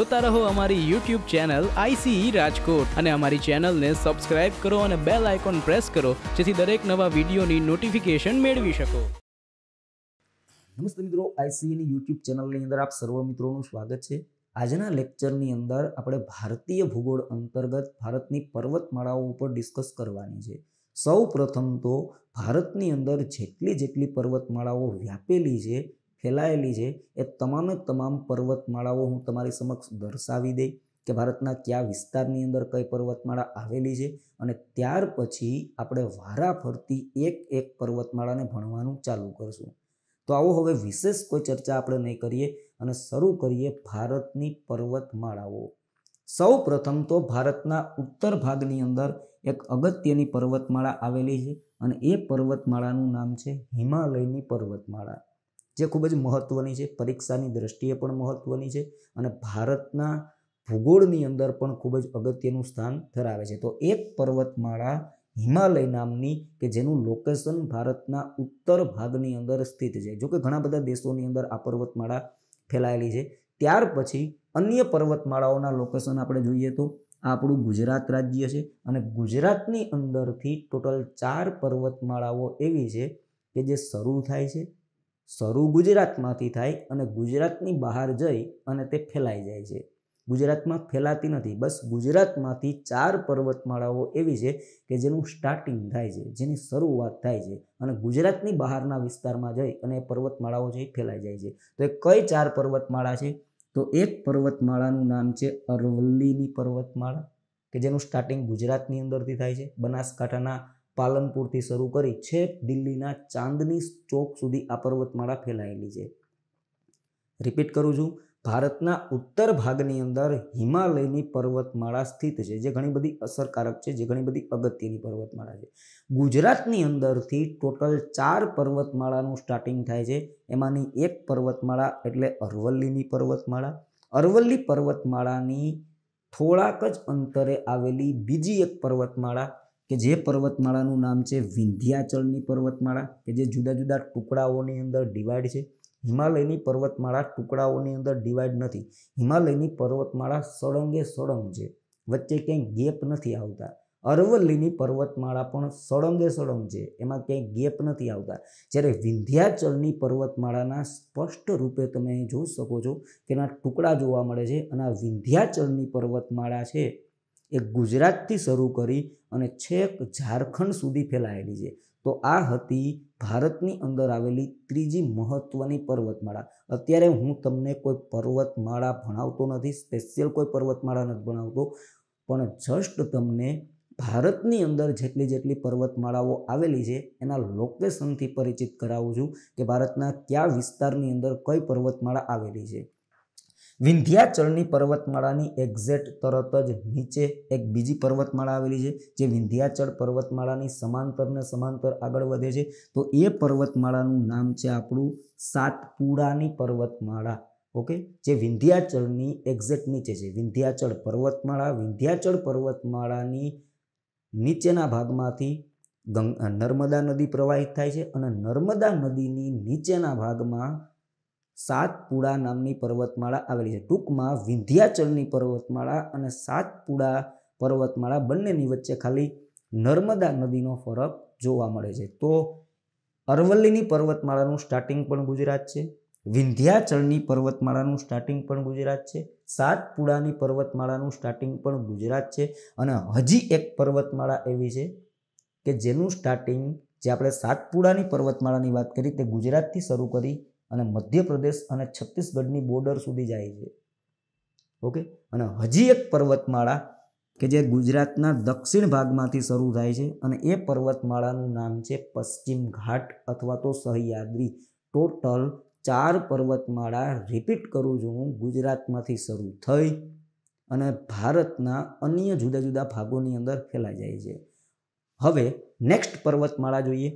જોતા રહો અમારી યુટ્યુબ ચેનલ આઈસીઈ રાજકોટ અને અમારી ચેનલને સબસ્ક્રાઇબ કરો અને બેલ આઇકોન પ્રેસ કરો જેથી દરેક નવા વિડીયોની નોટિફિકેશન મેળવી શકો નમસ્તે મિત્રો આઈસીઈની યુટ્યુબ ચેનલની અંદર આપ સર્વ મિત્રોનું સ્વાગત છે આજના લેક્ચરની અંદર આપણે ભારતીય ભૂગોળ અંતર્ગત ભારતની પર્વતમાળાઓ ઉપર ડિસ્કસ કરવાની છે સૌ પ્રથમ તો ભારતની અંદર જેટલી જેટલી પર્વતમાળાઓ વ્યાપેલી છે ફેલાયેલી છે એ તમામે તમામ પર્વતમાળાઓ હું તમારી સમક્ષ દર્શાવી દઈ કે ભારતના કયા વિસ્તારની અંદર કઈ પર્વતમાળા આવેલી છે અને ત્યાર પછી આપણે વારા ફરતી એક એક પર્વતમાળાને ભણવાનું ચાલુ કરશું તો આવો હવે વિશેષ કોઈ ચર્ચા આપણે નહીં કરીએ અને શરૂ કરીએ ભારતની પર્વતમાળાઓ સૌ પ્રથમ તો ભારતના ઉત્તર ભાગની અંદર એક અગત્યની પર્વતમાળા આવેલી છે અને એ પર્વતમાળાનું નામ છે હિમાલયની પર્વતમાળા જે ખૂબ જ મહત્ત્વની છે પરીક્ષાની દ્રષ્ટિએ પણ મહત્ત્વની છે અને ભારતના ભૂગોળની અંદર પણ ખૂબ જ અગત્યનું સ્થાન ધરાવે છે તો એક પર્વતમાળા હિમાલય નામની કે જેનું લોકેશન ભારતના ઉત્તર ભાગની અંદર સ્થિત છે જોકે ઘણા બધા દેશોની અંદર આ પર્વતમાળા ફેલાયેલી છે ત્યાર પછી અન્ય પર્વતમાળાઓના લોકેશન આપણે જોઈએ તો આપણું ગુજરાત રાજ્ય છે અને ગુજરાતની અંદરથી ટોટલ ચાર પર્વતમાળાઓ એવી છે કે જે શરૂ થાય છે શરૂ ગુજરાતમાંથી થાય અને ગુજરાતની બહાર જઈ અને તે ફેલાઈ જાય છે ગુજરાતમાં ફેલાતી નથી બસ ગુજરાતમાંથી ચાર પર્વતમાળાઓ એવી છે કે જેનું સ્ટાર્ટિંગ થાય છે જેની શરૂઆત થાય છે અને ગુજરાતની બહારના વિસ્તારમાં જઈ અને એ પર્વતમાળાઓ છે ફેલાઈ જાય છે તો એ કઈ ચાર પર્વતમાળા છે તો એક પર્વતમાળાનું નામ છે અરવલ્લીની પર્વતમાળા કે જેનું સ્ટાર્ટિંગ ગુજરાતની અંદરથી થાય છે બનાસકાંઠાના પાલનપુરથી શરૂ કરી છેક દિલ્હીના ચાંદની ચોક સુધી આ પર્વતમાળા ફેલાયેલી છે રિપીટ કરું છું ભારતના ઉત્તર ભાગની અંદર હિમાલયની પર્વતમાળા સ્થિત છે જે ઘણી બધી અસરકારક છે જે ઘણી બધી અગત્યની પર્વતમાળા છે ગુજરાતની અંદરથી ટોટલ ચાર પર્વતમાળાનું સ્ટાર્ટિંગ થાય છે એમાંની એક પર્વતમાળા એટલે અરવલ્લીની પર્વતમાળા અરવલ્લી પર્વતમાળાની થોડાક જ અંતરે આવેલી બીજી એક પર્વતમાળા કે જે પર્વતમાળાનું નામ છે વિંધ્યાચળની પર્વતમાળા કે જે જુદા જુદા ટુકડાઓની અંદર ડિવાઈડ છે હિમાલયની પર્વતમાળા ટુકડાઓની અંદર ડિવાઈડ નથી હિમાલયની પર્વતમાળા સળંગે સળંગ છે વચ્ચે ક્યાંય ગેપ નથી આવતા અરવલ્લીની પર્વતમાળા પણ સળંગે સળંગ છે એમાં ક્યાંય ગેપ નથી આવતા જ્યારે વિંધ્યાચલની પર્વતમાળાના સ્પષ્ટ રૂપે તમે જોઈ શકો છો કે એના ટુકડા જોવા મળે છે અને આ વિંધ્યાચલની પર્વતમાળા છે એ ગુજરાતથી શરૂ કરી અને છેક ઝારખંડ સુધી ફેલાયેલી છે તો આ હતી ભારતની અંદર આવેલી ત્રીજી મહત્ત્વની પર્વતમાળા અત્યારે હું તમને કોઈ પર્વતમાળા ભણાવતો નથી સ્પેશિયલ કોઈ પર્વતમાળા નથી ભણાવતો પણ જસ્ટ તમને ભારતની અંદર જેટલી જેટલી પર્વતમાળાઓ આવેલી છે એના લોકેશનથી પરિચિત કરાવું છું કે ભારતના કયા વિસ્તારની અંદર કઈ પર્વતમાળા આવેલી છે વિંધ્યાચળની પર્વતમાળાની એક્ઝેક્ટ તરત જ નીચે એક બીજી પર્વતમાળા આવેલી છે જે વિંધ્યાચળ પર્વતમાળાની સમાંતરને સમાંતર આગળ વધે છે તો એ પર્વતમાળાનું નામ છે આપણું સાતપુડાની પર્વતમાળા ઓકે જે વિંધ્યાચળની એક્ઝેક્ટ નીચે છે વિંધ્યાચળ પર્વતમાળા વિંધ્યાચળ પર્વતમાળાની નીચેના ભાગમાંથી ગંગ નર્મદા નદી પ્રવાહિત થાય છે અને નર્મદા નદીની નીચેના ભાગમાં સાતપુડા નામની પર્વતમાળા આવેલી છે ટૂંકમાં વિંધ્યાચલની પર્વતમાળા અને સાતપુડા પર્વતમાળા બંનેની વચ્ચે ખાલી નર્મદા નદીનો ફરક જોવા મળે છે તો અરવલ્લીની પર્વતમાળાનું સ્ટાર્ટિંગ પણ ગુજરાત છે વિંધ્યાચળની પર્વતમાળાનું સ્ટાર્ટિંગ પણ ગુજરાત છે સાતપુડાની પર્વતમાળાનું સ્ટાર્ટિંગ પણ ગુજરાત છે અને હજી એક પર્વતમાળા એવી છે કે જેનું સ્ટાર્ટિંગ જે આપણે સાતપુડાની પર્વતમાળાની વાત કરી તે ગુજરાતથી શરૂ કરી અને મધ્યપ્રદેશ અને છત્તીસગઢની બોર્ડર સુધી જાય છે ઓકે અને હજી એક પર્વતમાળા કે જે ગુજરાતના દક્ષિણ ભાગમાંથી શરૂ થાય છે અને એ પર્વતમાળાનું નામ છે પશ્ચિમ ઘાટ અથવા તો સહયાદ્રી ટોટલ ચાર પર્વતમાળા રિપીટ કરું છું હું ગુજરાતમાંથી શરૂ થઈ અને ભારતના અન્ય જુદા જુદા ભાગોની અંદર ફેલાઈ જાય છે હવે નેક્સ્ટ પર્વતમાળા જોઈએ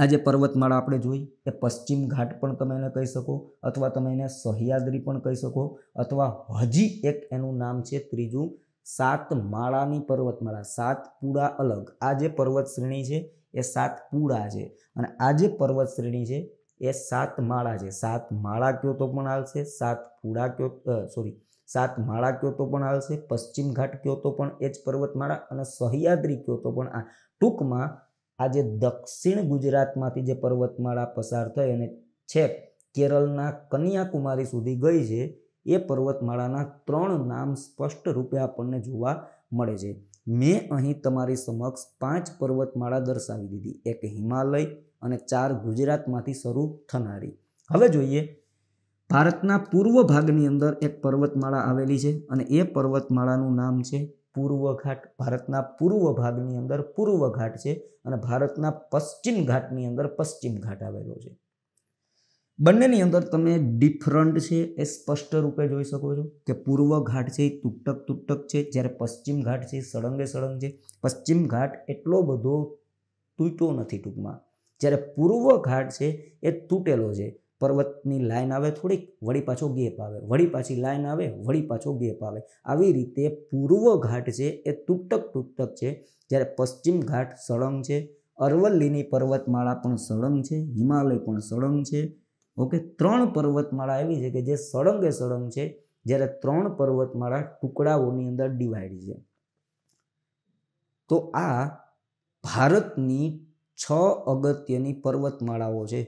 આ જે પર્વતમાળા આપણે જોઈ એ પશ્ચિમ ઘાટ પણ તમે એને કહી શકો અથવા તમે એને સહ્યાદ્રી પણ કહી શકો અથવા હજી એક એનું નામ છે ત્રીજું સાત માળાની પર્વતમાળા સાત પૂળા અલગ આ જે પર્વત શ્રેણી છે એ સાત પૂળા છે અને આ જે પર્વત શ્રેણી છે એ સાત માળા છે સાત માળા કયો તો પણ હાલશે સાત પૂળા કયો સોરી સાત માળા કયો તો પણ હાલશે પશ્ચિમ ઘાટ કયો તો પણ એ જ પર્વતમાળા અને સહ્યાદ્રી કયો તો પણ આ ટૂંકમાં આજે દક્ષિણ ગુજરાતમાંથી જે પર્વતમાળા પસાર થઈ અને છેક કેરળના કન્યાકુમારી સુધી ગઈ છે એ પર્વતમાળાના ત્રણ નામ સ્પષ્ટ રૂપે આપણને જોવા મળે છે મેં અહીં તમારી સમક્ષ પાંચ પર્વતમાળા દર્શાવી દીધી એક હિમાલય અને ચાર ગુજરાતમાંથી શરૂ થનારી હવે જોઈએ ભારતના પૂર્વ ભાગની અંદર એક પર્વતમાળા આવેલી છે અને એ પર્વતમાળાનું નામ છે પૂર્વ ઘાટ ભારતના પૂર્વ ભાગની અંદર પૂર્વ ઘાટ છે અને ભારતના પશ્ચિમ ઘાટની અંદર પશ્ચિમ ઘાટ આવેલો છે બંનેની અંદર તમે ડિફરન્ટ છે એ સ્પષ્ટ રૂપે જોઈ શકો છો કે પૂર્વ ઘાટ છે એ તૂટક તૂટક છે જ્યારે પશ્ચિમ ઘાટ છે એ સળંગે સળંગ છે પશ્ચિમ ઘાટ એટલો બધો તૂટ્યો નથી ટૂંકમાં જ્યારે પૂર્વ ઘાટ છે એ તૂટેલો છે પર્વતની લાઈન આવે થોડીક વળી પાછો ગેપ આવે વળી પાછી લાઈન આવે વળી પાછો ગેપ આવે આવી રીતે પૂર્વ ઘાટ છે એ તૂટક તૂટક છે જ્યારે પશ્ચિમ ઘાટ સળંગ છે અરવલ્લીની પર્વતમાળા પણ સળંગ છે હિમાલય પણ સળંગ છે ઓકે ત્રણ પર્વતમાળા એવી છે કે જે સળંગે સળંગ છે જ્યારે ત્રણ પર્વતમાળા ટુકડાઓની અંદર ડિવાઈડ છે તો આ ભારતની છ અગત્યની પર્વતમાળાઓ છે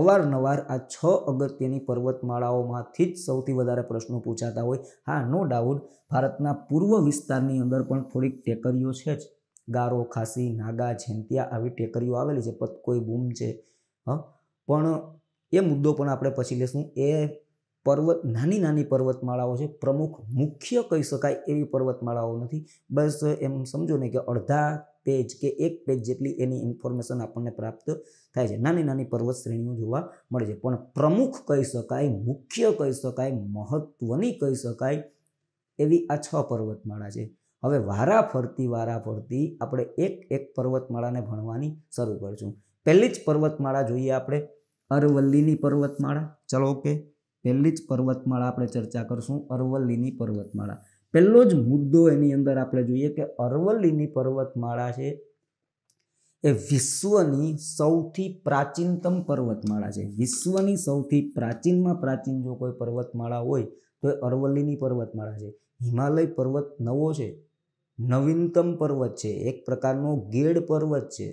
અવારનવાર આ છ અગત્યની પર્વતમાળાઓમાંથી જ સૌથી વધારે પ્રશ્નો પૂછાતા હોય હા નો ડાઉટ ભારતના પૂર્વ વિસ્તારની અંદર પણ થોડીક ટેકરીઓ છે જ ગારો ખાસી નાગા જેંતિયા આવી ટેકરીઓ આવેલી છે પતકોઈ બૂમ છે હ પણ એ મુદ્દો પણ આપણે પછી લેશું એ પર્વત નાની નાની પર્વતમાળાઓ છે પ્રમુખ મુખ્ય કહી શકાય એવી પર્વતમાળાઓ નથી બસ એમ સમજો ને કે અડધા પેજ કે એક પેજ જેટલી એની ઇન્ફોર્મેશન આપણને પ્રાપ્ત થાય છે નાની નાની પર્વત શ્રેણીઓ જોવા મળે છે પણ પ્રમુખ કહી શકાય મુખ્ય કહી શકાય મહત્ત્વની કહી શકાય એવી આ છ પર્વતમાળા છે હવે વારા ફરતી વારા ફરતી આપણે એક એક પર્વતમાળાને ભણવાની શરૂ કરીશું પહેલી જ પર્વતમાળા જોઈએ આપણે અરવલ્લીની પર્વતમાળા ચલો ઓકે પહેલી જ પર્વતમાળા આપણે ચર્ચા કરશું અરવલ્લીની પર્વતમાળા પહેલો જ મુદ્દો એની અંદર આપણે જોઈએ કે અરવલ્લીની પર્વતમાળા છે એ વિશ્વની સૌથી પ્રાચીનતમ પર્વતમાળા છે વિશ્વની સૌથી પ્રાચીનમાં પ્રાચીન જો કોઈ પર્વતમાળા હોય તો એ અરવલ્લીની પર્વતમાળા છે હિમાલય પર્વત નવો છે નવીનતમ પર્વત છે એક પ્રકારનો ગેડ પર્વત છે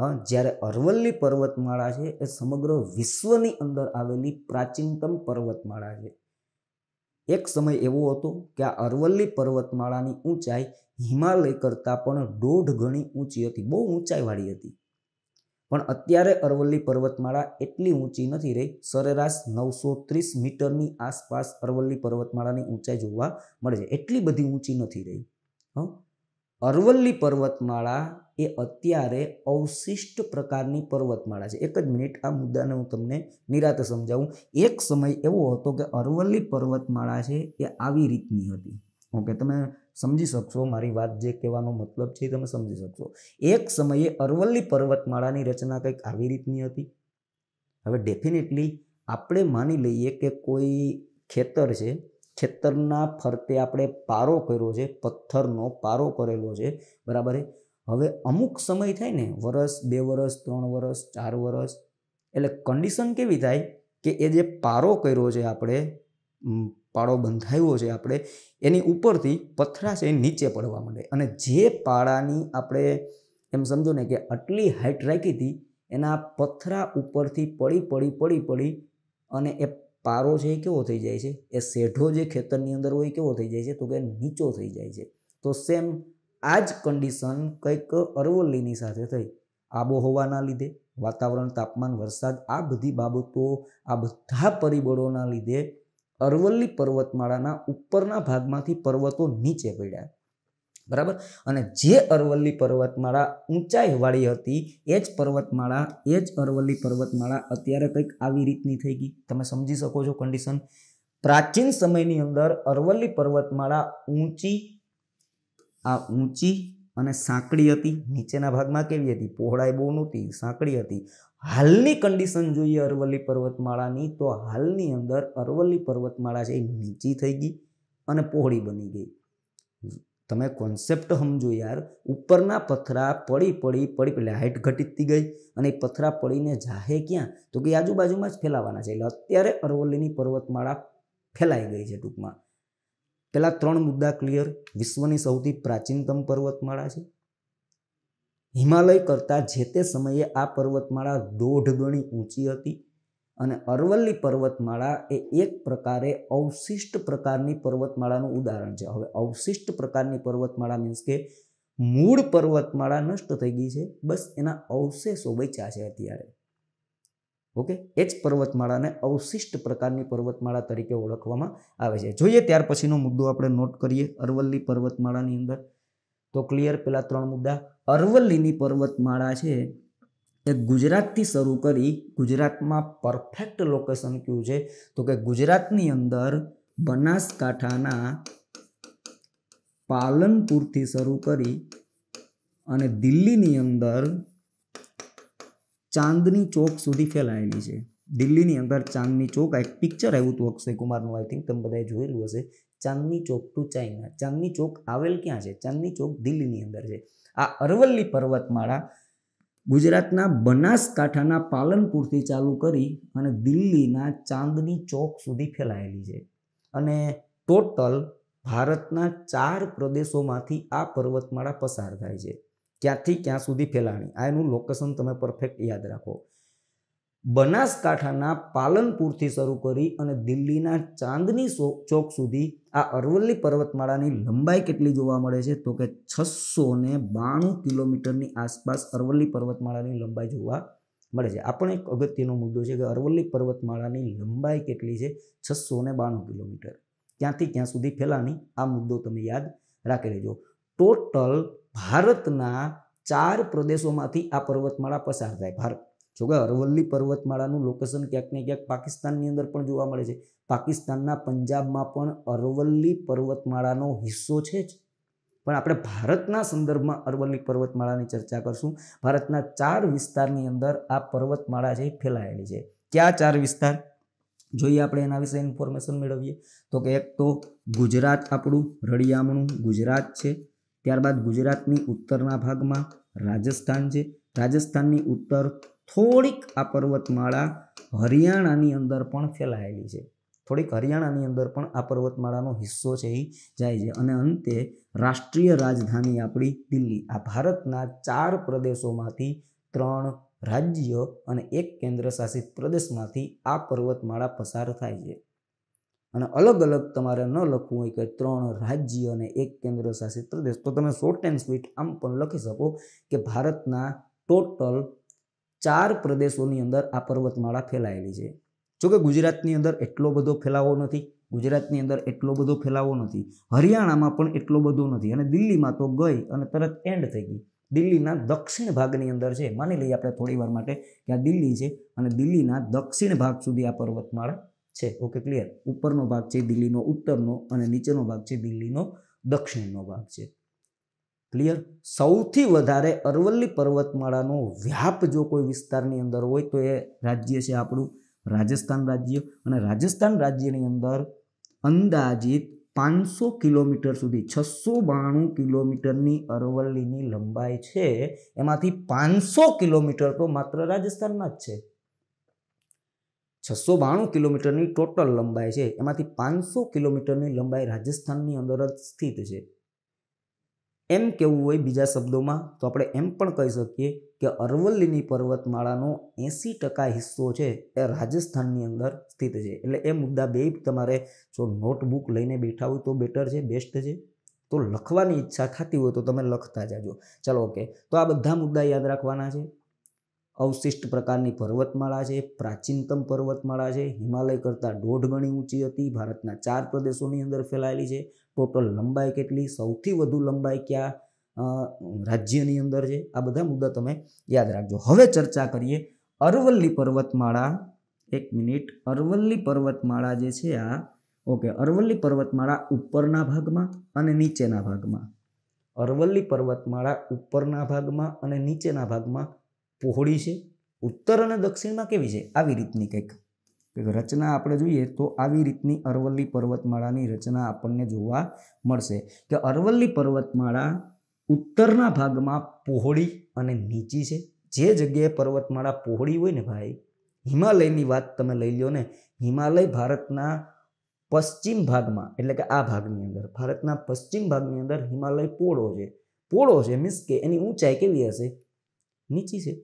હા જ્યારે અરવલ્લી પર્વતમાળા છે એ સમગ્ર વિશ્વની અંદર આવેલી પ્રાચીનતમ પર્વતમાળા છે એક સમય એવો હતો કે આ અરવલ્લી પર્વતમાળાની ઊંચાઈ હિમાલય કરતાં પણ દોઢ ગણી ઊંચી હતી બહુ ઊંચાઈવાળી હતી પણ અત્યારે અરવલ્લી પર્વતમાળા એટલી ઊંચી નથી રહી સરેરાશ નવસો ત્રીસ મીટરની આસપાસ અરવલ્લી પર્વતમાળાની ઊંચાઈ જોવા મળે છે એટલી બધી ઊંચી નથી રહી હં અરવલ્લી પર્વતમાળા એ અત્યારે અવશિષ્ટ પ્રકારની પર્વતમાળા છે એક જ મિનિટ આ મુદ્દાને હું તમને નિરાતે સમજાવું એક સમય એવો હતો કે અરવલ્લી પર્વતમાળા છે એ આવી રીતની હતી ઓકે તમે સમજી શકશો મારી વાત જે કહેવાનો મતલબ છે તમે સમજી શકશો એક સમયે અરવલ્લી પર્વતમાળાની રચના કંઈક આવી રીતની હતી હવે ડેફિનેટલી આપણે માની લઈએ કે કોઈ ખેતર છે ખેતરના ફરતે આપણે પારો કર્યો છે પથ્થરનો પારો કરેલો છે બરાબર હવે અમુક સમય થાય ને વરસ બે વરસ ત્રણ વરસ ચાર વરસ એટલે કન્ડિશન કેવી થાય કે એ જે પારો કર્યો છે આપણે પાડો બંધાયો છે આપણે એની ઉપરથી પથરા છે એ નીચે પડવા માંડે અને જે પાડાની આપણે એમ સમજો ને કે આટલી હાઇટ રાખી હતી એના પથરા ઉપરથી પડી પડી પડી પડી અને એ પારો છે એ કેવો થઈ જાય છે એ શેઢો જે ખેતરની અંદર હોય કેવો થઈ જાય છે તો કે નીચો થઈ જાય છે તો સેમ આ જ કન્ડિશન કંઈક અરવલ્લીની સાથે થઈ આબોહવાના લીધે વાતાવરણ તાપમાન વરસાદ આ બધી બાબતો આ બધા પરિબળોના લીધે અરવલ્લી પર્વતમાળાના ઉપરના ભાગમાંથી પર્વતો નીચે પડ્યા બરાબર અને જે અરવલ્લી પર્વતમાળા ઊંચાઈવાળી હતી એ જ પર્વતમાળા એ જ અરવલ્લી પર્વતમાળા અત્યારે કંઈક આવી રીતની થઈ ગઈ તમે સમજી શકો છો કન્ડિશન પ્રાચીન સમયની અંદર અરવલ્લી પર્વતમાળા ઊંચી આ ઊંચી અને સાંકડી હતી નીચેના ભાગમાં કેવી હતી પહોળાઈ બહુ નહોતી સાંકડી હતી હાલની કન્ડિશન જોઈએ અરવલ્લી પર્વતમાળાની તો હાલની અંદર અરવલ્લી પર્વતમાળા છે એ નીચી થઈ ગઈ અને પહોળી બની ગઈ તમે કોન્સેપ્ટ સમજો યાર ઉપરના પથરા પડી પડી પડી એટલે હાઇટ ઘટીતી ગઈ અને એ પથરા પડીને જાહે ક્યાં તો કે આજુબાજુમાં જ ફેલાવાના છે એટલે અત્યારે અરવલ્લીની પર્વતમાળા ફેલાઈ ગઈ છે ટૂંકમાં પહેલાં ત્રણ મુદ્દા ક્લિયર વિશ્વની સૌથી પ્રાચીનતમ પર્વતમાળા છે હિમાલય કરતાં જે તે સમયે આ પર્વતમાળા દોઢ ગણી ઊંચી હતી અને અરવલ્લી પર્વતમાળા એ એક પ્રકારે અવશિષ્ટ પ્રકારની પર્વતમાળાનું ઉદાહરણ છે હવે અવશિષ્ટ પ્રકારની પર્વતમાળા મીન્સ કે મૂળ પર્વતમાળા નષ્ટ થઈ ગઈ છે બસ એના અવશેષો બચ્યા છે અત્યારે ઓકે એ જ પર્વતમાળાને અવશિષ્ટ પ્રકારની પર્વતમાળા તરીકે ઓળખવામાં આવે છે જોઈએ ત્યાર પછીનો મુદ્દો આપણે નોટ કરીએ અરવલ્લી પર્વતમાળાની અંદર તો ક્લિયર પેલા ત્રણ મુદ્દા અરવલ્લીની પર્વતમાળા છે એ ગુજરાતથી શરૂ કરી ગુજરાતમાં પરફેક્ટ લોકેશન કયું છે તો કે ગુજરાતની અંદર બનાસકાંઠાના પાલનપુરથી શરૂ કરી અને દિલ્હીની અંદર ચાંદની ચોક સુધી ફેલાયેલી છે દિલ્હીની અંદર ચાંદની ચોક આ એક પિક્ચર આવ્યું હતું અક્ષય કુમારનું આઈ થિંક તમે બધાએ જોયેલું હશે ચાંદની ચોક ટુ ચાઇના ચાંદની ચોક આવેલ ક્યાં છે ચાંદની ચોક દિલ્હીની અંદર છે આ અરવલ્લી પર્વતમાળા ગુજરાતના બનાસકાંઠાના પાલનપુરથી ચાલુ કરી અને દિલ્હીના ચાંદની ચોક સુધી ફેલાયેલી છે અને ટોટલ ભારતના ચાર પ્રદેશોમાંથી આ પર્વતમાળા પસાર થાય છે ક્યાંથી ક્યાં સુધી ફેલાણી આ એનું લોકેશન તમે પરફેક્ટ યાદ રાખો બનાસકાંઠાના પાલનપુરથી શરૂ કરી અને દિલ્હીના ચાંદની ચોક સુધી આ અરવલ્લી પર્વતમાળાની લંબાઈ કેટલી જોવા મળે છે તો કે છસો ને બાણું કિલોમીટરની આસપાસ અરવલ્લી પર્વતમાળાની લંબાઈ જોવા મળે છે આ પણ એક અગત્યનો મુદ્દો છે કે અરવલ્લી પર્વતમાળાની લંબાઈ કેટલી છે છસો ને બાણું કિલોમીટર ક્યાંથી ક્યાં સુધી ફેલાની આ મુદ્દો તમે યાદ રાખી લેજો ટોટલ ભારતના ચાર પ્રદેશોમાંથી આ પર્વતમાળા પસાર થાય ભારત જોકે અરવલ્લી પર્વતમાળાનું લોકેશન ક્યાંક ને ક્યાંક પાકિસ્તાનની અંદર પણ જોવા મળે છે પાકિસ્તાનના પંજાબમાં પણ અરવલ્લી પર્વતમાળાનો હિસ્સો છે જ પણ આપણે ભારતના સંદર્ભમાં અરવલ્લી પર્વતમાળાની ચર્ચા કરશું ભારતના ચાર વિસ્તારની અંદર આ પર્વતમાળા છે ફેલાયેલી છે કયા ચાર વિસ્તાર જોઈએ આપણે એના વિશે ઇન્ફોર્મેશન મેળવીએ તો કે એક તો ગુજરાત આપણું રળિયામણું ગુજરાત છે ત્યારબાદ ગુજરાતની ઉત્તરના ભાગમાં રાજસ્થાન છે રાજસ્થાનની ઉત્તર થોડીક આ પર્વતમાળા હરિયાણાની અંદર પણ ફેલાયેલી છે થોડીક હરિયાણાની અંદર પણ આ પર્વતમાળાનો હિસ્સો છે એ જાય છે અને અંતે રાષ્ટ્રીય રાજધાની આપણી દિલ્હી આ ભારતના ચાર પ્રદેશોમાંથી ત્રણ રાજ્ય અને એક કેન્દ્રશાસિત પ્રદેશમાંથી આ પર્વતમાળા પસાર થાય છે અને અલગ અલગ તમારે ન લખવું હોય કે ત્રણ રાજ્ય અને એક કેન્દ્રશાસિત પ્રદેશ તો તમે શોર્ટ એન્ડ સ્વીટ આમ પણ લખી શકો કે ભારતના ટોટલ ચાર પ્રદેશોની અંદર આ પર્વતમાળા ફેલાયેલી છે જોકે ગુજરાતની અંદર એટલો બધો ફેલાવો નથી ગુજરાતની અંદર એટલો બધો ફેલાવો નથી હરિયાણામાં પણ એટલો બધો નથી અને દિલ્હીમાં તો ગઈ અને તરત એન્ડ થઈ ગઈ દિલ્હીના દક્ષિણ ભાગની અંદર છે માની લઈએ આપણે થોડી વાર માટે કે આ દિલ્હી છે અને દિલ્હીના દક્ષિણ ભાગ સુધી આ પર્વતમાળા છે ઓકે ક્લિયર ઉપરનો ભાગ છે દિલ્હીનો ઉત્તરનો અને નીચેનો ભાગ છે દિલ્હીનો દક્ષિણનો ભાગ છે ક્લિયર સૌથી વધારે અરવલ્લી પર્વતમાળાનો વ્યાપ જો કોઈ વિસ્તારની અંદર હોય તો એ રાજ્ય છે આપણું રાજસ્થાન રાજ્ય અને રાજસ્થાન રાજ્યની અંદર અંદાજિત પાંચસો કિલોમીટર સુધી છસો બાણું કિલોમીટરની અરવલ્લીની લંબાઈ છે એમાંથી પાંચસો કિલોમીટર તો માત્ર રાજસ્થાનમાં જ છે છસો બાણું કિલોમીટરની ટોટલ લંબાઈ છે એમાંથી પાંચસો કિલોમીટરની લંબાઈ રાજસ્થાનની અંદર જ સ્થિત છે એમ કહેવું હોય બીજા શબ્દોમાં તો આપણે એમ પણ કહી શકીએ કે અરવલ્લીની પર્વતમાળાનો એંસી ટકા હિસ્સો છે એ રાજસ્થાનની અંદર સ્થિત છે એટલે એ મુદ્દા બે તમારે જો નોટબુક લઈને બેઠા હોય તો બેટર છે બેસ્ટ છે તો લખવાની ઈચ્છા થતી હોય તો તમે લખતા જાજો ચાલો ઓકે તો આ બધા મુદ્દા યાદ રાખવાના છે અવશિષ્ટ પ્રકારની પર્વતમાળા છે પ્રાચીનતમ પર્વતમાળા છે હિમાલય કરતાં દોઢ ગણી ઊંચી હતી ભારતના ચાર પ્રદેશોની અંદર ફેલાયેલી છે ટોટલ લંબાઈ કેટલી સૌથી વધુ લંબાઈ ક્યાં રાજ્યની અંદર છે આ બધા મુદ્દા તમે યાદ રાખજો હવે ચર્ચા કરીએ અરવલ્લી પર્વતમાળા એક મિનિટ અરવલ્લી પર્વતમાળા જે છે આ ઓકે અરવલ્લી પર્વતમાળા ઉપરના ભાગમાં અને નીચેના ભાગમાં અરવલ્લી પર્વતમાળા ઉપરના ભાગમાં અને નીચેના ભાગમાં પહોળી છે ઉત્તર અને દક્ષિણમાં કેવી છે આવી રીતની કંઈક રચના આપણે જોઈએ તો આવી રીતની અરવલ્લી પર્વતમાળાની રચના આપણને જોવા મળશે કે અરવલ્લી પર્વતમાળા ઉત્તરના ભાગમાં પહોળી અને નીચી છે જે જગ્યાએ પર્વતમાળા પહોળી હોય ને ભાઈ હિમાલયની વાત તમે લઈ લો ને હિમાલય ભારતના પશ્ચિમ ભાગમાં એટલે કે આ ભાગની અંદર ભારતના પશ્ચિમ ભાગની અંદર હિમાલય પોળો છે પોળો છે મીન્સ કે એની ઊંચાઈ કેવી હશે નીચી છે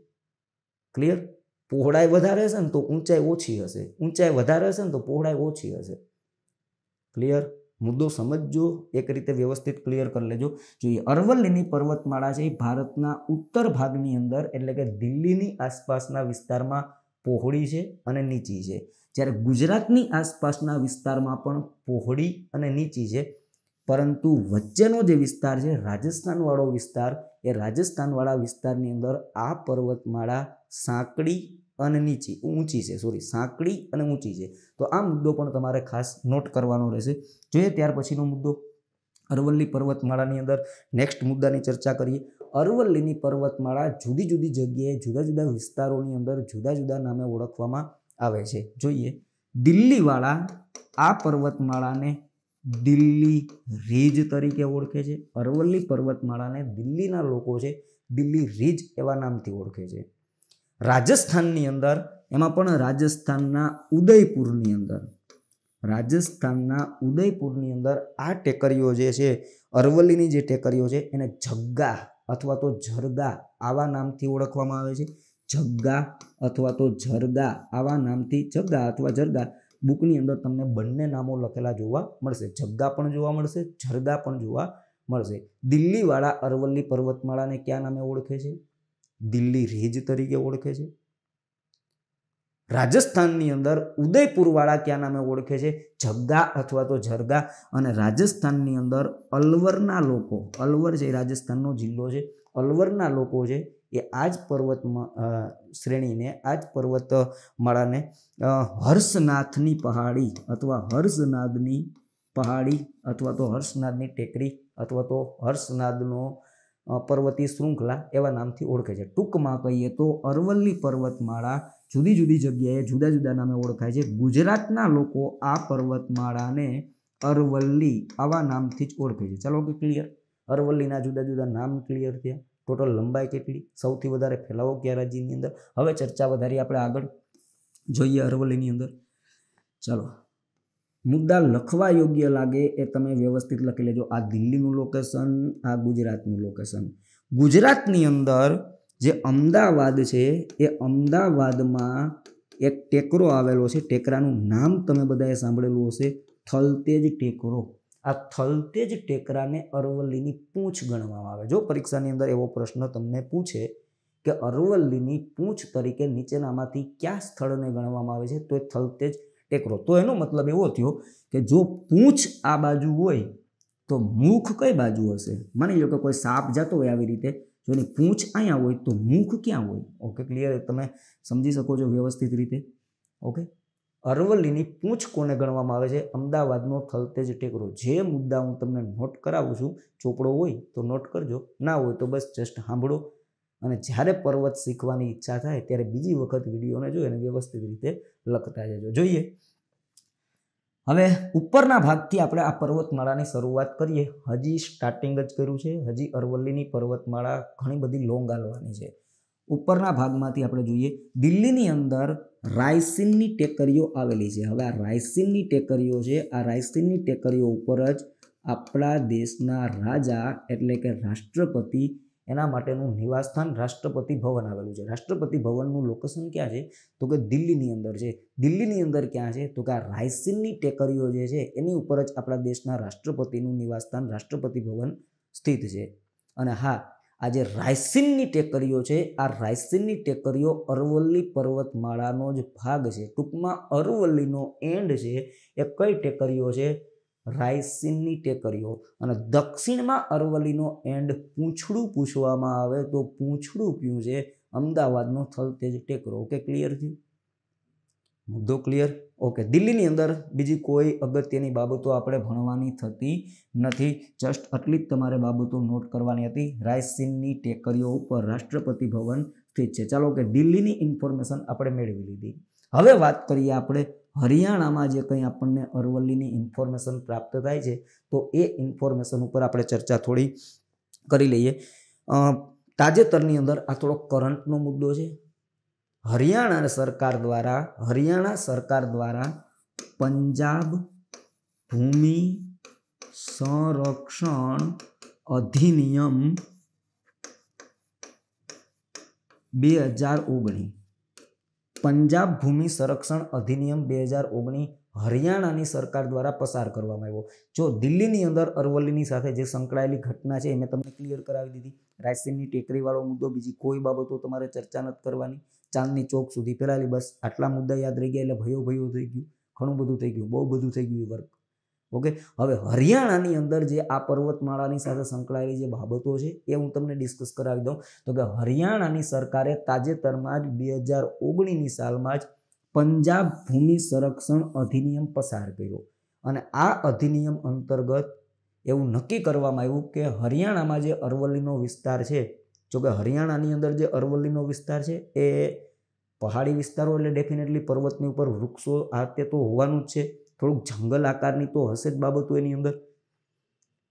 ક્લિયર પહોળાઈ વધારે હશે ને તો ઊંચાઈ ઓછી હશે ઊંચાઈ વધારે હશે ને તો પહોળાઈ ઓછી હશે ક્લિયર મુદ્દો સમજજો એક રીતે વ્યવસ્થિત ક્લિયર કરી લેજો જો એ અરવલ્લીની પર્વતમાળા છે એ ભારતના ઉત્તર ભાગની અંદર એટલે કે દિલ્હીની આસપાસના વિસ્તારમાં પહોળી છે અને નીચી છે જ્યારે ગુજરાતની આસપાસના વિસ્તારમાં પણ પહોળી અને નીચી છે પરંતુ વચ્ચેનો જે વિસ્તાર છે રાજસ્થાનવાળો વિસ્તાર એ રાજસ્થાનવાળા વિસ્તારની અંદર આ પર્વતમાળા સાંકડી અને નીચી ઊંચી છે સોરી સાંકડી અને ઊંચી છે તો આ મુદ્દો પણ તમારે ખાસ નોટ કરવાનો રહેશે જોઈએ ત્યાર પછીનો મુદ્દો અરવલ્લી પર્વતમાળાની અંદર નેક્સ્ટ મુદ્દાની ચર્ચા કરીએ અરવલ્લીની પર્વતમાળા જુદી જુદી જગ્યાએ જુદા જુદા વિસ્તારોની અંદર જુદા જુદા નામે ઓળખવામાં આવે છે જોઈએ દિલ્હીવાળા આ પર્વતમાળાને દિલ્હી રીજ તરીકે ઓળખે છે અરવલ્લી પર્વતમાળાને દિલ્હીના લોકો છે દિલ્હી રીજ એવા નામથી ઓળખે છે રાજસ્થાનની અંદર એમાં પણ રાજસ્થાનના ઉદયપુરની અંદર રાજસ્થાનના ઉદયપુરની અંદર આ ટેકરીઓ જે છે અરવલ્લીની જે ટેકરીઓ છે એને જગ્ગા અથવા તો જરગા આવા નામથી ઓળખવામાં આવે છે જગ્ગા અથવા તો જરગા આવા નામથી જગ્ગા અથવા જરગા બુકની અંદર તમને બંને નામો લખેલા જોવા મળશે જગ્ગા પણ જોવા મળશે જરદા પણ જોવા મળશે દિલ્હીવાળા અરવલ્લી પર્વતમાળાને કયા નામે ઓળખે છે દિલ્હી રેજ તરીકે ઓળખે છે રાજસ્થાનની અંદર ઉદયપુરવાળા કયા નામે ઓળખે છે જગ્ગા અથવા તો જરદા અને રાજસ્થાનની અંદર અલવરના લોકો અલવર જે રાજસ્થાનનો જિલ્લો છે અલવરના લોકો છે એ આ જ પર્વતમાં શ્રેણીને આ જ પર્વતમાળાને હર્ષનાથની પહાડી અથવા હર્ષનાદની પહાડી અથવા તો હર્ષનાદની ટેકરી અથવા તો હર્ષનાદનો પર્વતી શૃંખલા એવા નામથી ઓળખે છે ટૂંકમાં કહીએ તો અરવલ્લી પર્વતમાળા જુદી જુદી જગ્યાએ જુદા જુદા નામે ઓળખાય છે ગુજરાતના લોકો આ પર્વતમાળાને અરવલ્લી આવા નામથી જ ઓળખે છે ચાલો કે ક્લિયર અરવલ્લીના જુદા જુદા નામ ક્લિયર થયા ટોટલ લંબાઈ કેટલી સૌથી વધારે ફેલાવો કયા રાજ્યની અંદર હવે ચર્ચા વધારી આપણે આગળ જોઈએ અરવલ્લીની અંદર ચાલો મુદ્દા લખવા યોગ્ય લાગે એ તમે વ્યવસ્થિત લખી લેજો આ દિલ્હીનું લોકેશન આ ગુજરાતનું લોકેશન ગુજરાતની અંદર જે અમદાવાદ છે એ અમદાવાદમાં એક ટેકરો આવેલો છે ટેકરાનું નામ તમે બધાએ સાંભળેલું હશે થલતેજ ટેકરો આ થલતેજ ટેકરાને અરવલ્લીની પૂંછ ગણવામાં આવે જો પરીક્ષાની અંદર એવો પ્રશ્ન તમને પૂછે કે અરવલ્લીની પૂંછ તરીકે નીચેનામાંથી કયા સ્થળને ગણવામાં આવે છે તો એ થલતેજ ટેકરો તો એનો મતલબ એવો થયો કે જો પૂંછ આ બાજુ હોય તો મુખ કઈ બાજુ હશે માની લો કે કોઈ સાપ જતો હોય આવી રીતે જો એની પૂંછ અહીંયા હોય તો મુખ ક્યાં હોય ઓકે ક્લિયર તમે સમજી શકો છો વ્યવસ્થિત રીતે ઓકે અરવલ્લીની પૂંછ કોને ગણવામાં આવે છે અમદાવાદનો થલતેજ ટેકરો જે મુદ્દા હું તમને નોટ કરાવું છું ચોપડો હોય તો નોટ કરજો ના હોય તો બસ જસ્ટ સાંભળો અને જ્યારે પર્વત શીખવાની ઈચ્છા થાય ત્યારે બીજી વખત વિડીયોને જોઈ અને વ્યવસ્થિત રીતે લખતા જજો જોઈએ હવે ઉપરના ભાગથી આપણે આ પર્વતમાળાની શરૂઆત કરીએ હજી સ્ટાર્ટિંગ જ કર્યું છે હજી અરવલ્લીની પર્વતમાળા ઘણી બધી લોંગ હાલવાની છે ઉપરના ભાગમાંથી આપણે જોઈએ દિલ્હીની અંદર રાયસીનની ટેકરીઓ આવેલી છે હવે આ રાયસીનની ટેકરીઓ છે આ રાયસીનની ટેકરીઓ ઉપર જ આપણા દેશના રાજા એટલે કે રાષ્ટ્રપતિ એના માટેનું નિવાસસ્થાન રાષ્ટ્રપતિ ભવન આવેલું છે રાષ્ટ્રપતિ ભવનનું લોકેશન ક્યાં છે તો કે દિલ્હીની અંદર છે દિલ્હીની અંદર ક્યાં છે તો કે આ રાયસીનની ટેકરીઓ જે છે એની ઉપર જ આપણા દેશના રાષ્ટ્રપતિનું નિવાસસ્થાન રાષ્ટ્રપતિ ભવન સ્થિત છે અને હા આ જે રાયસીનની ટેકરીઓ છે આ રાયસીનની ટેકરીઓ અરવલ્લી પર્વતમાળાનો જ ભાગ છે ટૂંકમાં અરવલ્લીનો એન્ડ છે એ કઈ ટેકરીઓ છે રાયસીનની ટેકરીઓ અને દક્ષિણમાં અરવલ્લીનો એન્ડ પૂંછડું પૂછવામાં આવે તો પૂંછડું ક્યું છે અમદાવાદનો થલતેજ ટેકરો ઓકે ક્લિયર થયું મુદ્દો ક્લિયર ઓકે દિલ્હીની અંદર બીજી કોઈ અગત્યની બાબતો આપણે ભણવાની થતી નથી જસ્ટ આટલી જ તમારે બાબતો નોટ કરવાની હતી રાયસીનની ટેકરીઓ ઉપર રાષ્ટ્રપતિ ભવન સ્થિત છે ચાલો કે દિલ્હીની ઇન્ફોર્મેશન આપણે મેળવી લીધી હવે વાત કરીએ આપણે હરિયાણામાં જે કંઈ આપણને અરવલ્લીની ઇન્ફોર્મેશન પ્રાપ્ત થાય છે તો એ ઇન્ફોર્મેશન ઉપર આપણે ચર્ચા થોડી કરી લઈએ તાજેતરની અંદર આ થોડો કરંટનો મુદ્દો છે હરિયાણા સરકાર દ્વારા હરિયાણા સરકાર દ્વારા પંજાબ ભૂમિ સંરક્ષણ અધિનિયમ બે હજાર ઓગણી પંજાબ ભૂમિ સંરક્ષણ અધિનિયમ બે હજાર ઓગણી હરિયાણાની સરકાર દ્વારા પસાર કરવામાં આવ્યો જો દિલ્હીની અંદર અરવલ્લીની સાથે જે સંકળાયેલી ઘટના છે એ મેં તમને ક્લિયર કરાવી દીધી રાયસેનની ટેકરીવાળો મુદ્દો બીજી કોઈ બાબતો તમારે ચર્ચા નથી કરવાની ચાંદની ચોક સુધી ફેલાયેલી બસ આટલા મુદ્દા યાદ રહી ગયા એટલે ભયો ભયો થઈ ગયું ઘણું બધું થઈ ગયું બહુ બધું થઈ ગયું વર્ક ઓકે હવે હરિયાણાની અંદર જે આ પર્વતમાળાની સાથે સંકળાયેલી જે બાબતો છે એ હું તમને ડિસ્કસ કરાવી દઉં તો કે હરિયાણાની સરકારે તાજેતરમાં જ બે હજાર ઓગણીસની સાલમાં જ પંજાબ ભૂમિ સંરક્ષણ અધિનિયમ પસાર કર્યો અને આ અધિનિયમ અંતર્ગત એવું નક્કી કરવામાં આવ્યું કે હરિયાણામાં જે અરવલ્લીનો વિસ્તાર છે જોકે હરિયાણાની અંદર જે અરવલ્લીનો વિસ્તાર છે એ પહાડી વિસ્તારો એટલે ડેફિનેટલી પર્વતની ઉપર વૃક્ષો આ તે તો હોવાનું જ છે થોડુંક જંગલ આકારની તો હશે જ બાબતો એની અંદર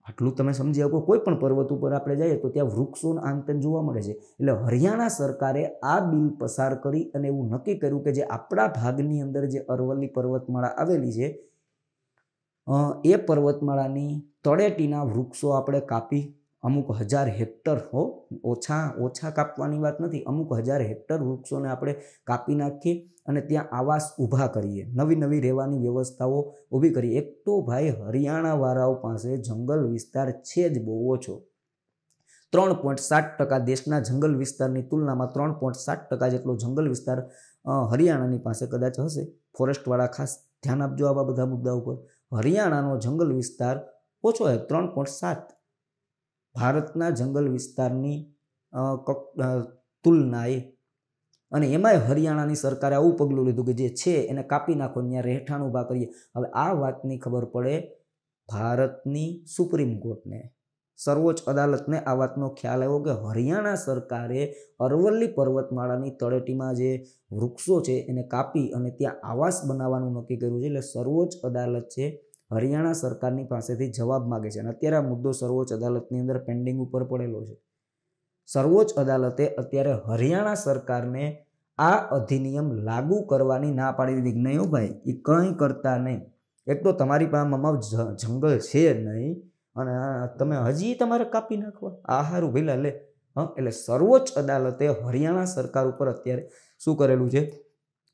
આટલું તમે સમજી શકો કોઈ પણ પર્વત ઉપર આપણે જઈએ તો ત્યાં વૃક્ષો આંતન જોવા મળે છે એટલે હરિયાણા સરકારે આ બિલ પસાર કરી અને એવું નક્કી કર્યું કે જે આપણા ભાગની અંદર જે અરવલ્લી પર્વતમાળા આવેલી છે એ પર્વતમાળાની તળેટીના વૃક્ષો આપણે કાપી અમુક હજાર હેક્ટર હો ઓછા ઓછા કાપવાની વાત નથી અમુક હજાર હેક્ટર વૃક્ષોને આપણે કાપી નાખીએ અને ત્યાં આવાસ ઊભા કરીએ નવી નવી રહેવાની વ્યવસ્થાઓ ઊભી કરીએ એક તો ભાઈ હરિયાણાવાળાઓ પાસે જંગલ વિસ્તાર છે જ બહુ ઓછો ત્રણ પોઈન્ટ સાત ટકા દેશના જંગલ વિસ્તારની તુલનામાં ત્રણ પોઈન્ટ સાત ટકા જેટલો જંગલ વિસ્તાર હરિયાણાની પાસે કદાચ હશે ફોરેસ્ટવાળા ખાસ ધ્યાન આપજો આવા બધા મુદ્દા ઉપર હરિયાણાનો જંગલ વિસ્તાર ઓછો હોય ત્રણ પોઈન્ટ સાત ભારતના જંગલ વિસ્તારની તુલનાએ અને એમાંય હરિયાણાની સરકારે આવું પગલું લીધું કે જે છે એને કાપી નાખો ત્યાં રહેઠાણ ઊભા કરીએ હવે આ વાતની ખબર પડે ભારતની સુપ્રીમ કોર્ટને સર્વોચ્ચ અદાલતને આ વાતનો ખ્યાલ આવ્યો કે હરિયાણા સરકારે અરવલ્લી પર્વતમાળાની તળેટીમાં જે વૃક્ષો છે એને કાપી અને ત્યાં આવાસ બનાવવાનું નક્કી કર્યું છે એટલે સર્વોચ્ચ અદાલત છે હરિયાણા સરકારની પાસેથી જવાબ માગે છે અને અત્યારે આ મુદ્દો સર્વોચ્ચ અદાલતની અંદર પેન્ડિંગ ઉપર પડેલો છે સર્વોચ્ચ અદાલતે અત્યારે હરિયાણા સરકારને આ અધિનિયમ લાગુ કરવાની ના પાડી દીધી નહીં ભાઈ એ કંઈ કરતા નહીં એક તો તમારી પાસે મમાવ જંગલ છે જ નહીં અને તમે હજી તમારે કાપી નાખવા આહારું ભીલા લે હા એટલે સર્વોચ્ચ અદાલતે હરિયાણા સરકાર ઉપર અત્યારે શું કરેલું છે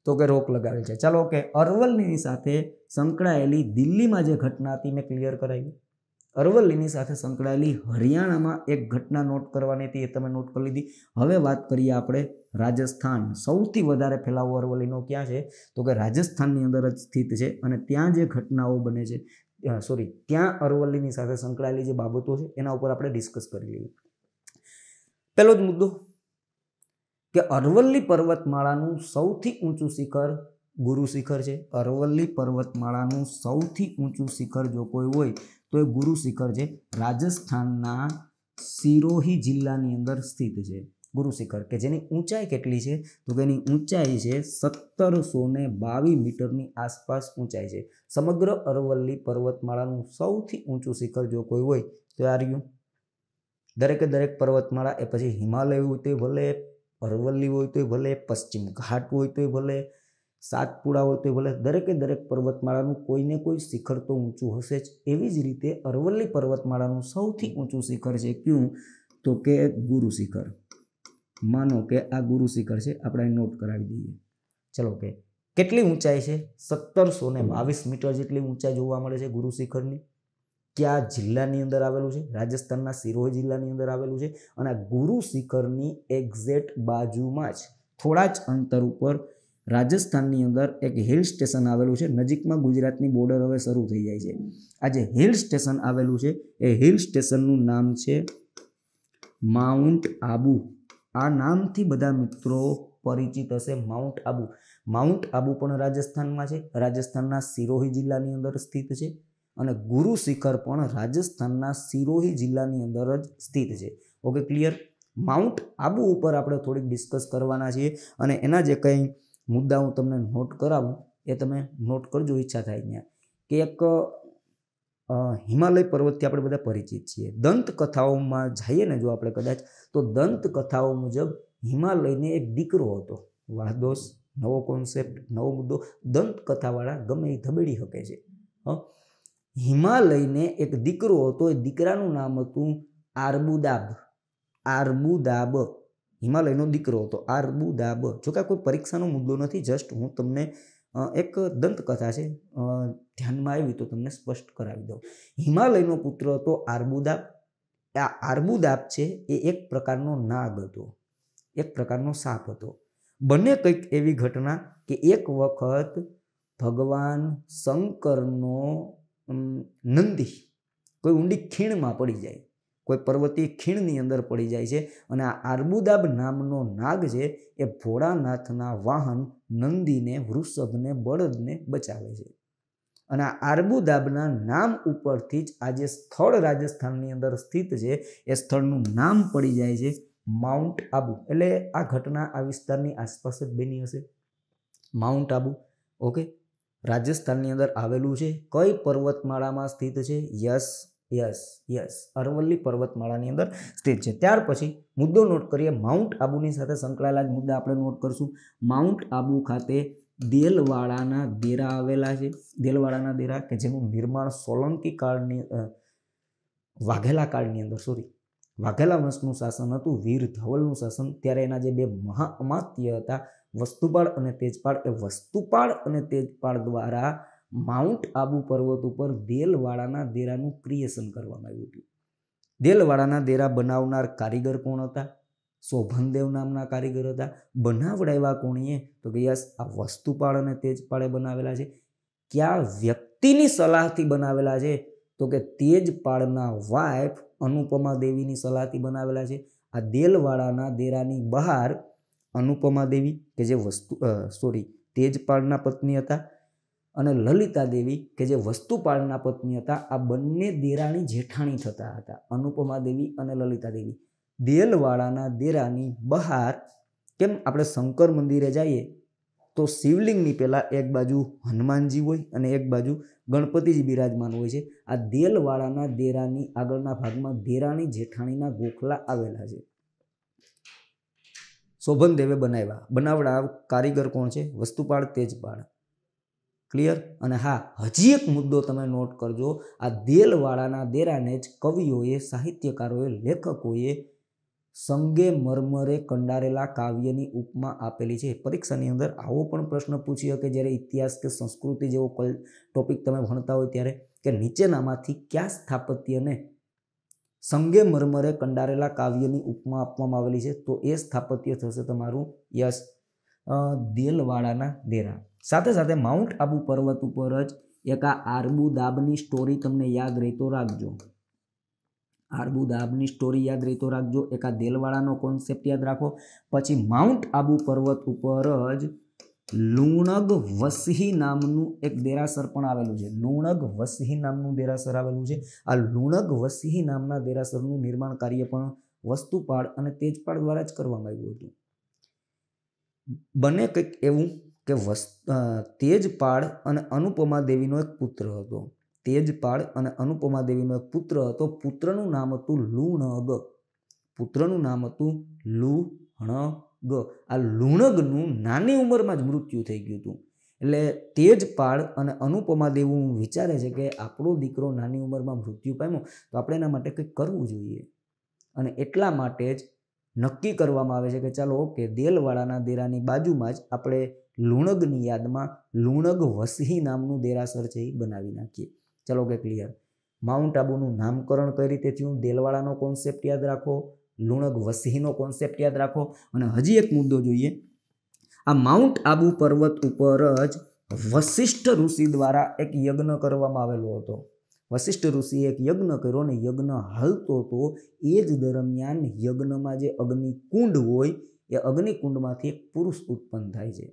તો કે રોક લગાવેલ છે ચાલો કે અરવલ્લીની સાથે સંકળાયેલી દિલ્હીમાં જે ઘટના હતી મેં ક્લિયર કરાવી અરવલ્લીની સાથે સંકળાયેલી હરિયાણામાં એક ઘટના નોટ કરવાની હતી એ તમે નોટ કરી લીધી હવે વાત કરીએ આપણે રાજસ્થાન સૌથી વધારે ફેલાવો અરવલ્લીનો ક્યાં છે તો કે રાજસ્થાનની અંદર જ સ્થિત છે અને ત્યાં જે ઘટનાઓ બને છે સોરી ત્યાં અરવલ્લીની સાથે સંકળાયેલી જે બાબતો છે એના ઉપર આપણે ડિસ્કસ કરી લઈએ પહેલો જ મુદ્દો કે અરવલ્લી પર્વતમાળાનું સૌથી ઊંચું શિખર ગુરુ શિખર છે અરવલ્લી પર્વતમાળાનું સૌથી ઊંચું શિખર જો કોઈ હોય તો એ ગુરુ શિખર છે રાજસ્થાનના સિરોહી જિલ્લાની અંદર સ્થિત છે ગુરુ શિખર કે જેની ઊંચાઈ કેટલી છે તો તેની ઊંચાઈ છે સત્તરસો ને બાવીસ મીટરની આસપાસ ઊંચાઈ છે સમગ્ર અરવલ્લી પર્વતમાળાનું સૌથી ઊંચું શિખર જો કોઈ હોય તો આ રહ્યું દરેકે દરેક પર્વતમાળા એ પછી હિમાલય તે ભલે અરવલ્લી હોય તોય ભલે પશ્ચિમ ઘાટ હોય તોય ભલે સાતપુડા હોય તોય ભલે દરેકે દરેક પર્વતમાળાનું કોઈને કોઈ શિખર તો ઊંચું હશે જ એવી જ રીતે અરવલ્લી પર્વતમાળાનું સૌથી ઊંચું શિખર છે ક્યું તો કે ગુરુ શિખર માનો કે આ ગુરુ શિખર છે આપણે નોટ કરાવી દઈએ ચલો કે કેટલી ઊંચાઈ છે સત્તરસો ને બાવીસ મીટર જેટલી ઊંચાઈ જોવા મળે છે ગુરુ શિખરની કયા જિલ્લાની અંદર આવેલું છે રાજસ્થાનના સિરોહી જિલ્લાની અંદર આવેલું છે અને ગુરુ શિખરની એક્ઝેક્ટ બાજુમાં જ થોડા જ અંતર ઉપર રાજસ્થાનની અંદર એક હિલ સ્ટેશન આવેલું છે નજીકમાં ગુજરાતની બોર્ડર હવે શરૂ થઈ જાય છે આ જે હિલ સ્ટેશન આવેલું છે એ હિલ સ્ટેશનનું નામ છે માઉન્ટ આબુ આ નામથી બધા મિત્રો પરિચિત હશે માઉન્ટ આબુ માઉન્ટ આબુ પણ રાજસ્થાનમાં છે રાજસ્થાનના સિરોહી જિલ્લાની અંદર સ્થિત છે અને ગુરુ શિખર પણ રાજસ્થાનના સિરોહી જિલ્લાની અંદર જ સ્થિત છે ઓકે ક્લિયર માઉન્ટ આબુ ઉપર આપણે થોડીક ડિસ્કસ કરવાના છીએ અને એના જે કંઈ મુદ્દા હું તમને નોટ કરાવું એ તમે નોટ કરજો ઈચ્છા થાય ત્યાં કે એક હિમાલય પર્વતથી આપણે બધા પરિચિત છીએ દંતકથાઓમાં જઈએ ને જો આપણે કદાચ તો દંતકથાઓ મુજબ હિમાલયને એક દીકરો હતો વાહદોષ નવો કોન્સેપ્ટ નવો મુદ્દો દંતકથાવાળા ગમે એ ધબેડી શકે છે હં હિમાલયને એક દીકરો હતો એ દીકરાનું નામ હતું આરબુદાબ આરબુદાબ હિમાલયનો દીકરો હતો આરબુદાબ જો કે કોઈ પરીક્ષાનો મુદ્દો નથી જસ્ટ હું તમને એક દંતકથા છે ધ્યાનમાં આવી તો તમને સ્પષ્ટ કરાવી દઉં હિમાલયનો પુત્ર હતો આરબુદાબ આ આરબુદાબ છે એ એક પ્રકારનો નાગ હતો એક પ્રકારનો સાપ હતો બંને કંઈક એવી ઘટના કે એક વખત ભગવાન શંકરનો નંદી કોઈ ઊંડી ખીણમાં પડી જાય કોઈ પર્વતી ખીણની અંદર પડી જાય છે અને આ આર્બુદાબ નામનો નાગ છે એ ભોળાનાથના વાહન નંદીને વૃષભને બળદને બચાવે છે અને આ આર્બુદાબના નામ ઉપરથી જ આ જે સ્થળ રાજસ્થાનની અંદર સ્થિત છે એ સ્થળનું નામ પડી જાય છે માઉન્ટ આબુ એટલે આ ઘટના આ વિસ્તારની આસપાસ જ બની હશે માઉન્ટ આબુ ઓકે રાજસ્થાનની અંદર આવેલું છે કઈ પર્વતમાળામાં સ્થિત છે યસ યસ યસ અરવલ્લી પર્વતમાળાની અંદર સ્થિત છે ત્યાર પછી મુદ્દો નોટ કરીએ માઉન્ટ આબુની સાથે સંકળાયેલા જ મુદ્દા આપણે નોટ કરશું માઉન્ટ આબુ ખાતે દેલવાડાના દેરા આવેલા છે દેલવાડાના દેરા કે જેનું નિર્માણ સોલંકી કાળની વાઘેલા કાળની અંદર સોરી વાઘેલા વંશનું શાસન હતું વીર ધવલનું શાસન ત્યારે એના જે બે મહાઅમાત્ય હતા વસ્તુપાળ અને તેજપાળ એ વસ્તુપાળ અને તેજપાળ દ્વારા માઉન્ટ આબુ પર્વત ઉપર દેલવાડાના દેરાનું ક્રિએશન કરવામાં આવ્યું હતું દેલવાડાના દેરા બનાવનાર કારીગર કોણ હતા શોભનદેવ નામના કારીગર હતા બનાવડાવ્યા કોણીએ તો કે યસ આ વસ્તુપાળ અને તેજપાળે બનાવેલા છે ક્યાં વ્યક્તિની સલાહથી બનાવેલા છે તો કે તેજપાળના વાઇફ અનુપમા દેવીની સલાહથી બનાવેલા છે આ દેલવાડાના દેરાની બહાર અનુપમા દેવી કે જે વસ્તુ સોરી તેજપાળના પત્ની હતા અને લલિતા દેવી કે જે વસ્તુપાળના પત્ની હતા આ બંને દેરાણી જેઠાણી થતા હતા અનુપમા દેવી અને લલિતા દેવી દેલવાળાના દેરાની બહાર કેમ આપણે શંકર મંદિરે જઈએ તો શિવલિંગની પહેલાં એક બાજુ હનુમાનજી હોય અને એક બાજુ ગણપતિજી બિરાજમાન હોય છે આ દેલવાળાના દેરાની આગળના ભાગમાં દેરાણી જેઠાણીના ગોખલા આવેલા છે શોભન દેવે બનાવ્યા બનાવડા કારીગર કોણ છે વસ્તુપાળ તેજપાળ ક્લિયર અને હા હજી એક મુદ્દો તમે નોટ કરજો આ દેલવાળાના દેરાને જ કવિઓએ સાહિત્યકારોએ લેખકોએ સંગે મરમરે કંડારેલા કાવ્યની ઉપમા આપેલી છે પરીક્ષાની અંદર આવો પણ પ્રશ્ન પૂછી શકે જ્યારે ઇતિહાસ કે સંસ્કૃતિ જેવો ટોપિક તમે ભણતા હોય ત્યારે કે નીચેનામાંથી કયા સ્થાપત્યને સંગે મરમરે કંડારેલા કાવ્યની ઉપમા આપવામાં આવેલી છે તો એ સ્થાપત્ય થશે તમારું યશ દેલવાડાના ડેરા સાથે સાથે માઉન્ટ આબુ પર્વત ઉપર જ એક આ આરબુદાબની સ્ટોરી તમને યાદ રહેતો રાખજો આરબુદાબની સ્ટોરી યાદ રહેતો રાખજો એક આ દેલવાડાનો કોન્સેપ્ટ યાદ રાખો પછી માઉન્ટ આબુ પર્વત ઉપર જ લુણગ વસહી નામનું એક દેરાસર પણ આવેલું છે લુણગ વસહી નામનું દેરાસર આવેલું છે આ લુણગ વસહી નામના દેરાસરનું નિર્માણ કાર્ય પણ વસ્તુપાળ અને તેજપાળ દ્વારા જ કરવામાં આવ્યું હતું બને કંઈક એવું કે વસ તેજપાળ અને અનુપમા દેવીનો એક પુત્ર હતો તેજપાળ અને અનુપમા દેવીનો એક પુત્ર હતો પુત્રનું નામ હતું લુણગ પુત્રનું નામ હતું લુ લુણગ ગ આ લુણગનું નાની ઉંમરમાં જ મૃત્યુ થઈ ગયું હતું એટલે પાળ અને અનુપમા દેવું વિચારે છે કે આપણો દીકરો નાની ઉંમરમાં મૃત્યુ પામ્યો તો આપણે એના માટે કંઈક કરવું જોઈએ અને એટલા માટે જ નક્કી કરવામાં આવે છે કે ચાલો ઓકે દેલવાળાના દેરાની બાજુમાં જ આપણે લુણગની યાદમાં લુણગ વસહી નામનું દેરાસર છે એ બનાવી નાખીએ ચાલો કે ક્લિયર માઉન્ટ આબુનું નામકરણ કઈ રીતે થયું દેલવાળાનો કોન્સેપ્ટ યાદ રાખો લુણક વસીનો કોન્સેપ્ટ યાદ રાખો અને હજી એક મુદ્દો જોઈએ આ માઉન્ટ આબુ પર્વત ઉપર જ વશિષ્ઠ ઋષિ દ્વારા એક યજ્ઞ કરવામાં આવેલો હતો વશિષ્ઠ ઋષિએ એક યજ્ઞ કર્યો અને યજ્ઞ હાલતો હતો એ જ દરમિયાન યજ્ઞમાં જે અગ્નિકુંડ હોય એ અગ્નિકુંડમાંથી એક પુરુષ ઉત્પન્ન થાય છે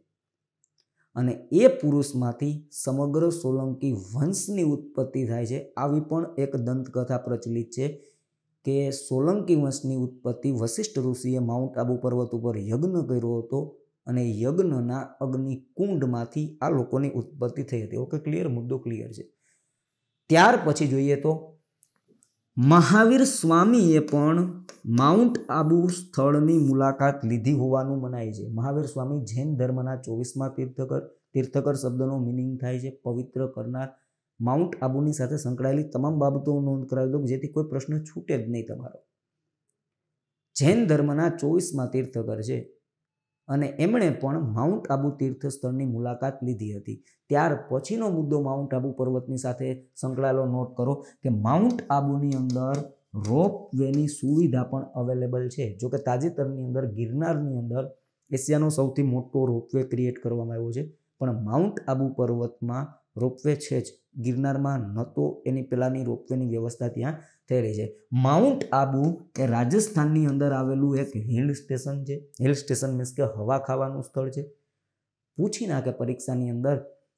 અને એ પુરુષમાંથી સમગ્ર સોલંકી વંશની ઉત્પત્તિ થાય છે આવી પણ એક દંતકથા પ્રચલિત છે કે સોલંકી વંશની ઉત્પત્તિ વશિષ્ઠ ઋષિએ માઉન્ટ આબુ પર્વત ઉપર યજ્ઞ કર્યો હતો અને યજ્ઞના અગ્નિકુંડમાંથી આ લોકોની ઉત્પત્તિ થઈ હતી ઓકે ક્લિયર મુદ્દો ક્લિયર છે ત્યાર પછી જોઈએ તો મહાવીર સ્વામીએ પણ માઉન્ટ આબુ સ્થળની મુલાકાત લીધી હોવાનું મનાય છે મહાવીર સ્વામી જૈન ધર્મના ચોવીસમાં તીર્થકર તીર્થકર શબ્દનો મિનિંગ થાય છે પવિત્ર કરનાર માઉન્ટ આબુની સાથે સંકળાયેલી તમામ બાબતો નોંધ કરાવી દઉં જેથી કોઈ પ્રશ્ન છૂટે જ નહીં તમારો જૈન ધર્મના ચોવીસમાં તીર્થકર છે અને એમણે પણ માઉન્ટ આબુ તીર્થ સ્થળની મુલાકાત લીધી હતી ત્યાર પછીનો મુદ્દો માઉન્ટ આબુ પર્વતની સાથે સંકળાયેલો નોટ કરો કે માઉન્ટ આબુની અંદર રોપ વેની સુવિધા પણ અવેલેબલ છે જો કે તાજેતરની અંદર ગિરનારની અંદર એશિયાનો સૌથી મોટો રોપવે ક્રિએટ કરવામાં આવ્યો છે પણ માઉન્ટ આબુ પર્વતમાં રોપવે છે જ ગિરનારમાં નહોતો એની પહેલાંની રોપવેની વ્યવસ્થા ત્યાં થઈ રહી છે માઉન્ટ આબુ એ રાજસ્થાનની અંદર આવેલું એક હિલ સ્ટેશન છે હિલ સ્ટેશન મીન્સ કે હવા ખાવાનું સ્થળ છે પૂછી નાખે પરીક્ષાની અંદર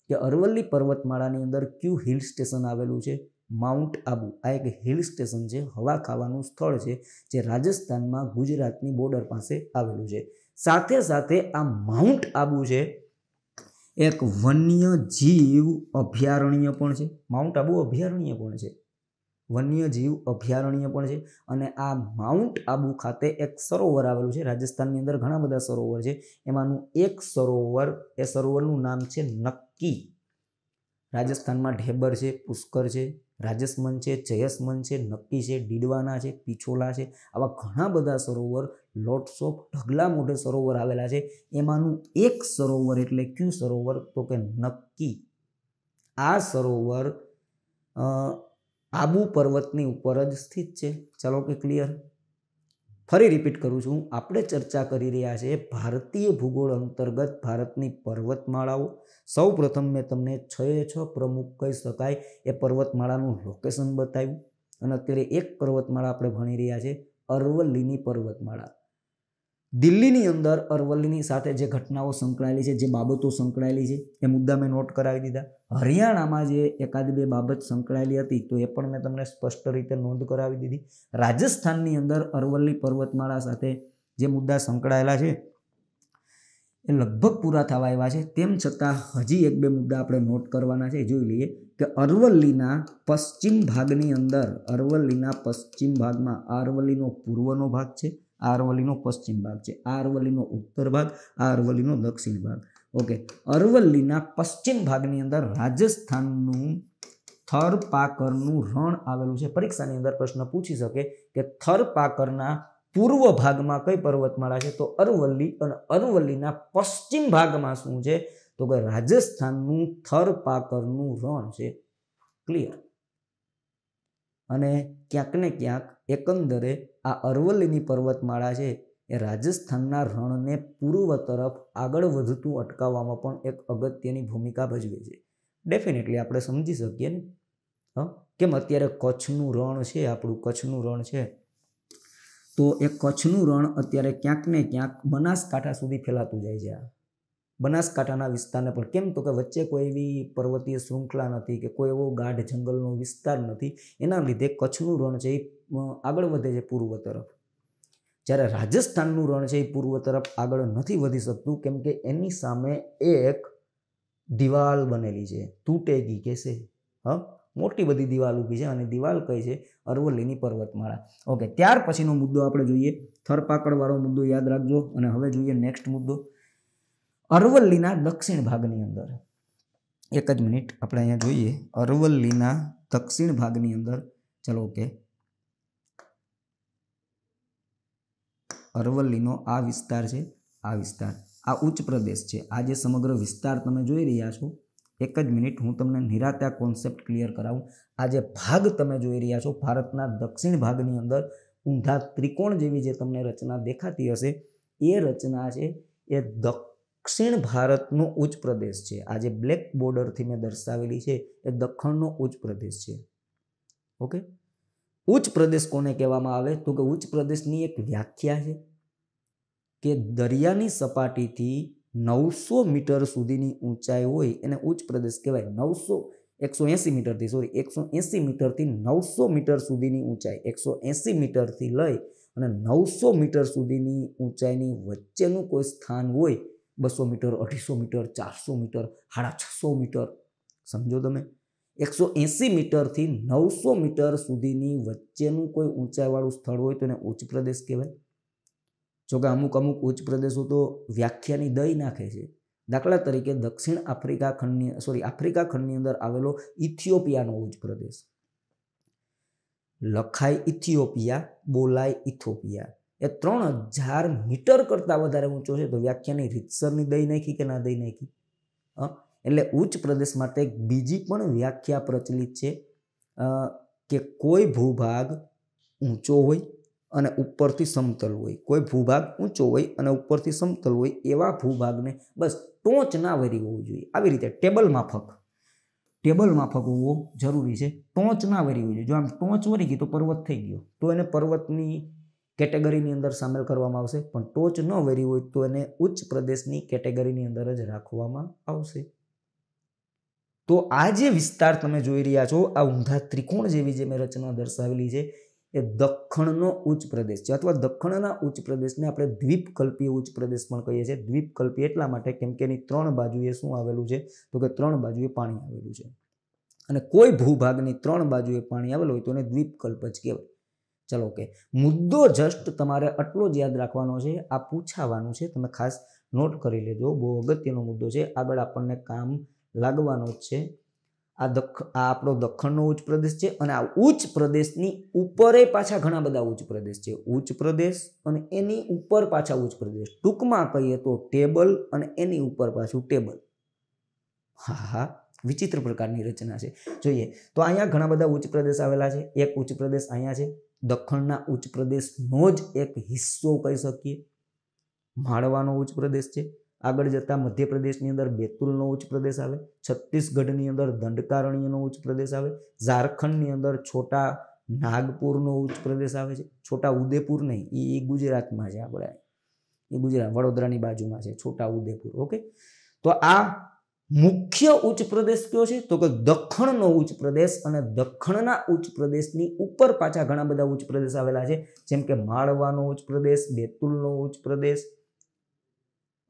કે અરવલ્લી પર્વતમાળાની અંદર ક્યુ હિલ સ્ટેશન આવેલું છે માઉન્ટ આબુ આ એક હિલ સ્ટેશન છે હવા ખાવાનું સ્થળ છે જે રાજસ્થાનમાં ગુજરાતની બોર્ડર પાસે આવેલું છે સાથે સાથે આ માઉન્ટ આબુ છે એક વન્ય જીવ અભયારણ્ય પણ છે માઉન્ટ આબુ અભયારણ્ય પણ છે વન્ય જીવ અભયારણ્ય પણ છે અને આ માઉન્ટ આબુ ખાતે એક સરોવર આવેલું છે રાજસ્થાનની અંદર ઘણા બધા સરોવર છે એમાંનું એક સરોવર એ સરોવરનું નામ છે નક્કી રાજસ્થાનમાં ઢેબર છે પુષ્કર છે રાજસમંદ છે જયસમંદ છે નક્કી છે ડીડવાના છે પિછોલા છે આવા ઘણા બધા સરોવર લોટ્સ ઓફ ઢગલા મોઢે સરોવર આવેલા છે એમાંનું એક સરોવર એટલે ક્યુ સરોવર તો કે નક્કી આ સરોવર આબુ પર્વતની ઉપર જ સ્થિત છે ચાલો કે ક્લિયર ફરી રિપીટ કરું છું આપણે ચર્ચા કરી રહ્યા છીએ ભારતીય ભૂગોળ અંતર્ગત ભારતની પર્વતમાળાઓ સૌ પ્રથમ મેં તમને છ છ પ્રમુખ કહી શકાય એ પર્વતમાળાનું લોકેશન બતાવ્યું અને અત્યારે એક પર્વતમાળા આપણે ભણી રહ્યા છે અરવલ્લીની પર્વતમાળા દિલ્હીની અંદર અરવલ્લીની સાથે જે ઘટનાઓ સંકળાયેલી છે જે બાબતો સંકળાયેલી છે એ મુદ્દા મેં નોટ કરાવી દીધા હરિયાણામાં જે એકાદ બે બાબત સંકળાયેલી હતી તો એ પણ મેં તમને સ્પષ્ટ રીતે નોંધ કરાવી દીધી રાજસ્થાનની અંદર અરવલ્લી પર્વતમાળા સાથે જે મુદ્દા સંકળાયેલા છે એ લગભગ પૂરા થવા આવ્યા છે તેમ છતાં હજી એક બે મુદ્દા આપણે નોટ કરવાના છે જોઈ લઈએ કે અરવલ્લીના પશ્ચિમ ભાગની અંદર અરવલ્લીના પશ્ચિમ ભાગમાં અરવલ્લીનો પૂર્વનો ભાગ છે આ પશ્ચિમ ભાગ છે આ અરવલ્લીનો ઉત્તર ભાગ આ દક્ષિણ ભાગ ઓકે અરવલ્લીના પશ્ચિમ ભાગની અંદર રાજસ્થાનનું થરપાકરનું રણ આવેલું છે પરીક્ષાની અંદર પ્રશ્ન પૂછી શકે કે થરપાકરના પૂર્વ ભાગમાં કઈ પર્વતમાળા છે તો અરવલ્લી અને અરવલ્લીના પશ્ચિમ ભાગમાં શું છે તો કે રાજસ્થાનનું થરપાકરનું રણ છે ક્લિયર અને ક્યાંક ને ક્યાંક એકંદરે આ અરવલ્લીની પર્વતમાળા છે એ રાજસ્થાનના રણને પૂર્વ તરફ આગળ વધતું અટકાવવામાં પણ એક અગત્યની ભૂમિકા ભજવે છે ડેફિનેટલી આપણે સમજી શકીએ ને હા કેમ અત્યારે કચ્છનું રણ છે આપણું કચ્છનું રણ છે તો એ કચ્છનું રણ અત્યારે ક્યાંક ને ક્યાંક બનાસકાંઠા સુધી ફેલાતું જાય છે આ બનાસકાંઠાના વિસ્તારને પણ કેમ તો કે વચ્ચે કોઈ એવી પર્વતીય શૃંખલા નથી કે કોઈ એવો ગાઢ જંગલનો વિસ્તાર નથી એના લીધે કચ્છનું રણ છે એ આગળ વધે છે પૂર્વ તરફ જ્યારે રાજસ્થાનનું રણ છે એ પૂર્વ તરફ આગળ નથી વધી શકતું કેમ કે એની સામે એક દિવાલ બનેલી છે તૂટેગી કહેશે હા મોટી બધી દિવાલ ઊભી છે અને દિવાલ કઈ છે અરવલ્લીની પર્વતમાળા ઓકે ત્યાર પછીનો મુદ્દો આપણે જોઈએ થરપાકડવાળો મુદ્દો યાદ રાખજો અને હવે જોઈએ નેક્સ્ટ મુદ્દો અરવલ્લીના દક્ષિણ ભાગની અંદર એક જ મિનિટ આપણે અહીંયા જોઈએ અરવલ્લીના દક્ષિણ ભાગની અંદર ચલો ઓકે અરવલ્લીનો આ વિસ્તાર છે આ વિસ્તાર આ ઉચ્ચ પ્રદેશ છે આ જે સમગ્ર વિસ્તાર તમે જોઈ રહ્યા છો એક જ મિનિટ હું તમને નિરાતે કોન્સેપ્ટ ક્લિયર કરાવું આ જે ભાગ તમે જોઈ રહ્યા છો ભારતના દક્ષિણ ભાગની અંદર ઊંધા ત્રિકોણ જેવી જે તમને રચના દેખાતી હશે એ રચના છે એ દક્ષિણ દક્ષિણ ભારતનો ઉચ્ચ પ્રદેશ છે આ જે બ્લેક બોર્ડરથી મેં દર્શાવેલી છે એ દખણનો ઉચ્ચ પ્રદેશ છે ઓકે ઉચ્ચ પ્રદેશ કોને કહેવામાં આવે તો કે ઉચ્ચ પ્રદેશની એક વ્યાખ્યા છે કે દરિયાની સપાટીથી નવસો મીટર સુધીની ઊંચાઈ હોય એને ઉચ્ચ પ્રદેશ કહેવાય નવસો એકસો એંસી મીટરથી સોરી એકસો એંસી મીટરથી નવસો મીટર સુધીની ઊંચાઈ એકસો એંસી મીટરથી લઈ અને નવસો મીટર સુધીની ઊંચાઈની વચ્ચેનું કોઈ સ્થાન હોય બસો મીટર અઢીસો મીટર ચારસો મીટર સાડા છસો મીટર સમજો તમે એકસો એંસી મીટરથી નવસો મીટર સુધીની વચ્ચેનું કોઈ ઊંચાઈવાળું સ્થળ હોય તો એને ઉચ્ચ પ્રદેશ કહેવાય જોકે અમુક અમુક ઉચ્ચ પ્રદેશો તો વ્યાખ્યાની દઈ નાખે છે દાખલા તરીકે દક્ષિણ આફ્રિકા ખંડની સોરી આફ્રિકા ખંડની અંદર આવેલો ઇથિયોપિયાનો ઉચ્ચ પ્રદેશ લખાય ઇથિયોપિયા બોલાય ઇથોપિયા એ ત્રણ હજાર મીટર કરતાં વધારે ઊંચો છે તો વ્યાખ્યાની રીતસરની દઈ નાખી કે ના દઈ નાખી હં એટલે ઉચ્ચ પ્રદેશ માટે બીજી પણ વ્યાખ્યા પ્રચલિત છે કે કોઈ ભૂભાગ ઊંચો હોય અને ઉપરથી સમતલ હોય કોઈ ભૂભાગ ઊંચો હોય અને ઉપરથી સમતલ હોય એવા ભૂભાગને બસ ટોચ ના વરી હોવું જોઈએ આવી રીતે ટેબલ માફક ટેબલ માફક હોવો જરૂરી છે ટોચ ના વરી હોવી જોઈએ જો આમ ટોચ વરી ગઈ તો પર્વત થઈ ગયો તો એને પર્વતની કેટેગરીની અંદર સામેલ કરવામાં આવશે પણ ટોચ ન વેરી હોય તો એને ઉચ્ચ પ્રદેશની કેટેગરીની અંદર જ રાખવામાં આવશે તો આ જે વિસ્તાર તમે જોઈ રહ્યા છો આ ઊંધા ત્રિકોણ જેવી જે મેં રચના દર્શાવેલી છે એ દખણનો ઉચ્ચ પ્રદેશ છે અથવા દખણના ઉચ્ચ પ્રદેશને આપણે દ્વીપકલ્પીય ઉચ્ચ પ્રદેશ પણ કહીએ છીએ દ્વીપકલ્પીય એટલા માટે કેમ કે એની ત્રણ બાજુએ શું આવેલું છે તો કે ત્રણ બાજુએ પાણી આવેલું છે અને કોઈ ભૂભાગની ત્રણ બાજુએ પાણી આવેલું હોય તો એને દ્વીપકલ્પ જ કહેવાય ચલો કે મુદ્દો જસ્ટ તમારે આટલો જ યાદ રાખવાનો છે આ પૂછાવાનું છે તમે ખાસ નોટ કરી લેજો બહુ અગત્યનો મુદ્દો છે આગળ આપણને કામ લાગવાનો જ છે આ દખ આ આપણો દખણનો ઉચ્ચ પ્રદેશ છે અને આ ઉચ્ચ પ્રદેશની ઉપર પાછા ઘણા બધા ઉચ્ચ પ્રદેશ છે ઉચ્ચ પ્રદેશ અને એની ઉપર પાછા ઉચ્ચ પ્રદેશ ટૂંકમાં કહીએ તો ટેબલ અને એની ઉપર પાછું ટેબલ હા હા વિચિત્ર પ્રકારની રચના છે જોઈએ તો અહીંયા ઘણા બધા ઉચ્ચ પ્રદેશ આવેલા છે એક ઉચ્ચ પ્રદેશ અહીંયા છે દખણના ઉચ્ચ પ્રદેશનો જ એક હિસ્સો કહી શકીએ માળવાનો ઉચ્ચ પ્રદેશ છે આગળ જતાં મધ્યપ્રદેશની અંદર બેતુલનો ઉચ્ચ પ્રદેશ આવે છત્તીસગઢની અંદર દંડકારણ્યનો ઉચ્ચ પ્રદેશ આવે ઝારખંડની અંદર છોટા નાગપુરનો ઉચ્ચ પ્રદેશ આવે છે છોટા ઉદેપુર નહીં એ ગુજરાતમાં છે આપણે એ ગુજરાત વડોદરાની બાજુમાં છે છોટા ઉદેપુર ઓકે તો આ મુખ્ય ઉચ્ચ પ્રદેશ કયો છે તો કે દખણનો ઉચ્ચ પ્રદેશ અને દખણના ઉચ્ચ પ્રદેશની ઉપર પાછા ઘણા બધા ઉચ્ચ પ્રદેશ આવેલા છે જેમ કે માળવાનો ઉચ્ચ પ્રદેશ બેતુલનો ઉચ્ચ પ્રદેશ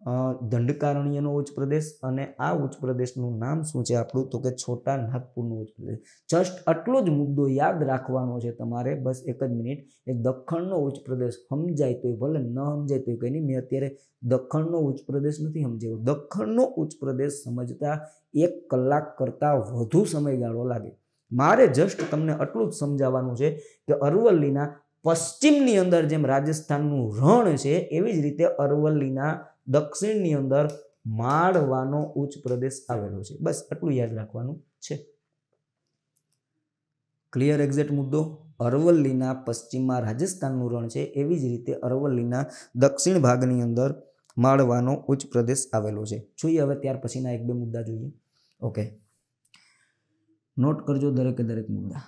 દંડકારણીયનો ઉચ્ચ પ્રદેશ અને આ ઉચ્ચ પ્રદેશનું નામ શું છે આપણું તો કે છોટા નાગપુરનું ઉચ્ચ પ્રદેશ જસ્ટ આટલો જ મુદ્દો યાદ રાખવાનો છે તમારે બસ એક જ મિનિટ એ દખણનો ઉચ્ચ પ્રદેશ સમજાય તોય ભલે ન સમજાય તોય કંઈ નહીં મેં અત્યારે દખણનો ઉચ્ચ પ્રદેશ નથી સમજાયો દખણનો ઉચ્ચ પ્રદેશ સમજતા એક કલાક કરતાં વધુ સમયગાળો લાગે મારે જસ્ટ તમને આટલું જ સમજાવવાનું છે કે અરવલ્લીના પશ્ચિમની અંદર જેમ રાજસ્થાનનું રણ છે એવી જ રીતે અરવલ્લીના દક્ષિણની અંદર માળવાનો ઉચ્ચ પ્રદેશ આવેલો છે બસ આટલું યાદ રાખવાનું છે ક્લિયર એક્ઝેક્ટ મુદ્દો અરવલ્લીના પશ્ચિમમાં રાજસ્થાનનું રણ છે એવી જ રીતે અરવલ્લીના દક્ષિણ ભાગની અંદર માળવાનો ઉચ્ચ પ્રદેશ આવેલો છે જોઈએ હવે ત્યાર પછીના એક બે મુદ્દા જોઈએ ઓકે નોટ કરજો દરેકે દરેક મુદ્દા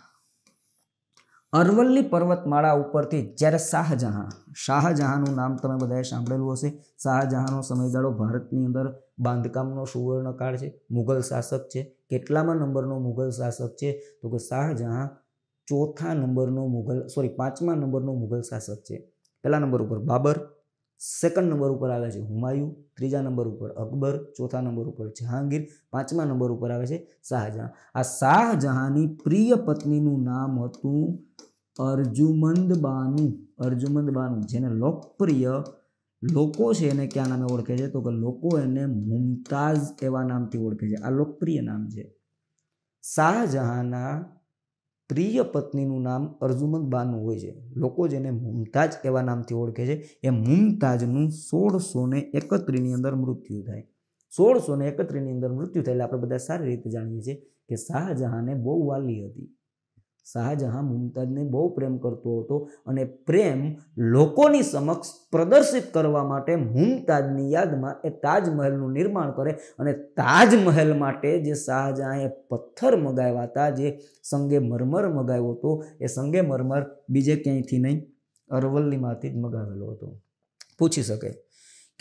અરવલ્લી પર્વતમાળા ઉપરથી જ્યારે શાહજહાં શાહજહાંનું નામ તમે બધાએ સાંભળેલું હશે શાહજહાંનો સમયગાળો ભારતની અંદર બાંધકામનો સુવર્ણકાળ છે મુગલ શાસક છે કેટલામાં નંબરનો મુઘલ શાસક છે તો કે શાહજહાં ચોથા નંબરનો મુઘલ સોરી પાંચમા નંબરનો મુગલ શાસક છે પહેલા નંબર ઉપર બાબર સેકન્ડ નંબર ઉપર આવે છે હુમાયુ ત્રીજા નંબર ઉપર અકબર ચોથા નંબર ઉપર જહાંગીર પાંચમા નંબર ઉપર આવે છે શાહજહાં આ શાહજહાંની પ્રિય પત્નીનું નામ હતું અર્જુમંદ બાનું અર્જુમંદ બાનુ જેને લોકપ્રિય લોકો છે એને ક્યાં નામે ઓળખે છે તો કે લોકો એને મુમતાઝ એવા નામથી ઓળખે છે આ લોકપ્રિય નામ છે શાહજહાંના પ્રિય પત્નીનું નામ અર્જુમંદ બાનું હોય છે લોકો જેને મુમતાજ એવા નામથી ઓળખે છે એ મુમતાજનું સોળસો ને એકત્રીની અંદર મૃત્યુ થાય સોળસો ને એકત્રીની અંદર મૃત્યુ થાય એટલે આપણે બધા સારી રીતે જાણીએ છીએ કે શાહજહાને બહુ વાલી હતી શાહજહાં મુમતાજને બહુ પ્રેમ કરતો હતો અને પ્રેમ લોકોની સમક્ષ પ્રદર્શિત કરવા માટે મુમતાજની યાદમાં એ તાજમહેલનું નિર્માણ કરે અને તાજમહેલ માટે જે શાહજહાંએ પથ્થર મગાવ્યા હતા જે સંગે મરમર મગાવ્યો હતો એ સંગે મરમર બીજે ક્યાંયથી નહીં અરવલ્લીમાંથી જ મગાવેલો હતો પૂછી શકે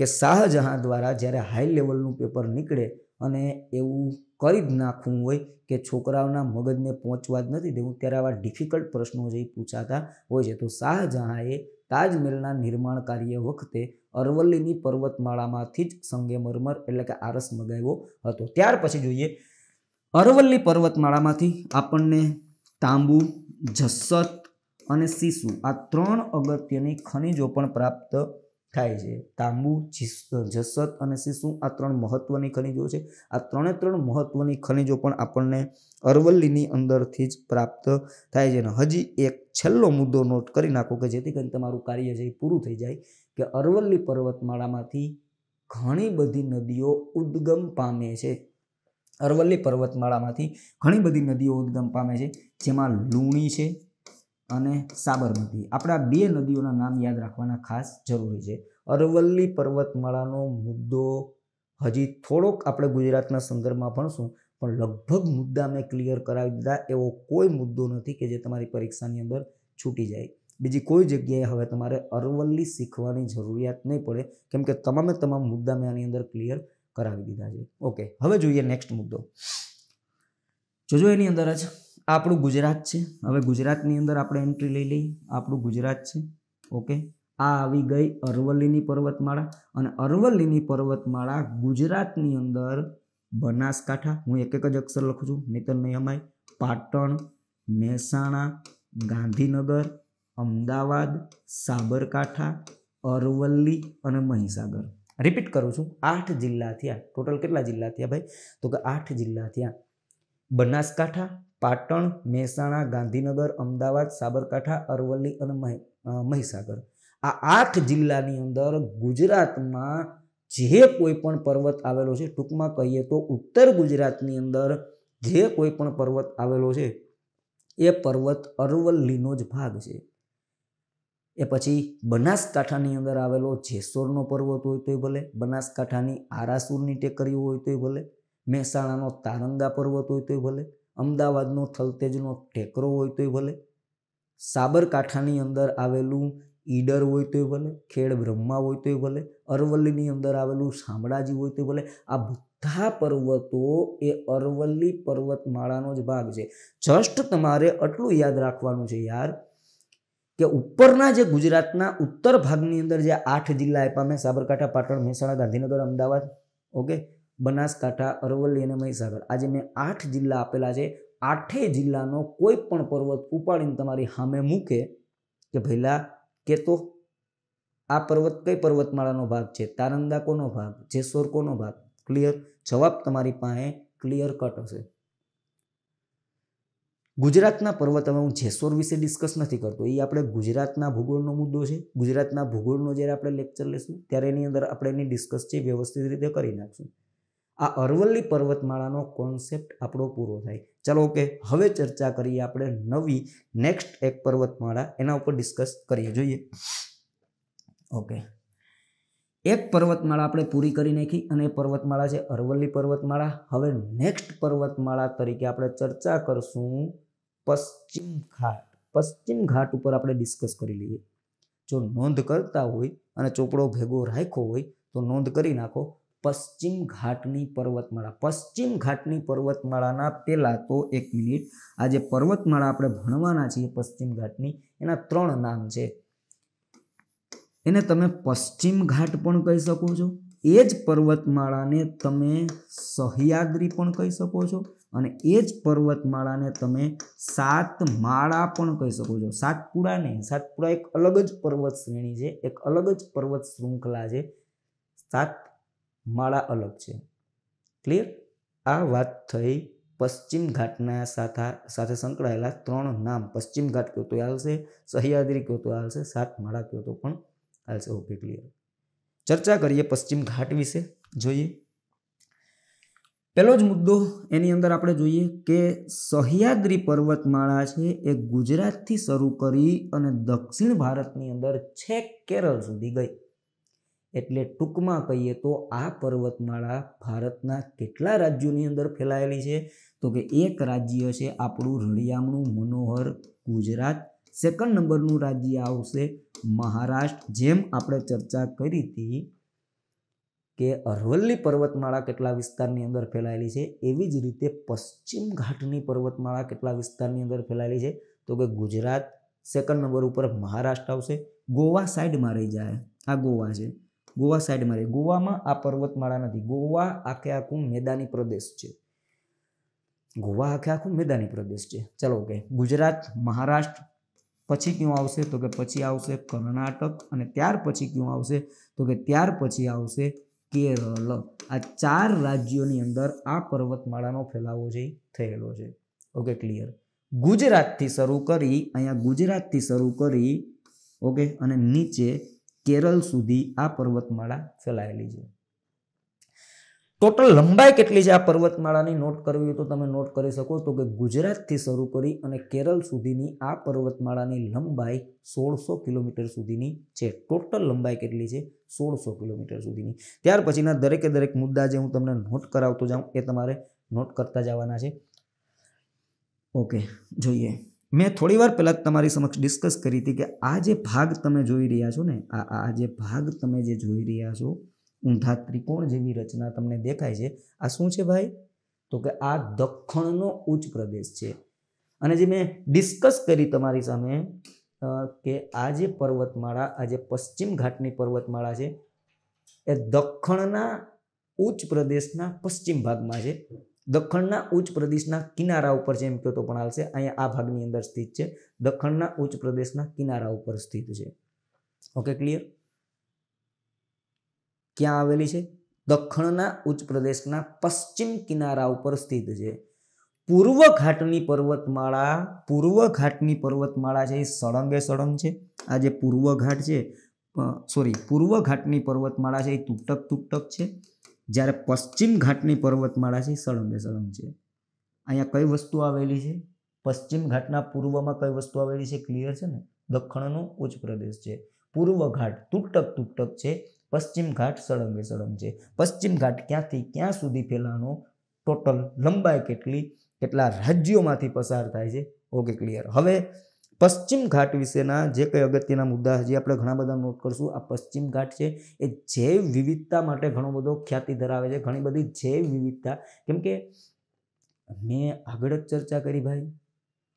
કે શાહજહાં દ્વારા જ્યારે હાઈ લેવલનું પેપર નીકળે અને એવું કરી જ નાખવું હોય કે છોકરાઓના મગજને પહોંચવા જ નથી દેવું ત્યારે આવા ડિફિકલ્ટ પ્રશ્નો જે પૂછાતા હોય છે તો શાહજહાંએ તાજમહેલના નિર્માણ કાર્ય વખતે અરવલ્લીની પર્વતમાળામાંથી જ સંગેમરમર એટલે કે આરસ મગાવ્યો હતો ત્યાર પછી જોઈએ અરવલ્લી પર્વતમાળામાંથી આપણને તાંબુ જસ્સત અને સીસુ આ ત્રણ અગત્યની ખનિજો પણ પ્રાપ્ત થાય છે તાંબુ જસત અને શીશુ આ ત્રણ મહત્વની ખનિજો છે આ ત્રણે ત્રણ મહત્વની ખનિજો પણ આપણને અરવલ્લીની અંદરથી જ પ્રાપ્ત થાય છે અને હજી એક છેલ્લો મુદ્દો નોટ કરી નાખો કે જેથી કરીને તમારું કાર્ય છે એ પૂરું થઈ જાય કે અરવલ્લી પર્વતમાળામાંથી ઘણી બધી નદીઓ ઉદ્ગમ પામે છે અરવલ્લી પર્વતમાળામાંથી ઘણી બધી નદીઓ ઉદ્ગમ પામે છે જેમાં લુણી છે અને સાબરમતી આપણા બે નદીઓના નામ યાદ રાખવાના ખાસ જરૂરી છે અરવલ્લી પર્વતમાળાનો મુદ્દો હજી થોડોક આપણે ગુજરાતના સંદર્ભમાં ભણશું પણ લગભગ મુદ્દા મેં ક્લિયર કરાવી દીધા એવો કોઈ મુદ્દો નથી કે જે તમારી પરીક્ષાની અંદર છૂટી જાય બીજી કોઈ જગ્યાએ હવે તમારે અરવલ્લી શીખવાની જરૂરિયાત નહીં પડે કેમ કે તમામે તમામ મુદ્દા મેં આની અંદર ક્લિયર કરાવી દીધા છે ઓકે હવે જોઈએ નેક્સ્ટ મુદ્દો જોજો એની અંદર જ આપણું ગુજરાત છે હવે ગુજરાતની અંદર આપણે એન્ટ્રી લઈ લઈએ આપણું ગુજરાત છે ઓકે આ આવી ગઈ અરવલ્લીની પર્વતમાળા અને અરવલ્લીની પર્વતમાળા ગુજરાતની અંદર બનાસકાંઠા હું એક એક જ અક્ષર લખું છું નહીતર નહીં અમાય પાટણ મહેસાણા ગાંધીનગર અમદાવાદ સાબરકાંઠા અરવલ્લી અને મહીસાગર રિપીટ કરું છું આઠ જિલ્લા થયા ટોટલ કેટલા જિલ્લા થયા ભાઈ તો કે આઠ જિલ્લા થયા બનાસકાંઠા પાટણ મહેસાણા ગાંધીનગર અમદાવાદ સાબરકાંઠા અરવલ્લી અને મહીસાગર આ આઠ જિલ્લાની અંદર ગુજરાતમાં જે કોઈ પણ પર્વત આવેલો છે ટૂંકમાં કહીએ તો ઉત્તર ગુજરાતની અંદર જે કોઈ પણ પર્વત આવેલો છે એ પર્વત અરવલ્લીનો જ ભાગ છે એ પછી બનાસકાંઠાની અંદર આવેલો જેસોરનો પર્વત હોય તોય ભલે બનાસકાંઠાની આરાસુરની ટેકરીઓ હોય તોય ભલે મહેસાણાનો તારંગા પર્વત હોય તોય ભલે અમદાવાદનો થલતેજનો ટેકરો હોય તોય ભલે સાબરકાંઠાની અંદર આવેલું ઈડર હોય તોય ભલે ખેડ બ્રહ્મા હોય તોય ભલે અરવલ્લીની અંદર આવેલું શામળાજી હોય તોય ભલે આ બધા પર્વતો એ અરવલ્લી પર્વતમાળાનો જ ભાગ છે જસ્ટ તમારે આટલું યાદ રાખવાનું છે યાર કે ઉપરના જે ગુજરાતના ઉત્તર ભાગની અંદર જે આઠ જિલ્લા આપ્યા મેં સાબરકાંઠા પાટણ મહેસાણા ગાંધીનગર અમદાવાદ ઓકે બનાસકાંઠા અરવલ્લી અને મહીસાગર આજે મેં આઠ જિલ્લા આપેલા છે આઠેય જિલ્લાનો કોઈ પણ પર્વત ઉપાડીને તમારી સામે મૂકે કે ભૈલા કે તો આ પર્વત કઈ પર્વતમાળાનો ભાગ છે તારંદા કોનો ભાગ જેસોર કોનો ભાગ ક્લિયર જવાબ તમારી પાસે ક્લિયર કટ હશે ગુજરાતના પર્વત હવે હું જેસોર વિશે ડિસ્કસ નથી કરતો એ આપણે ગુજરાતના ભૂગોળનો મુદ્દો છે ગુજરાતના ભૂગોળનો જ્યારે આપણે લેક્ચર લઈશું ત્યારે એની અંદર આપણે એની ડિસ્કસ છે વ્યવસ્થિત રીતે કરી નાખશું આ અરવલ્લી પર્વતમાળાનો કોન્સેપ્ટ આપણો પૂરો થાય ચાલો ઓકે હવે ચર્ચા કરીએ આપણે નવી નેક્સ્ટ એક પર્વતમાળા એના ઉપર ડિસ્કસ કરીએ જોઈએ ઓકે એક પર્વતમાળા આપણે પૂરી કરી નાખી અને એ પર્વતમાળા છે અરવલ્લી પર્વતમાળા હવે નેક્સ્ટ પર્વતમાળા તરીકે આપણે ચર્ચા કરશું પશ્ચિમ ઘાટ પશ્ચિમ ઘાટ ઉપર આપણે ડિસ્કસ કરી લઈએ જો નોંધ કરતા હોય અને ચોપડો ભેગો રાખ્યો હોય તો નોંધ કરી નાખો પશ્ચિમ ઘાટની પર્વતમાળા પશ્ચિમ ઘાટની પર્વતમાળાના પહેલાં તો એક મિનિટ આ જે પર્વતમાળા આપણે ભણવાના છીએ પશ્ચિમ ઘાટની એના ત્રણ નામ છે એને તમે પશ્ચિમ ઘાટ પણ કહી શકો છો એ જ પર્વતમાળાને તમે સહયાદ્રી પણ કહી શકો છો અને એ જ પર્વતમાળાને તમે સાત માળા પણ કહી શકો છો સાતપુડા નહીં સાતપુડા એક અલગ જ પર્વત શ્રેણી છે એક અલગ જ પર્વત શૃંખલા છે સાત માળા અલગ છે ક્લિયર આ વાત થઈ પશ્ચિમ ઘાટના સાથા સાથે સંકળાયેલા ત્રણ નામ પશ્ચિમ ઘાટ કયો તો આવશે સહ્યાદ્રી કયો તો આવશે સાત માળા કયો તો પણ આવશે ઓકે ક્લિયર ચર્ચા કરીએ પશ્ચિમ ઘાટ વિશે જોઈએ પહેલો જ મુદ્દો એની અંદર આપણે જોઈએ કે સહ્યાદ્રી પર્વતમાળા છે એ ગુજરાતથી શરૂ કરી અને દક્ષિણ ભારતની અંદર છેક કેરળ સુધી ગઈ એટલે ટૂંકમાં કહીએ તો આ પર્વતમાળા ભારતના કેટલા રાજ્યોની અંદર ફેલાયેલી છે તો કે એક રાજ્ય છે આપણું રળિયામણું મનોહર ગુજરાત સેકન્ડ નંબરનું રાજ્ય આવશે મહારાષ્ટ્ર જેમ આપણે ચર્ચા કરી હતી કે અરવલ્લી પર્વતમાળા કેટલા વિસ્તારની અંદર ફેલાયેલી છે એવી જ રીતે પશ્ચિમ ઘાટની પર્વતમાળા કેટલા વિસ્તારની અંદર ફેલાયેલી છે તો કે ગુજરાત સેકન્ડ નંબર ઉપર મહારાષ્ટ્ર આવશે ગોવા સાઈડમાં રહી જાય આ ગોવા છે ગોવા સાઈડમાં રહે ગોવામાં આ પર્વતમાળા નથી ગોવા આખે આખું મેદાની પ્રદેશ છે ગોવા આખે આખું મેદાની પ્રદેશ છે ચલો ઓકે ગુજરાત મહારાષ્ટ્ર પછી ક્યું આવશે તો કે પછી આવશે કર્ણાટક અને ત્યાર પછી ક્યું આવશે તો કે ત્યાર પછી આવશે કેરળ આ ચાર રાજ્યોની અંદર આ પર્વતમાળાનો ફેલાવો જે થયેલો છે ઓકે ક્લિયર ગુજરાતથી શરૂ કરી અહીંયા ગુજરાતથી શરૂ કરી ઓકે અને નીચે કેરળ સુધી આ પર્વતમાળા ફેલાયેલી છે ટોટલ લંબાઈ કેટલી છે આ પર્વતમાળાની નોટ કરવી હોય તો તમે નોટ કરી શકો તો કે ગુજરાતથી શરૂ કરી અને કેરળ સુધીની આ પર્વતમાળાની લંબાઈ સોળસો કિલોમીટર સુધીની છે ટોટલ લંબાઈ કેટલી છે સોળસો કિલોમીટર સુધીની ત્યાર પછીના દરેકે દરેક મુદ્દા જે હું તમને નોટ કરાવતો જાઉં એ તમારે નોટ કરતા જવાના છે ઓકે જોઈએ મેં થોડી વાર પહેલાં તમારી સમક્ષ ડિસ્કસ કરી હતી કે આ જે ભાગ તમે જોઈ રહ્યા છો ને આ આ જે ભાગ તમે જે જોઈ રહ્યા છો ઊંધા ત્રિકોણ જેવી રચના તમને દેખાય છે આ શું છે ભાઈ તો કે આ દખણનો ઉચ્ચ પ્રદેશ છે અને જે મેં ડિસ્કસ કરી તમારી સામે કે આ જે પર્વતમાળા આ જે પશ્ચિમ ઘાટની પર્વતમાળા છે એ દખણના ઉચ્ચ પ્રદેશના પશ્ચિમ ભાગમાં છે દખણના ઉચ્ચ પ્રદેશના કિનારા ઉપર છે એમ કહો તો પણ આવશે અહીંયા આ ભાગની અંદર સ્થિત છે દખણના ઉચ્ચ પ્રદેશના કિનારા ઉપર સ્થિત છે ઓકે ક્લિયર ક્યાં આવેલી છે દખણના ઉચ્ચ પ્રદેશના પશ્ચિમ કિનારા ઉપર સ્થિત છે પૂર્વ ઘાટની પર્વતમાળા પૂર્વ ઘાટની પર્વતમાળા છે એ સળંગે સળંગ છે આ જે પૂર્વ ઘાટ છે સોરી પૂર્વ ઘાટની પર્વતમાળા છે એ તૂટક તૂટક છે જ્યારે પશ્ચિમ ઘાટની પર્વતમાળા છે સળંગે સળંગ છે અહીંયા કઈ વસ્તુ આવેલી છે પશ્ચિમ ઘાટના પૂર્વમાં કઈ વસ્તુ આવેલી છે ક્લિયર છે ને દખણનો ઉચ્ચ પ્રદેશ છે પૂર્વ ઘાટ તૂટક તૂટક છે પશ્ચિમ ઘાટ સળંગે સળંગ છે પશ્ચિમ ઘાટ ક્યાંથી ક્યાં સુધી ફેલાનો ટોટલ લંબાઈ કેટલી કેટલા રાજ્યોમાંથી પસાર થાય છે ઓકે ક્લિયર હવે પશ્ચિમ ઘાટ વિશેના જે કંઈ અગત્યના મુદ્દા હજી આપણે ઘણા બધા નોટ કરશું આ પશ્ચિમ ઘાટ છે એ જૈવ વિવિધતા માટે ઘણો બધો ખ્યાતિ ધરાવે છે ઘણી બધી જૈવ વિવિધતા કેમ કે મેં આગળ જ ચર્ચા કરી ભાઈ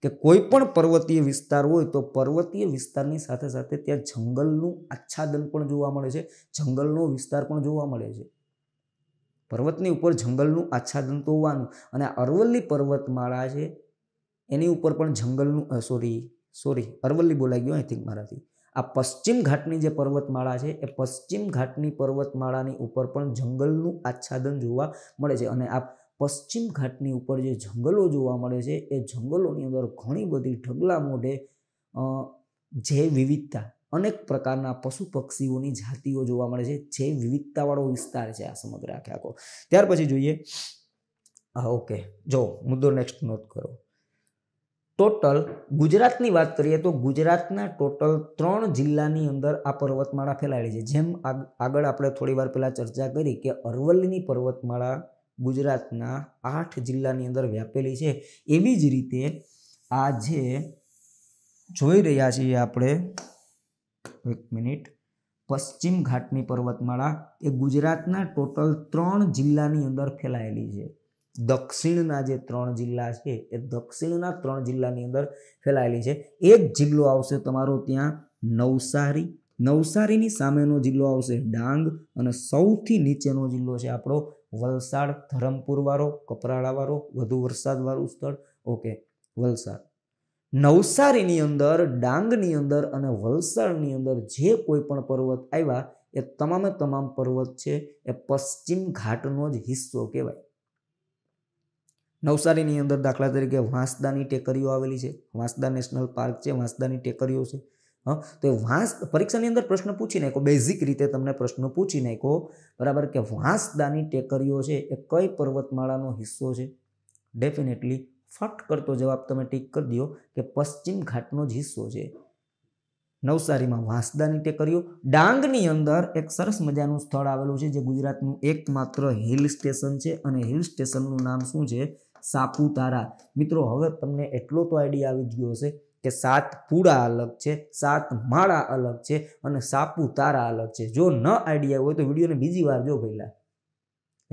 કે કોઈ પણ પર્વતીય વિસ્તાર હોય તો પર્વતીય વિસ્તારની સાથે સાથે ત્યાં જંગલનું આચ્છાદન પણ જોવા મળે છે જંગલનો વિસ્તાર પણ જોવા મળે છે પર્વતની ઉપર જંગલનું આચ્છાદન તો હોવાનું અને અરવલ્લી પર્વતમાળા છે એની ઉપર પણ જંગલનું સોરી સોરી અરવલ્લી બોલાઈ ગયો આઈ થિંક મારાથી આ પશ્ચિમ ઘાટની જે પર્વતમાળા છે એ પશ્ચિમ ઘાટની પર્વતમાળાની ઉપર પણ જંગલનું આચ્છાદન જોવા મળે છે અને આ પશ્ચિમ ઘાટની ઉપર જે જંગલો જોવા મળે છે એ જંગલોની અંદર ઘણી બધી ઢગલા મોઢે જે વિવિધતા અનેક પ્રકારના પશુ પક્ષીઓની જાતિઓ જોવા મળે છે જે વિવિધતાવાળો વિસ્તાર છે આ સમગ્ર આખે આખો ત્યાર પછી જોઈએ હા ઓકે જો મુદ્દો નેક્સ્ટ નોટ કરો ટોટલ ગુજરાતની વાત કરીએ તો ગુજરાતના ટોટલ ત્રણ જિલ્લાની અંદર આ પર્વતમાળા ફેલાયેલી છે જેમ આગળ આપણે થોડી વાર પહેલાં ચર્ચા કરી કે અરવલ્લીની પર્વતમાળા ગુજરાતના આઠ જિલ્લાની અંદર વ્યાપેલી છે એવી જ રીતે આ જે જોઈ રહ્યા છીએ આપણે એક મિનિટ પશ્ચિમ ઘાટની પર્વતમાળા એ ગુજરાતના ટોટલ ત્રણ જિલ્લાની અંદર ફેલાયેલી છે દક્ષિણના જે ત્રણ જિલ્લા છે એ દક્ષિણના ત્રણ જિલ્લાની અંદર ફેલાયેલી છે એક જિલ્લો આવશે તમારો ત્યાં નવસારી નવસારીની સામેનો જિલ્લો આવશે ડાંગ અને સૌથી નીચેનો જિલ્લો છે આપણો વલસાડ ધરમપુરવાળો કપરાળાવાળો વધુ વરસાદવાળું સ્થળ ઓકે વલસાડ નવસારીની અંદર ડાંગની અંદર અને વલસાડની અંદર જે કોઈ પણ પર્વત આવ્યા એ તમામે તમામ પર્વત છે એ પશ્ચિમ ઘાટનો જ હિસ્સો કહેવાય નવસારીની અંદર દાખલા તરીકે વાંસદાની ટેકરીઓ આવેલી છે વાંસદા નેશનલ પાર્ક છે વાંસદાની ટેકરીઓ છે હં તો એ વાંસ પરીક્ષાની અંદર પ્રશ્ન પૂછી નાખો બેઝિક રીતે તમને પ્રશ્ન પૂછી નાખો બરાબર કે વાંસદાની ટેકરીઓ છે એ કઈ પર્વતમાળાનો હિસ્સો છે ડેફિનેટલી ફટ કરતો જવાબ તમે ટીક કરી દો કે પશ્ચિમ ઘાટનો જ હિસ્સો છે નવસારીમાં વાંસદાની ટેકરીઓ ડાંગની અંદર એક સરસ મજાનું સ્થળ આવેલું છે જે ગુજરાતનું એકમાત્ર હિલ સ્ટેશન છે અને હિલ સ્ટેશનનું નામ શું છે સાપુતારા મિત્રો હવે તમને એટલો તો આઈડિયા આવી ગયો હશે કે સાત પૂળા અલગ છે સાત માળા અલગ છે અને સાપુતારા અલગ છે જો ન આઈડિયા હોય તો વિડીયોને બીજી વાર જો પહેલાં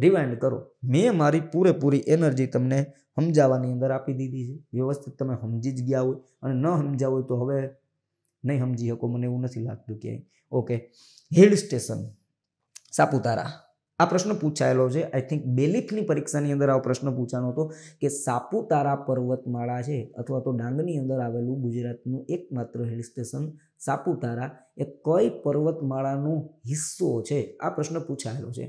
રિવાઇન્ડ કરો મેં મારી પૂરેપૂરી એનર્જી તમને સમજાવવાની અંદર આપી દીધી છે વ્યવસ્થિત તમે સમજી જ ગયા હોય અને ન સમજ્યા હોય તો હવે નહીં સમજી શકો મને એવું નથી લાગતું ક્યાંય ઓકે હિલ સ્ટેશન સાપુતારા આ પ્રશ્ન પૂછાયેલો છે આઈ થિંક બેલિફની પરીક્ષાની અંદર આ પ્રશ્ન પૂછાનો હતો કે સાપુતારા પર્વતમાળા છે અથવા તો ડાંગની અંદર આવેલું ગુજરાતનું એકમાત્ર હિલ સ્ટેશન સાપુતારા એ કઈ પર્વતમાળાનો હિસ્સો છે આ પ્રશ્ન પૂછાયેલો છે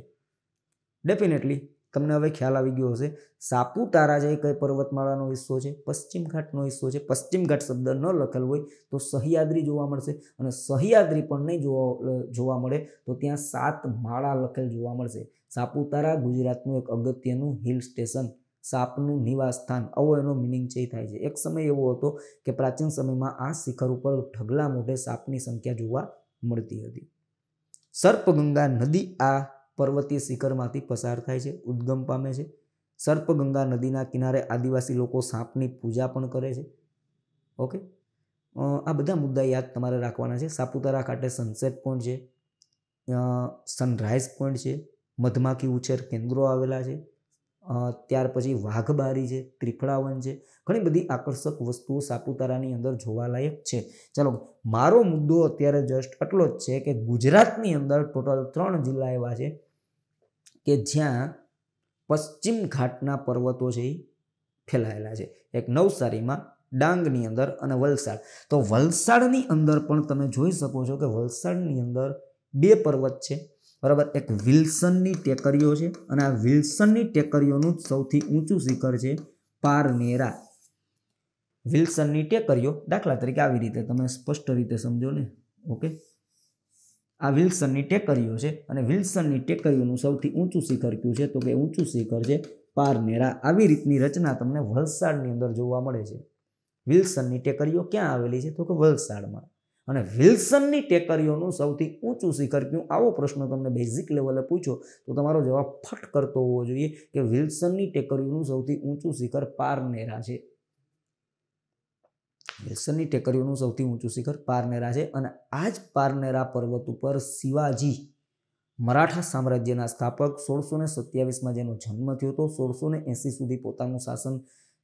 ડેફિનેટલી તમને હવે ખ્યાલ આવી ગયો હશે સાપુતારા જે કઈ પર્વતમાળાનો હિસ્સો છે પશ્ચિમ ઘાટનો હિસ્સો છે પશ્ચિમ ઘાટ શબ્દ ન લખેલ હોય તો સહ્યાદ્રી જોવા મળશે અને સહ્યાદ્રી પણ નહીં જોવા જોવા મળે તો ત્યાં સાત માળા લખેલ જોવા મળશે સાપુતારા ગુજરાતનું એક અગત્યનું હિલ સ્ટેશન સાપનું નિવાસ સ્થાન આવો એનો મિનિંગ છે થાય છે એક સમય એવો હતો કે પ્રાચીન સમયમાં આ શિખર ઉપર ઢગલા મોઢે સાપની સંખ્યા જોવા મળતી હતી સર્પગંગા નદી આ પર્વતીય શિખરમાંથી પસાર થાય છે ઉદ્ગમ પામે છે સર્પગંગા નદીના કિનારે આદિવાસી લોકો સાપની પૂજા પણ કરે છે ઓકે આ બધા મુદ્દા યાદ તમારે રાખવાના છે સાપુતારા ખાતે સનસેટ પોઈન્ટ છે સનરાઈઝ પોઈન્ટ છે મધમાખી ઉછેર કેન્દ્રો આવેલા છે ત્યાર પછી વાઘબારી છે ત્રિફળાવન છે ઘણી બધી આકર્ષક વસ્તુઓ સાપુતારાની અંદર જોવાલાયક છે ચાલો મારો મુદ્દો અત્યારે જસ્ટ આટલો જ છે કે ગુજરાતની અંદર ટોટલ ત્રણ જિલ્લા એવા છે કે જ્યાં પશ્ચિમ ઘાટના પર્વતો છે એ ફેલાયેલા છે એક નવસારીમાં ડાંગની અંદર અને વલસાડ તો વલસાડની અંદર પણ તમે જોઈ શકો છો કે વલસાડની અંદર બે પર્વત છે બરાબર એક વિલ્સનની ટેકરીઓ છે અને આ વિલ્સનની ટેકરીઓનું સૌથી ઊંચું શિખર છે પારનેરા વિલ્સનની ટેકરીઓ દાખલા તરીકે આવી રીતે તમે સ્પષ્ટ રીતે સમજો ને ઓકે આ વિલ્સનની ટેકરીઓ છે અને વિલ્સનની ટેકરીઓનું સૌથી ઊંચું શિખર કયું છે તો કે ઊંચું શિખર છે પારનેરા આવી રીતની રચના તમને વલસાડની અંદર જોવા મળે છે વિલ્સનની ટેકરીઓ ક્યાં આવેલી છે તો કે વલસાડમાં અને વિલ્સનની ટેકરીઓનું સૌથી ઊંચું શિખર કયું આવો પ્રશ્ન તમને બેઝિક લેવલે પૂછો તો તમારો જવાબ ફટ કરતો હોવો જોઈએ કે વિલ્સનની ટેકરીઓનું સૌથી ઊંચું શિખર પારનેરા છે વિલ્સનની ટેકરીઓનું સૌથી ઊંચું શિખર પારનેરા છે અને આ જ પારનેરા પર્વત ઉપર શિવાજી મરાઠા સામ્રાજ્યના સ્થાપક સોળસો ને સત્યાવીસમાં જેનો જન્મ થયો હતો સોળસો ને એંસી સુધી પોતાનું શાસન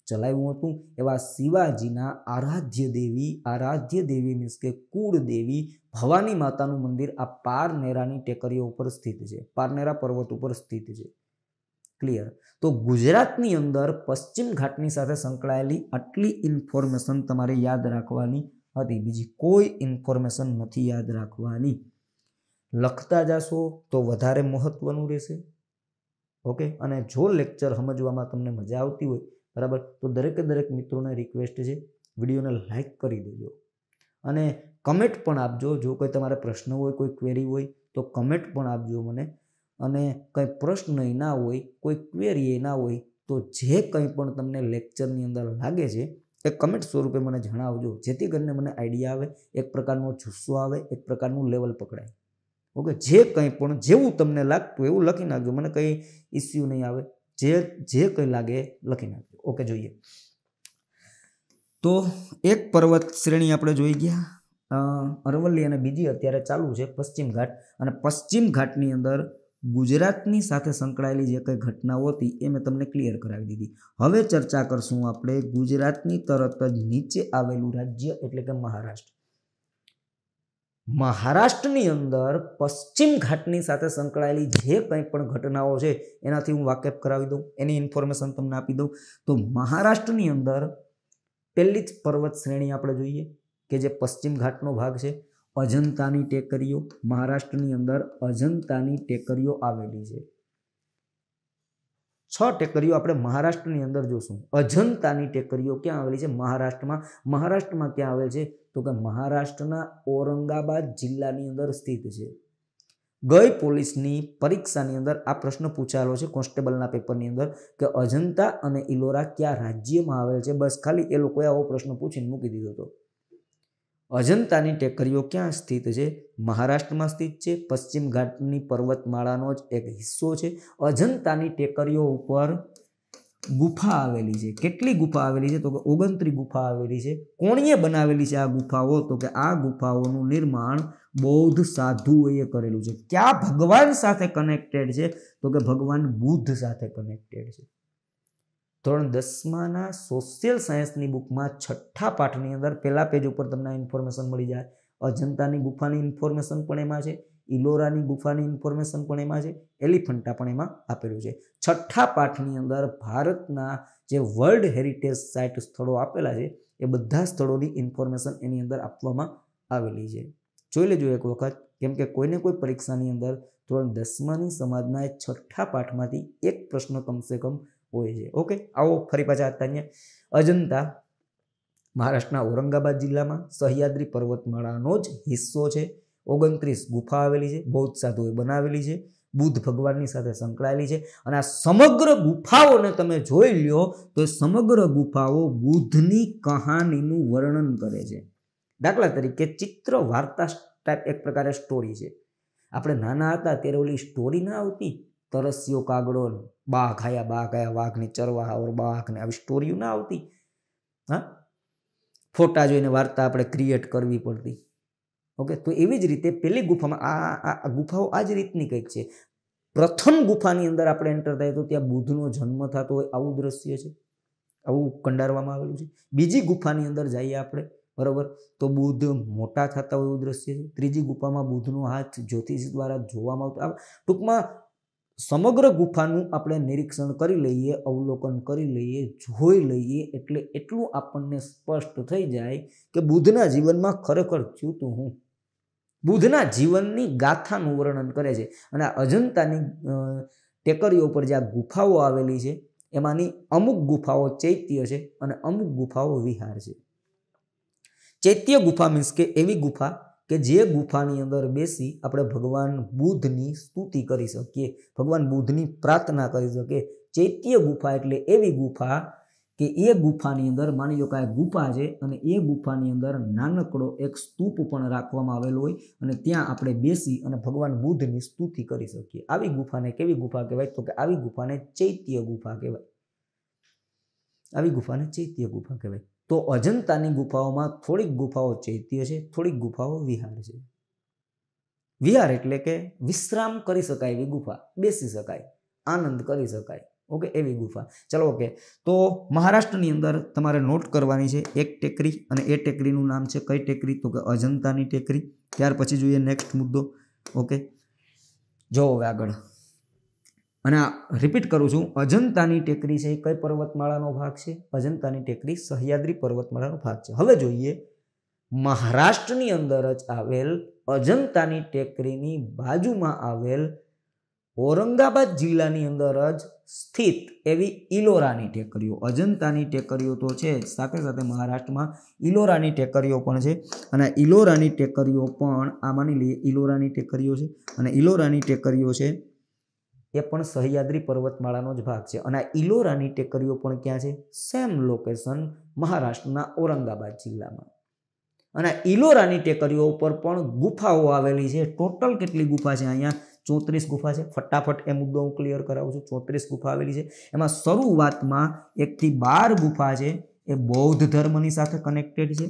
ચલાવ્યું હતું એવા શિવાજીના આરાધ્ય દેવી આરાધ્ય દેવી મીન્સ કે કુળ દેવી ભવાની માતાનું મંદિર આ પારનેરાની ટેકરીઓ ઉપર સ્થિત છે પારનેરા પર્વત ઉપર સ્થિત છે ક્લિયર તો ગુજરાતની અંદર પશ્ચિમ ઘાટની સાથે સંકળાયેલી આટલી ઇન્ફોર્મેશન તમારે યાદ રાખવાની હતી બીજી કોઈ ઇન્ફોર્મેશન નથી યાદ રાખવાની લખતા જશો તો વધારે મહત્વનું રહેશે ઓકે અને જો લેક્ચર સમજવામાં તમને મજા આવતી હોય બરાબર તો દરેકે દરેક મિત્રોને રિક્વેસ્ટ છે વિડીયોને લાઇક કરી દેજો અને કમેન્ટ પણ આપજો જો કોઈ તમારે પ્રશ્ન હોય કોઈ ક્વેરી હોય તો કમેન્ટ પણ આપજો મને અને કંઈ પ્રશ્ન ના હોય કોઈ ક્વેરી ના હોય તો જે કંઈ પણ તમને લેક્ચરની અંદર લાગે છે એ કમેન્ટ સ્વરૂપે મને જણાવજો જેથી કરીને મને આઈડિયા આવે એક પ્રકારનો જુસ્સો આવે એક પ્રકારનું લેવલ પકડાય ઓકે જે કંઈ પણ જેવું તમને લાગતું એવું લખી નાખજો મને કંઈ ઇસ્યુ નહીં આવે જે જે કંઈ લાગે લખી નાખજો ઓકે જોઈએ તો એક પર્વત શ્રેણી આપણે જોઈ ગયા અરવલ્લી અને બીજી અત્યારે ચાલુ છે પશ્ચિમ ઘાટ અને પશ્ચિમ ઘાટની અંદર ગુજરાતની સાથે સંકળાયેલી જે કંઈ ઘટનાઓ હતી એ મેં તમને ક્લિયર કરાવી દીધી હવે ચર્ચા કરશું આપણે ગુજરાતની તરત જ નીચે આવેલું રાજ્ય એટલે કે મહારાષ્ટ્ર મહારાષ્ટ્રની અંદર પશ્ચિમ ઘાટની સાથે સંકળાયેલી જે કંઈ પણ ઘટનાઓ છે એનાથી હું વાકેફ કરાવી દઉં એની ઇન્ફોર્મેશન તમને આપી દઉં તો મહારાષ્ટ્રની અંદર પહેલી જ પર્વત શ્રેણી આપણે જોઈએ કે જે પશ્ચિમ ઘાટનો ભાગ છે અજંતાની ટેકરીઓ મહારાષ્ટ્રની અંદર અજંતાની ટેકરીઓ આવેલી છે છ ટેકરીઓ આપણે મહારાષ્ટ્રની અંદર જોશું અજંતાની ટેકરીઓ ક્યાં આવેલી છે મહારાષ્ટ્રમાં મહારાષ્ટ્રમાં ક્યાં આવેલ છે તો કે મહારાષ્ટ્રના ઔરંગાબાદ જિલ્લાની અંદર સ્થિત છે ગઈ પોલીસની પરીક્ષાની અંદર આ પ્રશ્ન પૂછાયેલો છે કોન્સ્ટેબલના પેપરની અંદર કે અજંતા અને ઇલોરા ક્યાં રાજ્યમાં આવેલ છે બસ ખાલી એ લોકોએ આવો પ્રશ્ન પૂછીને મૂકી દીધો હતો અજંતાની ટેકરીઓ ક્યાં સ્થિત છે મહારાષ્ટ્રમાં સ્થિત છે પશ્ચિમ ઘાટની પર્વતમાળાનો જ એક હિસ્સો છે અજંતાની ટેકરીઓ ઉપર ગુફા આવેલી છે કેટલી ગુફા આવેલી છે તો કે ઓગણત્રી ગુફા આવેલી છે કોણીએ બનાવેલી છે આ ગુફાઓ તો કે આ ગુફાઓનું નિર્માણ બૌદ્ધ સાધુઓએ કરેલું છે ક્યાં ભગવાન સાથે કનેક્ટેડ છે તો કે ભગવાન બુદ્ધ સાથે કનેક્ટેડ છે ધોરણ દસમાના સોશિયલ સાયન્સની બુકમાં છઠ્ઠા પાઠની અંદર પહેલા પેજ ઉપર તમને ઇન્ફોર્મેશન મળી જાય અજંતાની ગુફાની ઇન્ફોર્મેશન પણ એમાં છે ઇલોરાની ગુફાની ઇન્ફોર્મેશન પણ એમાં છે એલિફન્ટા પણ એમાં આપેલું છે છઠ્ઠા પાઠની અંદર ભારતના જે વર્લ્ડ હેરિટેજ સાઇટ સ્થળો આપેલા છે એ બધા સ્થળોની ઇન્ફોર્મેશન એની અંદર આપવામાં આવેલી છે જોઈ લેજો એક વખત કેમ કે કોઈને કોઈ પરીક્ષાની અંદર ધોરણ દસમાની સમાજના છઠ્ઠા પાઠમાંથી એક પ્રશ્ન કમસે કમ હોય છે ઓકે આવો ફરી પાછા હતા અજંતા મહારાષ્ટ્રના ઔરંગાબાદ જિલ્લામાં સહ્યાદ્રી પર્વતમાળાનો જ હિસ્સો છે ઓગણત્રીસ ગુફા આવેલી છે બૌદ્ધ સાધુએ બનાવેલી છે બુદ્ધ ભગવાનની સાથે સંકળાયેલી છે અને આ સમગ્ર ગુફાઓને તમે જોઈ લ્યો તો સમગ્ર ગુફાઓ બુદ્ધની કહાનીનું વર્ણન કરે છે દાખલા તરીકે ચિત્ર વાર્તા ટાઈપ એક પ્રકારે સ્ટોરી છે આપણે નાના હતા ત્યારે ઓલી સ્ટોરી ના આવતી તરસ્યો કાગડો બાઘ આયા બાઘ આયા વાઘને ચરવા ઓર બાઘને આવી સ્ટોરીઓ ના આવતી હા ફોટા જોઈને વાર્તા આપણે ક્રિએટ કરવી પડતી ઓકે તો એવી જ રીતે પેલી ગુફામાં આ આ ગુફાઓ આ જ રીતની કંઈક છે પ્રથમ ગુફાની અંદર આપણે એન્ટર થાય તો ત્યાં બુદ્ધનો જન્મ થતો હોય આવું દ્રશ્ય છે આવું કંડારવામાં આવેલું છે બીજી ગુફાની અંદર જઈએ આપણે બરાબર તો બુદ્ધ મોટા થતા હોય એવું દ્રશ્ય છે ત્રીજી ગુફામાં બુદ્ધનો હાથ જ્યોતિષ દ્વારા જોવામાં આવતો ટૂંકમાં સમગ્ર ગુફાનું આપણે નિરીક્ષણ કરી લઈએ અવલોકન કરી લઈએ જોઈ લઈએ એટલે એટલું આપણને સ્પષ્ટ થઈ જાય કે બુદ્ધના જીવનમાં ખરેખર થયું તો હું બુદ્ધના જીવનની ગાથાનું વર્ણન કરે છે અને અજંતાની ટેકરીઓ પર જે આ ગુફાઓ આવેલી છે એમાંની અમુક ગુફાઓ ચૈત્ય છે અને અમુક ગુફાઓ વિહાર છે ચૈત્ય ગુફા મીન્સ કે એવી ગુફા કે જે ગુફાની અંદર બેસી આપણે ભગવાન બુદ્ધની સ્તુતિ કરી શકીએ ભગવાન બુદ્ધની પ્રાર્થના કરી શકીએ ચૈત્ય ગુફા એટલે એવી ગુફા કે એ ગુફાની અંદર માની લો કે આ ગુફા છે અને એ ગુફાની અંદર નાનકડો એક સ્તૂપ પણ રાખવામાં આવેલો હોય અને ત્યાં આપણે બેસી અને ભગવાન બુદ્ધની સ્તુતિ કરી શકીએ આવી ગુફાને કેવી ગુફા કહેવાય તો કે આવી ગુફાને ચૈત્ય ગુફા કહેવાય આવી ગુફાને ચૈત્ય ગુફા કહેવાય તો અજંતાની ગુફાઓમાં થોડીક ગુફાઓ ચૈત્ય છે થોડીક ગુફાઓ વિહાર છે વિહાર એટલે કે વિશ્રામ કરી શકાય એવી ગુફા બેસી શકાય આનંદ કરી શકાય ઓકે એવી ગુફા ચલો ઓકે તો મહારાષ્ટ્રની અંદર તમારે નોટ કરવાની છે એક ટેકરી અને એ ટેકરીનું નામ છે કઈ ટેકરી તો કે અજંતાની ટેકરી ત્યાર પછી જોઈએ નેક્સ્ટ મુદ્દો ઓકે જો હવે આગળ અને આ રિપીટ કરું છું અજંતાની ટેકરી છે એ કઈ પર્વતમાળાનો ભાગ છે અજંતાની ટેકરી સહ્યાદ્રી પર્વતમાળાનો ભાગ છે હવે જોઈએ મહારાષ્ટ્રની અંદર જ આવેલ અજંતાની ટેકરીની બાજુમાં આવેલ ઔરંગાબાદ જિલ્લાની અંદર જ સ્થિત એવી ઇલોરાની ટેકરીઓ અજંતાની ટેકરીઓ તો છે સાથે સાથે મહારાષ્ટ્રમાં ઇલોરાની ટેકરીઓ પણ છે અને ઇલોરાની ટેકરીઓ પણ આ માની લઈએ ઇલોરાની ટેકરીઓ છે અને ઇલોરાની ટેકરીઓ છે એ પણ સહ્યાદ્રી પર્વતમાળાનો જ ભાગ છે અને આ ઇલોરાની ટેકરીઓ પણ ક્યાં છે સેમ લોકેશન મહારાષ્ટ્રના ઔરંગાબાદ જિલ્લામાં અને ઇલોરાની ટેકરીઓ ઉપર પણ ગુફાઓ આવેલી છે ટોટલ કેટલી ગુફા છે અહીંયા ચોત્રીસ ગુફા છે ફટાફટ એ મુદ્દો હું ક્લિયર કરાવું છું ચોત્રીસ ગુફા આવેલી છે એમાં શરૂઆતમાં એકથી બાર ગુફા છે એ બૌદ્ધ ધર્મની સાથે કનેક્ટેડ છે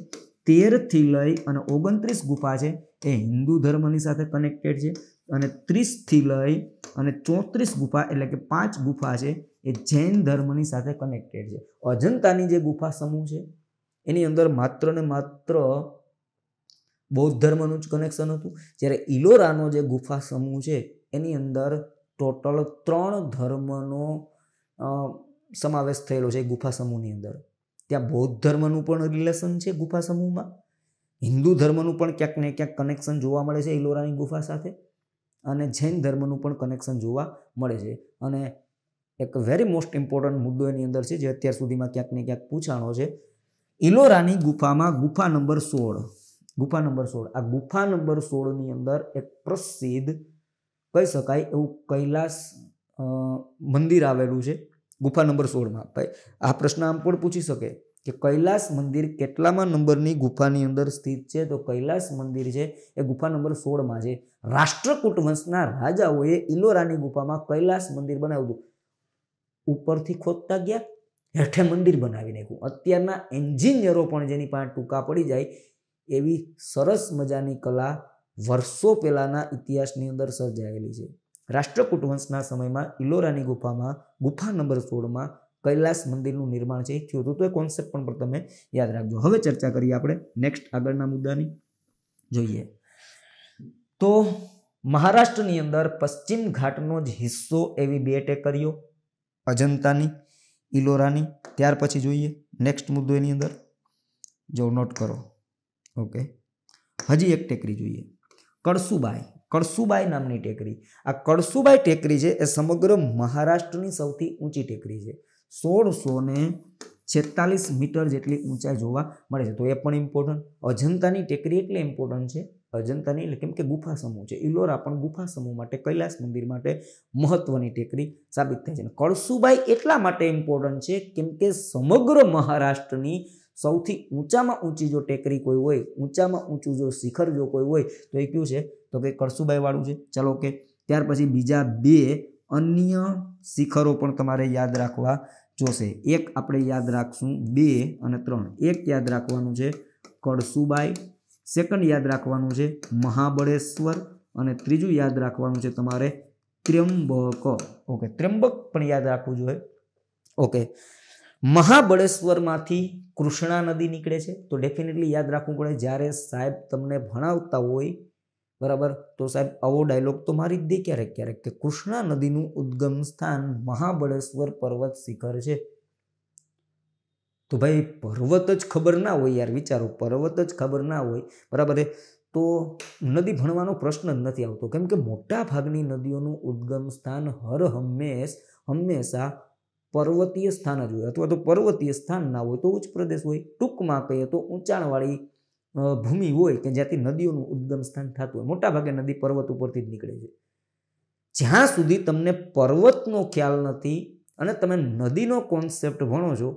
તેરથી લઈ અને ઓગણત્રીસ ગુફા છે એ હિન્દુ ધર્મની સાથે કનેક્ટેડ છે અને ત્રીસથી લઈ અને ચોત્રીસ ગુફા એટલે કે પાંચ ગુફા છે એ જૈન ધર્મની સાથે કનેક્ટેડ છે અજંતાની જે ગુફા સમૂહ છે એની અંદર માત્ર ને માત્ર બૌદ્ધ ધર્મનું જ કનેક્શન હતું જ્યારે ઇલોરાનો જે ગુફા સમૂહ છે એની અંદર ટોટલ ત્રણ ધર્મનો સમાવેશ થયેલો છે ગુફા સમૂહની અંદર ત્યાં બૌદ્ધ ધર્મનું પણ રિલેશન છે ગુફા સમૂહમાં હિન્દુ ધર્મનું પણ ક્યાંક ને ક્યાંક કનેક્શન જોવા મળે છે ઇલોરાની ગુફા સાથે અને જૈન ધર્મનું પણ કનેક્શન જોવા મળે છે અને એક વેરી મોસ્ટ ઇમ્પોર્ટન્ટ મુદ્દો એની અંદર છે જે અત્યાર સુધીમાં ક્યાંક ને ક્યાંક પૂછાણો છે ઇલોરાની ગુફામાં ગુફા નંબર સોળ ગુફા નંબર સોળ આ ગુફા નંબર સોળની અંદર એક પ્રસિદ્ધ કહી શકાય એવું કૈલાસ મંદિર આવેલું છે ગુફા નંબર સોળમાં આ પ્રશ્ન આમ પણ પૂછી શકે કે કૈલાસ મંદિર કેટલામાં નંબરની ગુફાની અંદર સ્થિત છે તો કૈલાસ મંદિર છે એ ગુફા નંબર સોળમાં છે રાષ્ટ્રકૂટ વંશના રાજાઓએ ઇલોરાની ગુફામાં કૈલાસ મંદિર બનાવ્યું હતું ઉપરથી ખોદતા ગયા હેઠે મંદિર બનાવી નાખ્યું અત્યારના એન્જિનિયરો પણ જેની પાસે ટૂંકા પડી જાય એવી સરસ મજાની કલા વર્ષો પહેલાંના ઇતિહાસની અંદર સર્જાયેલી છે રાષ્ટ્રકૂટ વંશના સમયમાં ઇલોરાની ગુફામાં ગુફા નંબર સોળમાં કૈલાસ મંદિરનું નિર્માણ છે એ થયું હતું તો એ કોન્સેપ્ટ પણ તમે યાદ રાખજો હવે ચર્ચા કરીએ આપણે નેક્સ્ટ આગળના મુદ્દાની જોઈએ તો મહારાષ્ટ્રની અંદર પશ્ચિમ ઘાટનો જ હિસ્સો એવી બે ટેકરીઓ અજંતાની ઇલોરાની ત્યાર પછી જોઈએ નેક્સ્ટ મુદ્દો એની અંદર જો નોટ કરો ઓકે હજી એક ટેકરી જોઈએ કળસુબાઈ કળસુબાઈ નામની ટેકરી આ કળસુબાઈ ટેકરી છે એ સમગ્ર મહારાષ્ટ્રની સૌથી ઊંચી ટેકરી છે સોળસો ને છેતાલીસ મીટર જેટલી ઊંચાઈ જોવા મળે છે તો એ પણ ઇમ્પોર્ટન્ટ અજંતાની ટેકરી એટલે ઇમ્પોર્ટન્ટ છે અજંતાની એટલે કેમ કે ગુફા સમૂહ છે ઇલોરા પણ ગુફા સમૂહ માટે કૈલાસ મંદિર માટે મહત્વની ટેકરી સાબિત થાય છે અને કળસુબાઈ એટલા માટે ઇમ્પોર્ટન્ટ છે કેમ કે સમગ્ર મહારાષ્ટ્રની સૌથી ઊંચામાં ઊંચી જો ટેકરી કોઈ હોય ઊંચામાં ઊંચું જો શિખર જો કોઈ હોય તો એ કયું છે તો કે કળસુબાઈવાળું છે ચાલો કે ત્યાર પછી બીજા બે અન્ય શિખરો પણ તમારે યાદ રાખવા જોશે એક આપણે યાદ રાખશું બે અને ત્રણ એક યાદ રાખવાનું છે કળસુબાઈ સેકન્ડ યાદ રાખવાનું છે મહાબળેશ્વર અને ત્રીજું યાદ રાખવાનું છે તમારે ત્ર્યંબક ઓકે ત્ર્યંબક પણ યાદ રાખવું જોઈએ ઓકે મહાબળેશ્વરમાંથી કૃષ્ણા નદી નીકળે છે તો ડેફિનેટલી યાદ રાખવું પડે જ્યારે સાહેબ તમને ભણાવતા હોય બરાબર તો સાહેબ આવો ડાયલોગ તો મારી જ દે ક્યારેક ક્યારેક કે કૃષ્ણા નદીનું ઉદ્ગમ સ્થાન મહાબળેશ્વર પર્વત શિખર છે તો ભાઈ પર્વત જ ખબર ના હોય યાર વિચારો પર્વત જ ખબર ના હોય બરાબર તો નદી ભણવાનો પ્રશ્ન જ નથી આવતો કેમ કે મોટા ભાગની નદીઓનું ઉદ્ગમ સ્થાન હર હંમેશ હંમેશા પર્વતીય સ્થાન જ હોય અથવા તો પર્વતીય સ્થાન ના હોય તો ઉચ્ચ પ્રદેશ હોય ટૂંકમાં કહીએ તો ઊંચાણવાળી ભૂમિ હોય કે જ્યાંથી નદીઓનું ઉદ્ગમ સ્થાન થતું હોય મોટાભાગે નદી પર્વત ઉપરથી જ નીકળે છે જ્યાં સુધી તમને પર્વતનો ખ્યાલ નથી અને તમે નદીનો કોન્સેપ્ટ ભણો છો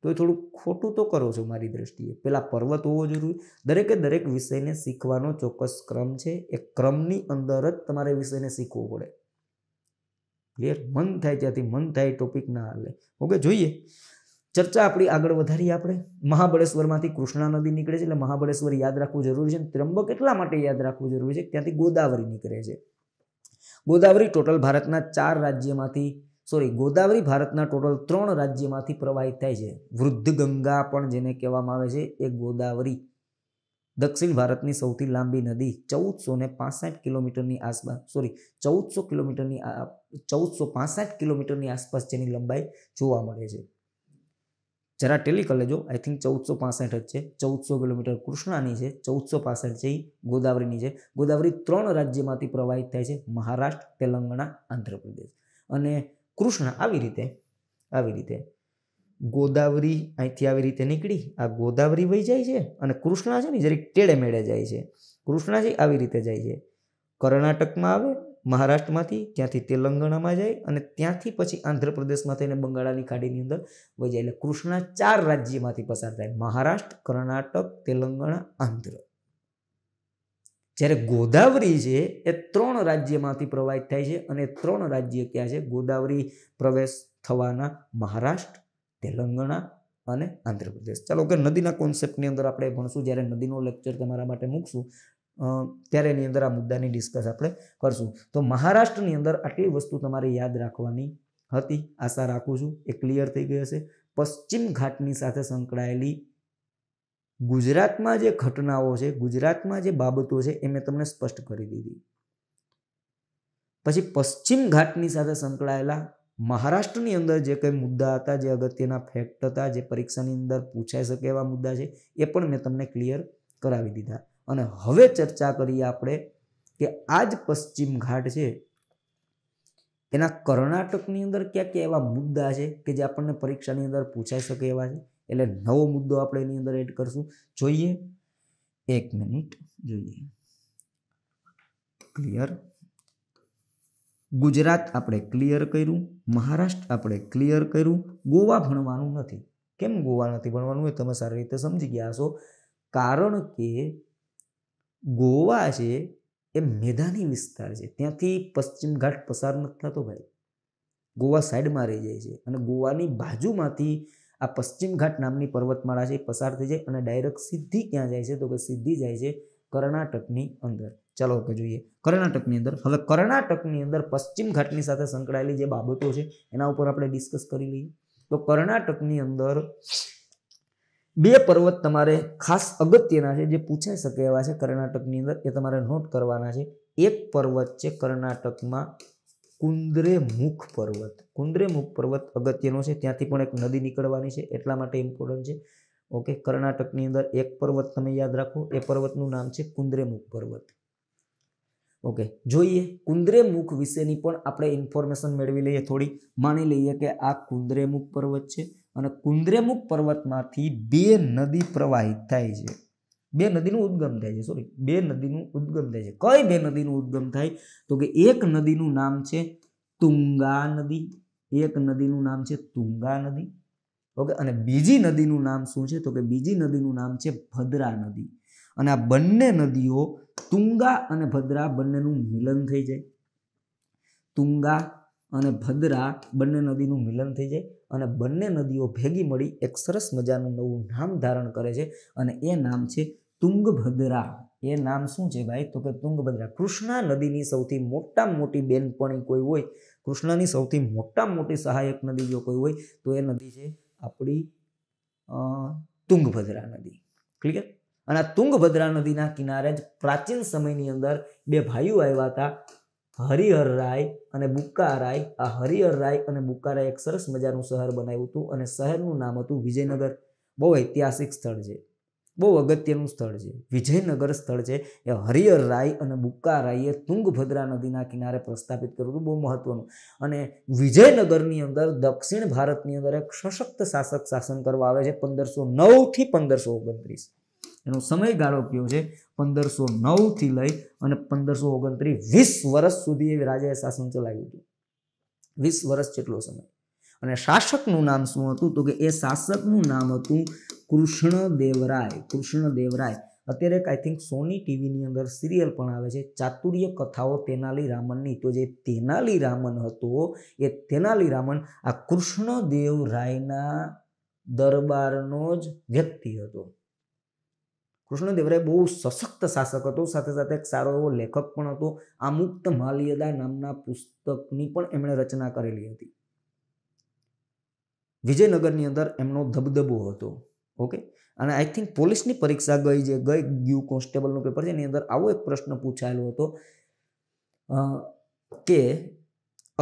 તો એ થોડું ખોટું તો કરો છો મારી દ્રષ્ટિએ પહેલાં પર્વત હોવો જરૂરી દરેકે દરેક વિષયને શીખવાનો ચોક્કસ ક્રમ છે એ ક્રમની અંદર જ તમારે વિષયને શીખવો પડે ક્લિયર મન થાય ત્યાંથી મન થાય ટોપિક ના હાલે ઓકે જોઈએ ચર્ચા આપણી આગળ વધારીએ આપણે મહાબળેશ્વરમાંથી કૃષ્ણા નદી નીકળે છે એટલે મહાબળેશ્વર યાદ રાખવું જરૂરી છે ત્રંબક એટલા માટે યાદ રાખવું જરૂરી છે ત્યાંથી ગોદાવરી નીકળે છે ગોદાવરી ટોટલ ભારતના ચાર રાજ્યમાંથી સોરી ગોદાવરી ભારતના ટોટલ ત્રણ રાજ્યમાંથી પ્રવાહિત થાય છે વૃદ્ધ ગંગા પણ જેને કહેવામાં આવે છે એ ગોદાવરી દક્ષિણ ભારતની સૌથી લાંબી નદી ચૌદસો ને પાસઠ કિલોમીટરની આસપાસ સોરી ચૌદસો કિલોમીટરની ચૌદસો પાસઠ કિલોમીટરની આસપાસ જેની લંબાઈ જોવા મળે છે જરા ટેલી કરી લેજો આઈ થિંક ચૌદસો પાસઠ જ છે ચૌદસો કિલોમીટર કૃષ્ણાની છે ચૌદસો પાસઠ છે એ ગોદાવરીની છે ગોદાવરી ત્રણ રાજ્યમાંથી પ્રવાહિત થાય છે મહારાષ્ટ્ર તેલંગણા આંધ્રપ્રદેશ અને કૃષ્ણ આવી રીતે આવી રીતે ગોદાવરી અહીંથી આવી રીતે નીકળી આ ગોદાવરી વહી જાય છે અને કૃષ્ણા છે ને જરીક ટેડે મેળે જાય છે કૃષ્ણાજી આવી રીતે જાય છે કર્ણાટકમાં આવે મહારાષ્ટ્રમાંથી ત્યાંથી તેલંગાણામાં જાય અને ત્યાંથી પછી આંધ્રપ્રદેશમાં થઈને બંગાળાની ખાડીની અંદર વહી જાય એટલે કૃષ્ણના ચાર રાજ્યમાંથી પસાર થાય મહારાષ્ટ્ર કર્ણાટક તેલંગાણા આંધ્ર જ્યારે ગોદાવરી છે એ ત્રણ રાજ્યમાંથી પ્રવાહિત થાય છે અને ત્રણ રાજ્ય ક્યાં છે ગોદાવરી પ્રવેશ થવાના મહારાષ્ટ્ર તેલંગાણા અને આંધ્રપ્રદેશ ચાલો કે નદીના કોન્સેપ્ટની અંદર આપણે ભણશું જ્યારે નદીનો લેક્ચર તમારા માટે મૂકશું ત્યારે એની અંદર આ મુદ્દાની ડિસ્કસ આપણે કરશું તો મહારાષ્ટ્રની અંદર આટલી વસ્તુ તમારે યાદ રાખવાની હતી આશા રાખું છું એ ક્લિયર થઈ ગઈ હશે પશ્ચિમ ઘાટની સાથે સંકળાયેલી ગુજરાતમાં જે ઘટનાઓ છે ગુજરાતમાં જે બાબતો છે એ મેં તમને સ્પષ્ટ કરી દીધી પછી પશ્ચિમ ઘાટની સાથે સંકળાયેલા મહારાષ્ટ્રની અંદર જે કંઈ મુદ્દા હતા જે અગત્યના ફેક્ટ હતા જે પરીક્ષાની અંદર પૂછાઈ શકે એવા મુદ્દા છે એ પણ મેં તમને ક્લિયર કરાવી દીધા અને હવે ચર્ચા કરીએ આપણે કે આ જ પશ્ચિમ ઘાટ છે એના કર્ણાટકની અંદર ક્યાં ક્યાં એવા મુદ્દા છે કે જે આપણને પરીક્ષાની અંદર પૂછાઈ શકે એવા છે એટલે નવો મુદ્દો આપણે એની અંદર એડ કરશું જોઈએ એક મિનિટ જોઈએ ક્લિયર ગુજરાત આપણે ક્લિયર કર્યું મહારાષ્ટ્ર આપણે ક્લિયર કર્યું ગોવા ભણવાનું નથી કેમ ગોવા નથી ભણવાનું એ તમે સારી રીતે સમજી ગયા છો કારણ કે ગોવા છે એ મેદાની વિસ્તાર છે ત્યાંથી પશ્ચિમ ઘાટ પસાર નથી થતો ભાઈ ગોવા સાઈડમાં રહી જાય છે અને ગોવાની બાજુમાંથી આ પશ્ચિમ ઘાટ નામની પર્વતમાળા છે પસાર થઈ જાય અને ડાયરેક્ટ સીધી ક્યાં જાય છે તો કે સીધી જાય છે કર્ણાટકની અંદર ચાલો કે જોઈએ કર્ણાટકની અંદર હવે કર્ણાટકની અંદર પશ્ચિમ ઘાટની સાથે સંકળાયેલી જે બાબતો છે એના ઉપર આપણે ડિસ્કસ કરી લઈએ તો કર્ણાટકની અંદર બે પર્વત તમારે ખાસ અગત્યના છે જે પૂછાઈ શકે એવા છે કર્ણાટકની અંદર એ તમારે નોટ કરવાના છે એક પર્વત છે કર્ણાટકમાં કુંદ્રેમુખ પર્વત કુંદ્રેમુખ પર્વત અગત્યનો છે ત્યાંથી પણ એક નદી નીકળવાની છે એટલા માટે ઇમ્પોર્ટન્ટ છે ઓકે કર્ણાટકની અંદર એક પર્વત તમે યાદ રાખો એ પર્વતનું નામ છે કુંદ્રેમુખ પર્વત ઓકે જોઈએ કુંદ્રેમુખ વિશેની પણ આપણે ઇન્ફોર્મેશન મેળવી લઈએ થોડી માની લઈએ કે આ કુંદ્રેમુખ પર્વત છે અને કુંદ્રેમુખ પર્વતમાંથી બે નદી પ્રવાહિત થાય છે બે નદીનું ઉદ્ગમ થાય છે સોરી બે નદીનું ઉદ્ગમ થાય છે કઈ બે નદીનું ઉદ્ગમ થાય તો કે એક નદીનું નામ છે તુંગા નદી એક નદીનું નામ છે તુંગા નદી ઓકે અને બીજી નદીનું નામ શું છે તો કે બીજી નદીનું નામ છે ભદ્રા નદી અને આ બંને નદીઓ તુંગા અને ભદ્રા બંનેનું મિલન થઈ જાય તુંગા અને ભદ્રા બંને નદીનું મિલન થઈ જાય અને બંને નદીઓ ભેગી મળી એક સરસ મજાનું નવું નામ ધારણ કરે છે અને એ નામ છે તુંગભદ્રા એ નામ શું છે ભાઈ તો કે તુંગભદ્રા કૃષ્ણા નદીની સૌથી મોટામાં મોટી બેનપણી કોઈ હોય કૃષ્ણની સૌથી મોટામાં મોટી સહાયક નદી જો કોઈ હોય તો એ નદી છે આપણી તુંગભદ્રા નદી ક્લિયર અને આ તુંગભદ્રા નદીના કિનારે જ પ્રાચીન સમયની અંદર બે ભાઈઓ આવ્યા હતા હરિહર રાય અને બુક્કા આ હરિહર રાય અને બુક્કા એક સરસ મજાનું શહેર બનાવ્યું હતું અને શહેરનું નામ હતું વિજયનગર બહુ ઐતિહાસિક સ્થળ છે બહુ અગત્યનું સ્થળ છે વિજયનગર સ્થળ છે એ હરિહર રાય અને બુકારાઈએ તુંગભદ્રા નદીના કિનારે પ્રસ્થાપિત કર્યું હતું બહુ મહત્વનું અને વિજયનગરની અંદર દક્ષિણ ભારતની અંદર એક સશક્ત શાસક શાસન કરવા આવે છે પંદરસો નવથી પંદરસો ઓગણત્રીસ એનો સમયગાળો કયો છે પંદરસો નવથી લઈ અને પંદરસો ઓગણત્રીસ વીસ વર્ષ સુધી એ રાજાએ શાસન ચલાવ્યું હતું વીસ વર્ષ જેટલો સમય અને શાસકનું નામ શું હતું તો કે એ શાસકનું નામ હતું કૃષ્ણદેવરાય દેવરાય અત્યારે એક આઈ થિંક સોની ટીવીની અંદર સિરિયલ પણ આવે છે ચાતુર્ય કથાઓ તેનાલી રામનની તો જે તેનાલી રામન હતો એ તેનાલી રામન આ કૃષ્ણદેવ રાયના દરબારનો જ વ્યક્તિ હતો કૃષ્ણદેવરાય બહુ સશક્ત શાસક હતો સાથે સાથે એક સારો એવો લેખક પણ હતો આ મુક્ત માલ્યદા નામના પુસ્તકની પણ એમણે રચના કરેલી હતી વિજયનગરની અંદર એમનો ધબધબો હતો ઓકે અને આઈ થિંક પોલીસની પરીક્ષા ગઈ જે ગઈ ગ્યુ કોન્સ્ટેબલનું પેપર છે એની અંદર આવો એક પ્રશ્ન પૂછાયેલો હતો કે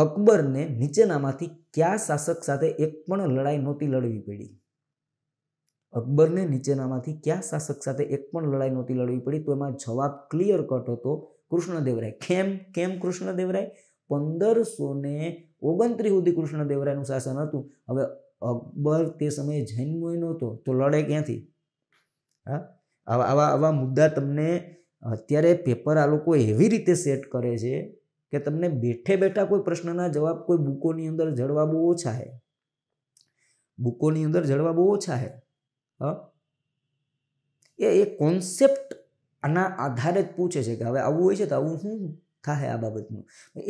અકબરને નીચેનામાંથી કયા શાસક સાથે એક પણ લડાઈ નહોતી લડવી પડી અકબરને નીચેનામાંથી કયા શાસક સાથે એક પણ લડાઈ નહોતી લડવી પડી તો એમાં જવાબ ક્લિયર કટ હતો કૃષ્ણદેવરાય કેમ કેમ કૃષ્ણદેવરાય પંદરસો ને ઓગણત્રીસ સુધી કૃષ્ણદેવરાયનું શાસન હતું હવે અકબર તે સમયે જૈન નહોતો તો લડે ક્યાંથી હા આવા આવા આવા મુદ્દા તમને અત્યારે પેપર આ લોકો એવી રીતે સેટ કરે છે કે તમને બેઠે બેઠા કોઈ પ્રશ્નના જવાબ કોઈ બુકોની અંદર જડવા બહુ ઓછા છે બુકોની અંદર જડવા બહુ ઓછા છે એ એ કોન્સેપ્ટ આના આધારે જ પૂછે છે કે હવે આવું હોય છે તો આવું શું થાય આ બાબતનું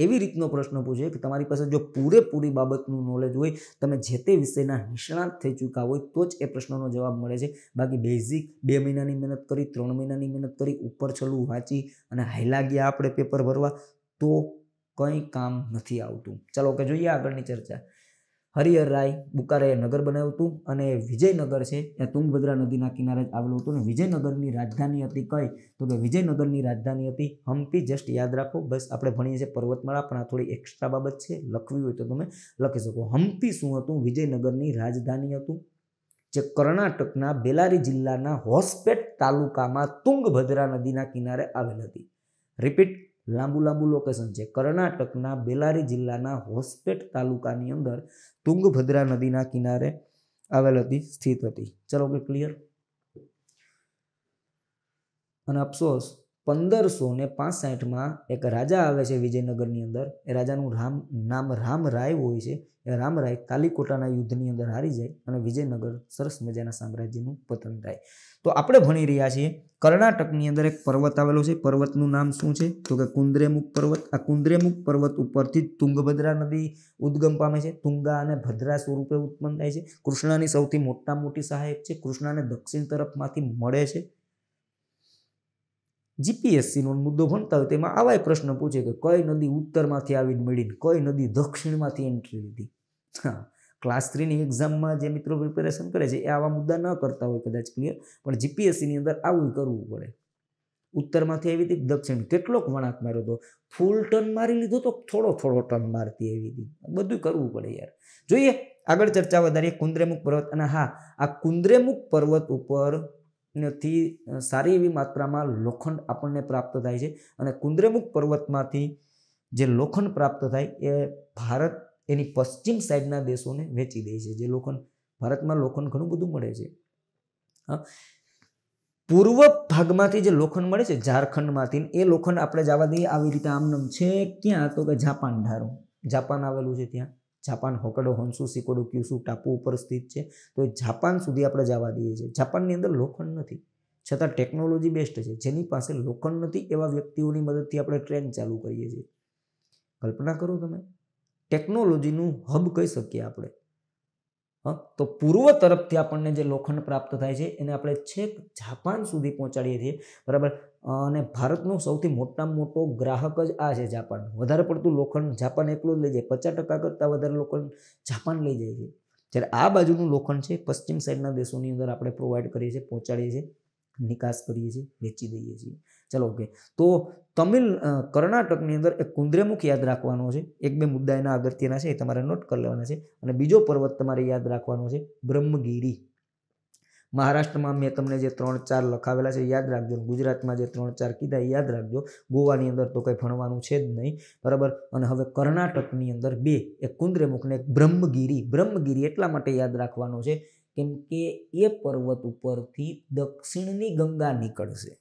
એવી રીતનો પ્રશ્ન પૂછે કે તમારી પાસે જો પૂરેપૂરી બાબતનું નોલેજ હોય તમે જે તે વિષયના નિષ્ણાત થઈ ચૂક્યા હોય તો જ એ પ્રશ્નનો જવાબ મળે છે બાકી બેઝિક બે મહિનાની મહેનત કરી ત્રણ મહિનાની મહેનત કરી ઉપર છલું વાંચી અને હેલા ગયા આપણે પેપર ભરવા તો કંઈ કામ નથી આવતું ચાલો કે જોઈએ આગળની ચર્ચા હરિહર રાય બુકારાએ નગર બનાવ્યું હતું અને વિજયનગર છે એ તુંગભદ્રા નદીના કિનારે જ આવેલું હતું અને વિજયનગરની રાજધાની હતી કઈ તો કે વિજયનગરની રાજધાની હતી હમ્પી જસ્ટ યાદ રાખો બસ આપણે ભણીએ છીએ પર્વતમાળા પણ આ થોડી એક્સ્ટ્રા બાબત છે લખવી હોય તો તમે લખી શકો હમ્પી શું હતું વિજયનગરની રાજધાની હતું જે કર્ણાટકના બેલારી જિલ્લાના હોસ્પેટ તાલુકામાં તુંગભદ્રા નદીના કિનારે આવેલ હતી રિપીટ લાંબુ લાંબુ લોકેશન છે કર્ણાટકના બેલારી જિલ્લાના હોસ્પેટ તાલુકાની અંદર તુંગભદ્રા નદીના કિનારે આવેલ હતી સ્થિત હતી ચલો કે ક્લિયર અને અફસોસ પંદરસો ને પાસઠમાં એક રાજા આવે છે વિજયનગરની અંદર એ રાજાનું રામ નામ રામ રાય હોય છે રામરાય કાલિકોટાના યુદ્ધની અંદર હારી જાય અને વિજયનગર સરસ મજાના સામ્રાજ્યનું પતન થાય તો આપણે ભણી રહ્યા છીએ કર્ણાટકની અંદર એક પર્વત આવેલો છે પર્વતનું નામ શું છે તો કે કુંદ્રેમુખ પર્વત આ કુંદ્રેમુખ પર્વત ઉપરથી તુંગભદ્રા નદી ઉદ્ગમ પામે છે તુંગા અને ભદ્રા સ્વરૂપે ઉત્પન્ન થાય છે કૃષ્ણની સૌથી મોટા મોટી સહાયક છે કૃષ્ણને દક્ષિણ તરફમાંથી મળે છે જીપીએસસીનો મુદ્દો ભણતા હોય તેમાં આવા પ્રશ્ન પૂછે કે કઈ નદી ઉત્તરમાંથી આવીને મળીને કઈ નદી દક્ષિણમાંથી એન્ટ્રી લીધી હા ક્લાસ થ્રીની એક્ઝામમાં જે મિત્રો પ્રિપેરેશન કરે છે એ આવા મુદ્દા ન કરતા હોય કદાચ ક્લિયર પણ જીપીએસસીની અંદર આવું કરવું પડે ઉત્તરમાંથી આવી હતી દક્ષિણ કેટલોક વળાંક માર્યો હતો ફૂલ ટર્ન મારી લીધો તો થોડો થોડો ટર્ન મારતી આવી હતી બધું કરવું પડે યાર જોઈએ આગળ ચર્ચા વધારીએ કુંદ્રેમુખ પર્વત અને હા આ કુંદ્રેમુખ પર્વત ઉપર થી સારી એવી માત્રામાં લોખંડ આપણને પ્રાપ્ત થાય છે અને કુંદ્રેમુખ પર્વતમાંથી જે લોખંડ પ્રાપ્ત થાય એ ભારત એની પશ્ચિમ સાઈડના દેશોને વેચી દે છે જે લોખંડ ભારતમાં લોખંડ ઘણું બધું મળે છે હા પૂર્વ ભાગમાંથી જે લોખંડ મળે છે ઝારખંડમાંથી એ લોખંડ આપણે જવા દઈએ આવી રીતે આમનામ છે ક્યાં તો કે જાપાન ધારો જાપાન આવેલું છે ત્યાં જાપાન હોકડો હોન્સુ સિકોડો ક્યુસુ ટાપુ ઉપર સ્થિત છે તો એ જાપાન સુધી આપણે જવા દઈએ છીએ જાપાનની અંદર લોખંડ નથી છતાં ટેકનોલોજી બેસ્ટ છે જેની પાસે લોખંડ નથી એવા વ્યક્તિઓની મદદથી આપણે ટ્રેન ચાલુ કરીએ છીએ કલ્પના કરો તમે ટેકનોલોજીનું હબ કહી શકીએ આપણે હા તો પૂર્વ તરફથી આપણને જે લોખંડ પ્રાપ્ત થાય છે એને આપણે છેક જાપાન સુધી પહોંચાડીએ છીએ બરાબર અને ભારતનો સૌથી મોટામાં મોટો ગ્રાહક જ આ છે જાપાન વધારે પડતું લોખંડ જાપાન એકલું જ લઈ જાય પચાસ ટકા કરતાં વધારે લોખંડ જાપાન લઈ જાય છે જ્યારે આ બાજુનું લોખંડ છે પશ્ચિમ સાઈડના દેશોની અંદર આપણે પ્રોવાઈડ કરીએ છીએ પહોંચાડીએ છીએ નિકાસ કરીએ છીએ વેચી દઈએ છીએ ચાલો ઓકે તો તમિલ કર્ણાટકની અંદર એક કુંદ્રેમુખ યાદ રાખવાનો છે એક બે મુદ્દા એના અગત્યના છે એ તમારે નોટ કરી લેવાના છે અને બીજો પર્વત તમારે યાદ રાખવાનો છે બ્રહ્મગીરી મહારાષ્ટ્રમાં મેં તમને જે ત્રણ ચાર લખાવેલા છે યાદ રાખજો ગુજરાતમાં જે ત્રણ ચાર કીધા યાદ રાખજો ગોવાની અંદર તો કંઈ ભણવાનું છે જ નહીં બરાબર અને હવે કર્ણાટકની અંદર બે એક કુંદ્રેમુખને ને એક બ્રહ્મગીરી બ્રહ્મગીરી એટલા માટે યાદ રાખવાનો છે કેમ કે એ પર્વત ઉપરથી દક્ષિણની ગંગા નીકળશે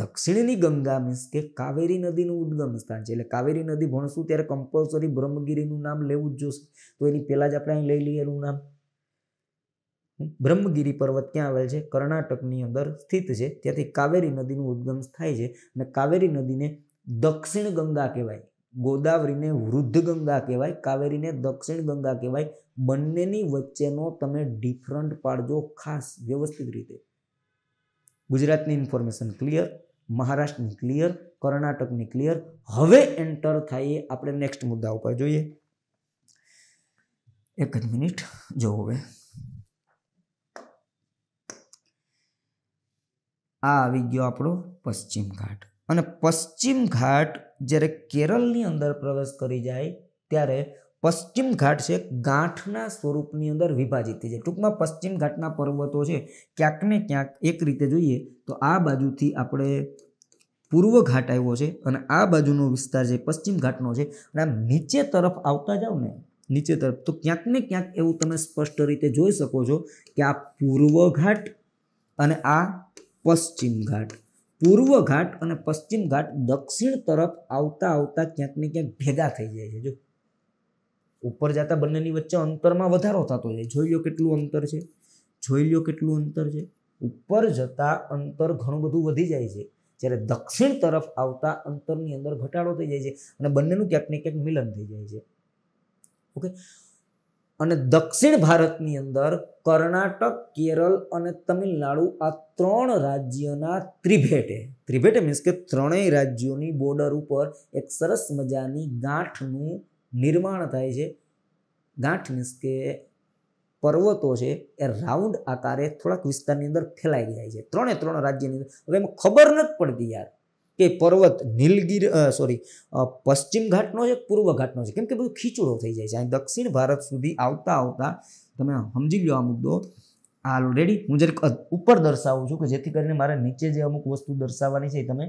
દક્ષિણની ગંગા મીન્સ કે કાવેરી નદીનું ઉદ્ગમ સ્થાન છે એટલે કાવેરી નદી ભણશું ત્યારે કમ્પલસરી બ્રહ્મગીરીનું નામ લેવું જ જોશે તો એની પહેલાં જ આપણે અહીં લઈ લઈએ એનું નામ બ્રહ્મગીરી પર્વત ક્યાં આવેલ છે કર્ણાટકની અંદર સ્થિત છે ત્યાંથી કાવેરી નદીનું ઉદ્ગમ થાય છે અને કાવેરી નદીને દક્ષિણ ગંગા કહેવાય ગોદાવરીને વૃદ્ધ ગંગા કહેવાય કાવેરીને દક્ષિણ ગંગા કહેવાય બંનેની વચ્ચેનો તમે ડિફરન્ટ પાડજો ખાસ વ્યવસ્થિત રીતે ગુજરાતની ઇન્ફોર્મેશન ક્લિયર મહારાષ્ટ્રની ક્લિયર કર્ણાટકની ક્લિયર હવે એન્ટર થઈએ આપણે નેક્સ્ટ મુદ્દા ઉપર જોઈએ એક જ મિનિટ જો હવે આ આવી ગયો આપણો પશ્ચિમ ઘાટ અને પશ્ચિમ ઘાટ જ્યારે કેરળની અંદર પ્રવેશ કરી જાય ત્યારે પશ્ચિમ ઘાટ છે ગાંઠના સ્વરૂપની અંદર વિભાજિત થઈ જાય ટૂંકમાં પશ્ચિમ ઘાટના પર્વતો છે ક્યાંક ને ક્યાંક એક રીતે જોઈએ તો આ બાજુથી આપણે પૂર્વ ઘાટ આવ્યો છે અને આ બાજુનો વિસ્તાર છે પશ્ચિમ ઘાટનો છે અને આ નીચે તરફ આવતા જાઓ ને નીચે તરફ તો ક્યાંક ને ક્યાંક એવું તમે સ્પષ્ટ રીતે જોઈ શકો છો કે આ પૂર્વ ઘાટ અને આ પશ્ચિમ ઘાટ પૂર્વ ઘાટ અને પશ્ચિમ ઘાટ દક્ષિણ તરફ આવતા આવતા ક્યાંક ને ક્યાંક ભેગા થઈ જાય છે જો ઉપર જતા બંનેની વચ્ચે અંતરમાં વધારો થતો જાય જોઈ લો કેટલું અંતર છે જોઈ લો કેટલું અંતર છે ઉપર જતા અંતર ઘણું બધું વધી જાય છે જ્યારે દક્ષિણ તરફ આવતા અંતરની અંદર ઘટાડો થઈ જાય છે અને બંનેનું ક્યાંક ને ક્યાંક મિલન થઈ જાય છે ઓકે અને દક્ષિણ ભારતની અંદર કર્ણાટક કેરળ અને તમિલનાડુ આ ત્રણ રાજ્યના ત્રિભેટે ત્રિભેટે મીન્સ કે ત્રણેય રાજ્યોની બોર્ડર ઉપર એક સરસ મજાની ગાંઠનું નિર્માણ થાય છે ગાંઠ મીન્સ કે પર્વતો છે એ રાઉન્ડ આકારે થોડાક વિસ્તારની અંદર ફેલાઈ જાય છે ત્રણે ત્રણ રાજ્યની અંદર હવે એમાં ખબર નથી પડતી યાર કે પર્વત નીલગીર સોરી પશ્ચિમ ઘાટનો છે પૂર્વ ઘાટનો છે કેમ કે બધું ખીચડો થઈ જાય છે અહીં દક્ષિણ ભારત સુધી આવતા આવતા તમે સમજી લો આ મુદ્દો ઓલરેડી હું જ્યારે ઉપર દર્શાવું છું કે જેથી કરીને મારે નીચે જે અમુક વસ્તુ દર્શાવવાની છે એ તમે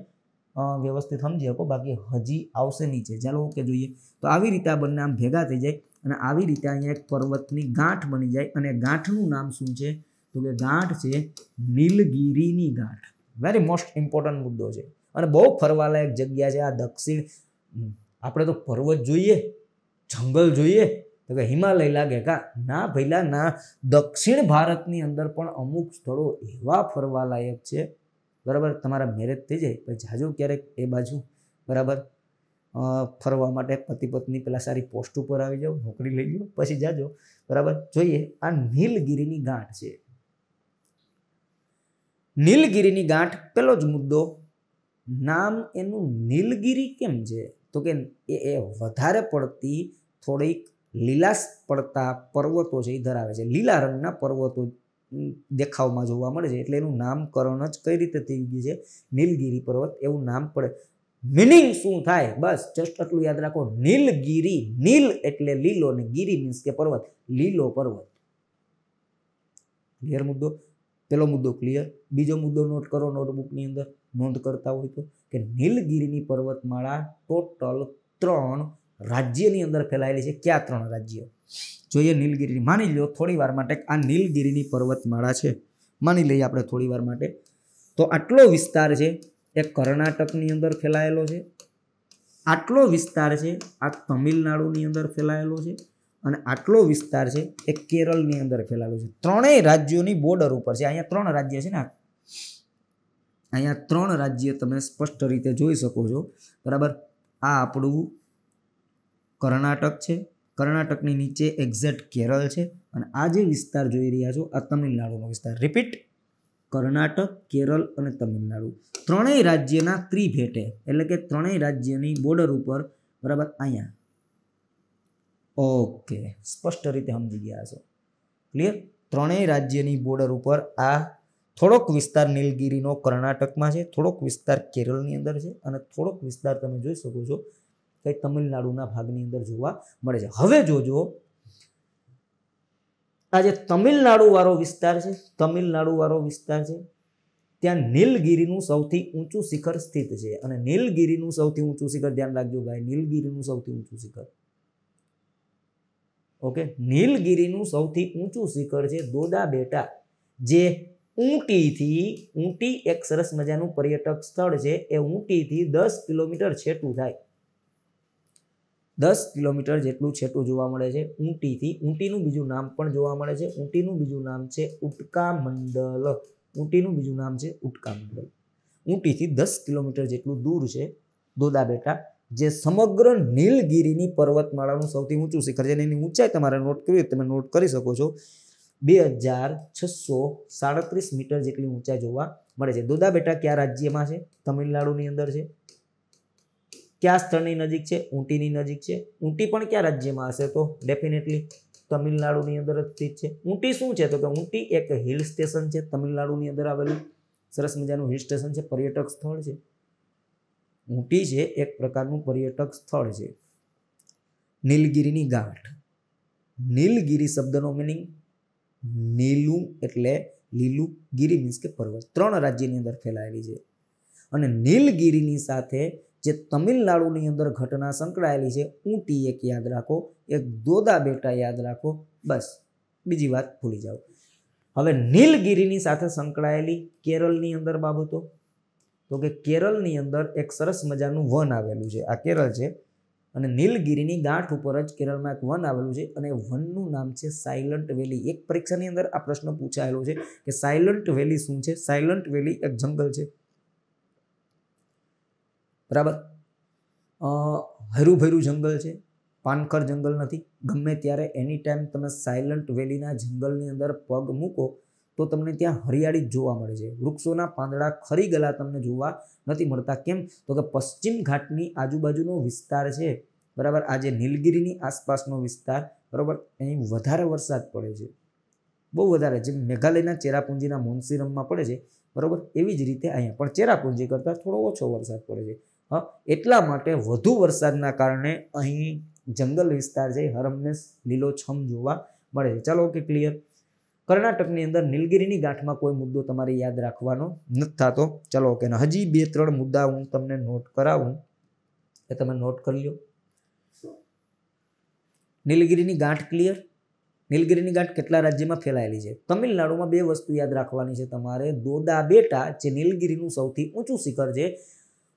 વ્યવસ્થિત સમજી શકો બાકી હજી આવશે નીચે ચાલો ઓકે જોઈએ તો આવી રીતે આ બંને આમ ભેગા થઈ જાય અને આવી રીતે અહીંયા એક પર્વતની ગાંઠ બની જાય અને ગાંઠનું નામ શું છે તો કે ગાંઠ છે નીલગીરીની ગાંઠ વેરી મોસ્ટ ઇમ્પોર્ટન્ટ મુદ્દો છે અને બહુ ફરવાલાયક જગ્યા છે આ દક્ષિણ આપણે તો પર્વત જોઈએ જંગલ જોઈએ તો કે હિમાલય લાગે કા ના ભૈલા ના દક્ષિણ ભારતની અંદર પણ અમુક સ્થળો એવા ફરવાલાયક છે બરાબર તમારા મેરેજ થઈ જાય પછી જાજો ક્યારેક એ બાજુ બરાબર ફરવા માટે પતિ પત્ની પેલા સારી પોસ્ટ ઉપર આવી જાઓ નોકરી લઈ લો પછી જાજો બરાબર જોઈએ આ નીલગીરીની ગાંઠ છે નીલગીરીની ગાંઠ પેલો જ મુદ્દો નામ એનું નીલગીરી કેમ છે તો કે એ એ વધારે પડતી થોડીક લીલાશ પડતા પર્વતો છે એ ધરાવે છે લીલા રંગના પર્વતો દેખાવમાં જોવા મળે છે એટલે એનું નામકરણ જ કઈ રીતે થઈ ગયું છે નીલગીરી પર્વત એવું નામ પડે મિનિંગ શું થાય બસ જસ્ટ આટલું યાદ રાખો નીલગીરી નીલ એટલે લીલો ને ગીરી મીન્સ કે પર્વત લીલો પર્વત ક્લિયર મુદ્દો પેલો મુદ્દો ક્લિયર બીજો મુદ્દો નોટ કરો નોટબુકની અંદર નોંધ કરતા હોય તો કે નીલગીરીની પર્વતમાળા ટોટલ ત્રણ રાજ્યની અંદર ફેલાયેલી છે ક્યાં ત્રણ રાજ્ય જોઈએ નીલગીરીની માની લો થોડી વાર માટે આ નીલગીરીની પર્વતમાળા છે માની લઈએ આપણે થોડી વાર માટે તો આટલો વિસ્તાર છે એ કર્ણાટકની અંદર ફેલાયેલો છે આટલો વિસ્તાર છે આ તમિલનાડુની અંદર ફેલાયેલો છે અને આટલો વિસ્તાર છે એ કેરળની અંદર ફેલાયેલો છે ત્રણેય રાજ્યોની બોર્ડર ઉપર છે અહીંયા ત્રણ રાજ્ય છે ને અહીંયા ત્રણ રાજ્ય તમે સ્પષ્ટ રીતે જોઈ શકો છો બરાબર આ આપણું કર્ણાટક છે કર્ણાટકની નીચે એક્ઝેક્ટ કેરળ છે અને આ જે વિસ્તાર જોઈ રહ્યા છો આ તમિલનાડુનો વિસ્તાર રિપીટ કર્ણાટક કેરળ અને તમિલનાડુ ત્રણેય રાજ્યના ત્રિભેટે એટલે કે ત્રણેય રાજ્યની બોર્ડર ઉપર બરાબર અહીંયા ઓકે સ્પષ્ટ રીતે સમજી ગયા છો ક્લિયર ત્રણેય રાજ્યની બોર્ડર ઉપર આ થોડોક વિસ્તાર નીલગીરીનો કર્ણાટકમાં છે થોડોક વિસ્તાર કેરળની અંદર છે અને થોડોક વિસ્તાર તમે જોઈ શકો છો કે તમિલનાડુના ભાગની અંદર જોવા મળે છે હવે જોજો આ જે તમિલનાડુવાળો વિસ્તાર છે તમિલનાડુવાળો વિસ્તાર છે ત્યાં નીલગીરીનું સૌથી ઊંચું શિખર સ્થિત છે અને નીલગીરીનું સૌથી ઊંચું શિખર ધ્યાન રાખજો ભાઈ નીલગીરીનું સૌથી ઊંચું શિખર ઓકે નીલગીરીનું સૌથી ઊંચું શિખર છે દોદા બેટા જે ઊંટીથી ઊંટી એક સરસ મજાનું પર્યટક સ્થળ છે એ ઊંટીથી દસ કિલોમીટર છેટું થાય દસ કિલોમીટર જેટલું છેટું જોવા મળે છે ઊંટીથી ઊંટીનું બીજું નામ પણ જોવા મળે છે ઊંટીનું બીજું નામ છે ઉટકા મંડળ ઊંટીનું બીજું નામ છે ઉટકા મંડળ ઊંટીથી દસ કિલોમીટર જેટલું દૂર છે દોદા બેટા જે સમગ્ર નીલગીરીની પર્વતમાળાનું સૌથી ઊંચું શિખર છે એની ઊંચાઈ તમારે નોટ કરવી તમે નોટ કરી શકો છો બે હજાર છસો સાડત્રીસ મીટર જેટલી ઊંચાઈ જોવા મળે છે દોદા બેટા કયા રાજ્યમાં છે તમિલનાડુની અંદર છે કયા સ્થળની નજીક છે ઊંટીની નજીક છે ઊંટી પણ કયા રાજ્યમાં હશે તો ડેફિનેટલી તમિલનાડુની અંદર જ સ્થિત છે ઊંટી શું છે તો કે ઊંટી એક હિલ સ્ટેશન છે તમિલનાડુની અંદર આવેલું સરસ મજાનું હિલ સ્ટેશન છે પર્યટક સ્થળ છે ઊંટી છે એક પ્રકારનું પર્યટક સ્થળ છે નીલગીરીની ગાંઠ નીલગીરી શબ્દનો મિનિંગ નીલું એટલે લીલું ગીરી મીન્સ કે પર્વત ત્રણ રાજ્યની અંદર ફેલાયેલી છે અને નીલગીરીની સાથે જે તમિલનાડુની અંદર ઘટના સંકળાયેલી છે ઊંટી એક યાદ રાખો એક દોદા બેટા યાદ રાખો બસ બીજી વાત ભૂલી જાઓ હવે નીલગીરીની સાથે સંકળાયેલી કેરળની અંદર બાબતો તો કે કેરળની અંદર એક સરસ મજાનું વન આવેલું છે આ કેરળ છે અને નીલગીરીની ગાંઠ ઉપર જ કેરળમાં એક વન આવેલું છે અને વનનું નામ છે સાયલન્ટ વેલી એક પરીક્ષાની અંદર આ પ્રશ્ન પૂછાયેલો છે કે સાયલન્ટ વેલી શું છે સાયલન્ટ વેલી એક જંગલ છે બરાબર હરુભરું જંગલ છે પાનખર જંગલ નથી ગમે ત્યારે એની ટાઈમ તમે સાયલન્ટ વેલીના જંગલની અંદર પગ મૂકો તો તમને ત્યાં હરિયાળી જોવા મળે છે વૃક્ષોના પાંદડા ખરી ગલા તમને જોવા નથી મળતા કેમ તો કે પશ્ચિમ ઘાટની આજુબાજુનો વિસ્તાર છે બરાબર આજે જે નીલગીરીની આસપાસનો વિસ્તાર બરાબર અહીં વધારે વરસાદ પડે છે બહુ વધારે જેમ મેઘાલયના ચેરાપુંજીના મોન્સીરમમાં પડે છે બરાબર એવી જ રીતે અહીંયા પણ ચેરાપુંજી કરતાં થોડો ઓછો વરસાદ પડે છે હા એટલા માટે વધુ વરસાદના કારણે અહીં જંગલ વિસ્તાર છે હરમને લીલોછમ જોવા મળે છે ચાલો ઓકે ક્લિયર કર્ણાટકની અંદર નીલગીરીની ગાંઠમાં કોઈ મુદ્દો તમારે યાદ રાખવાનો નથી થતો ચલો ઓકે હજી બે ત્રણ મુદ્દા હું તમને નોટ કરાવું એ તમે નોટ કરી લો નીલગીરીની ગાંઠ ક્લિયર નીલગીરીની ગાંઠ કેટલા રાજ્યમાં ફેલાયેલી છે તમિલનાડુમાં બે વસ્તુ યાદ રાખવાની છે તમારે દોદા બેટા જે નીલગીરીનું સૌથી ઊંચું શિખર છે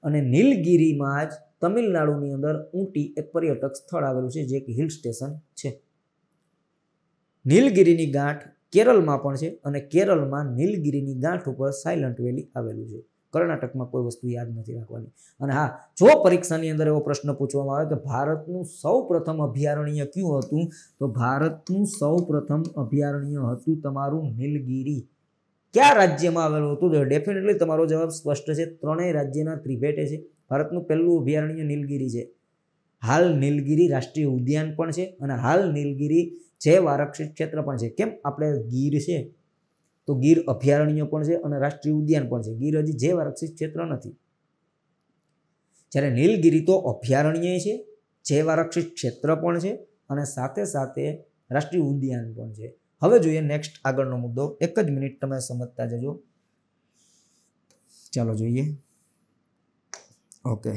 અને નીલગીરીમાં જ તમિલનાડુની અંદર ઊંટી એક પર્યટક સ્થળ આવેલું છે જે એક હિલ સ્ટેશન છે નીલગીરીની ગાંઠ કેરળમાં પણ છે અને કેરળમાં નીલગીરીની ગાંઠ ઉપર સાયલન્ટ વેલી આવેલું છે કર્ણાટકમાં કોઈ વસ્તુ યાદ નથી રાખવાની અને હા જો પરીક્ષાની અંદર એવો પ્રશ્ન પૂછવામાં આવે કે ભારતનું સૌ પ્રથમ અભયારણ્ય કયું હતું તો ભારતનું સૌ પ્રથમ અભયારણ્ય હતું તમારું નીલગીરી કયા રાજ્યમાં આવેલું હતું તો ડેફિનેટલી તમારો જવાબ સ્પષ્ટ છે ત્રણેય રાજ્યના ત્રિભેટે છે ભારતનું પહેલું અભયારણ્ય નીલગીરી છે હાલ નીલગીરી રાષ્ટ્રીય ઉદ્યાન પણ છે અને હાલ નીલગીરી જે આરક્ષિત ક્ષેત્ર પણ છે કેમ આપણે ગીર છે તો ગીર અભયારણ્ય પણ છે અને રાષ્ટ્રીય ઉદ્યાન પણ છે ગીર હજી જે આરક્ષિત ક્ષેત્ર નથી જ્યારે નીલગિરી તો અભયારણ્ય છે જે આરક્ષિત ક્ષેત્ર પણ છે અને સાથે સાથે રાષ્ટ્રીય ઉદ્યાન પણ છે હવે જોઈએ નેક્સ્ટ આગળનો મુદ્દો એક જ મિનિટ તમે સમજતા જજો ચાલો જોઈએ ઓકે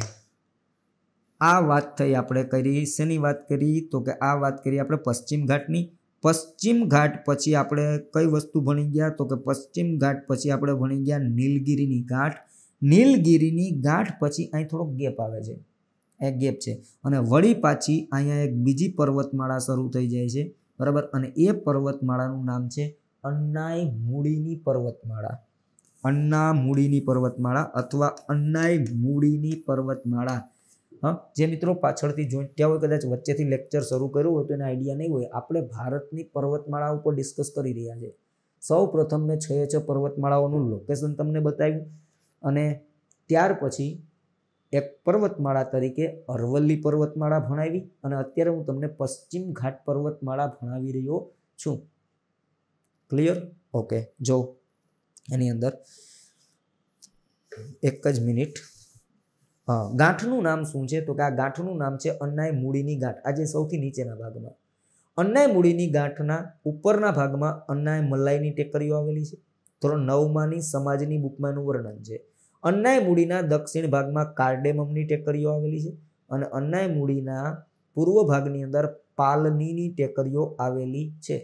આ વાત થઈ આપણે કરી શેની વાત કરી તો કે આ વાત કરી આપણે પશ્ચિમ ઘાટની પશ્ચિમ ઘાટ પછી આપણે કઈ વસ્તુ ભણી ગયા તો કે પશ્ચિમ ઘાટ પછી આપણે ભણી ગયા નીલગીરીની ગાંઠ નીલગીરીની ગાંઠ પછી અહીં થોડો ગેપ આવે છે એ ગેપ છે અને વળી પાછી અહીંયા એક બીજી પર્વતમાળા શરૂ થઈ જાય છે બરાબર અને એ પર્વતમાળાનું નામ છે અન્નાય મૂડીની પર્વતમાળા અન્ના મૂડીની પર્વતમાળા અથવા અન્નાય મૂડીની પર્વતમાળા હા જે મિત્રો પાછળથી જોઈન્ટ્યા હોય કદાચ વચ્ચેથી લેક્ચર શરૂ કર્યું હોય તો એને આઈડિયા નહીં હોય આપણે ભારતની પર્વતમાળા ઉપર ડિસ્કસ કરી રહ્યા છે સૌ પ્રથમ મેં છ છ પર્વતમાળાઓનું લોકેશન તમને બતાવ્યું અને ત્યાર પછી એક પર્વતમાળા તરીકે અરવલ્લી પર્વતમાળા ભણાવી અને અત્યારે હું તમને પશ્ચિમ ઘાટ પર્વતમાળા ભણાવી રહ્યો છું ક્લિયર ઓકે જો એની અંદર એક જ મિનિટ ગાંઠનું નામ શું છે તો કે આ ગાંઠનું નામ છે અન્નાય મૂડીની ગાંઠ આજે સૌથી નીચેના ભાગમાં અન્નાય મૂડીની ગાંઠના ઉપરના ભાગમાં અન્નાય મલાઈની ટેકરીઓ આવેલી છે ધોરણ નવમાંની સમાજની બુકમાં એનું વર્ણન છે અન્નાય મૂડીના દક્ષિણ ભાગમાં કાર્ડેમમની ટેકરીઓ આવેલી છે અને અન્નાય મૂડીના પૂર્વ ભાગની અંદર પાલનીની ટેકરીઓ આવેલી છે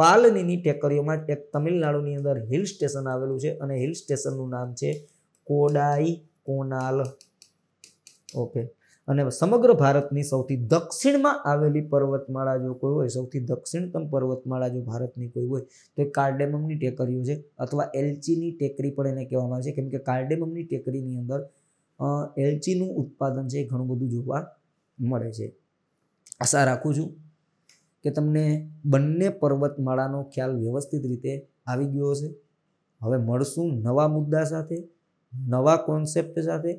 પાલનીની ટેકરીઓમાં એક તમિલનાડુની અંદર હિલ સ્ટેશન આવેલું છે અને હિલ સ્ટેશનનું નામ છે કોડાઈ કોનાલ ઓકે અને સમગ્ર ભારતની સૌથી દક્ષિણમાં આવેલી પર્વતમાળા જો કોઈ હોય સૌથી દક્ષિણતમ પર્વતમાળા જો ભારતની કોઈ હોય તો એ કાર્ડેમમની ટેકરીઓ છે અથવા એલચીની ટેકરી પણ એને કહેવામાં આવે છે કેમ કે કાર્ડેમમની ટેકરીની અંદર એલચીનું ઉત્પાદન છે એ ઘણું બધું જોવા મળે છે આશા રાખું છું કે તમને બંને પર્વતમાળાનો ખ્યાલ વ્યવસ્થિત રીતે આવી ગયો હશે હવે મળશું નવા મુદ્દા સાથે નવા કોન્સેપ્ટ સાથે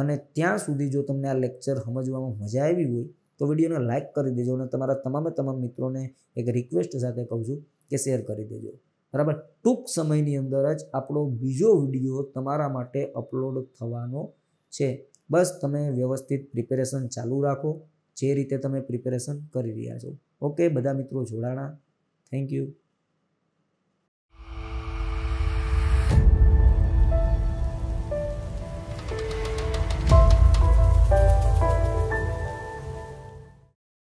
અને ત્યાં સુધી જો તમને આ લેક્ચર સમજવામાં મજા આવી હોય તો વિડીયોને લાઇક કરી દેજો અને તમારા તમામે તમામ મિત્રોને એક રિક્વેસ્ટ સાથે કહું છું કે શેર કરી દેજો બરાબર ટૂંક સમયની અંદર જ આપણો બીજો વિડીયો તમારા માટે અપલોડ થવાનો છે બસ તમે વ્યવસ્થિત પ્રિપેરેશન ચાલુ રાખો જે રીતે તમે પ્રિપેરેશન કરી રહ્યા છો ઓકે બધા મિત્રો જોડાણા થેન્ક યુ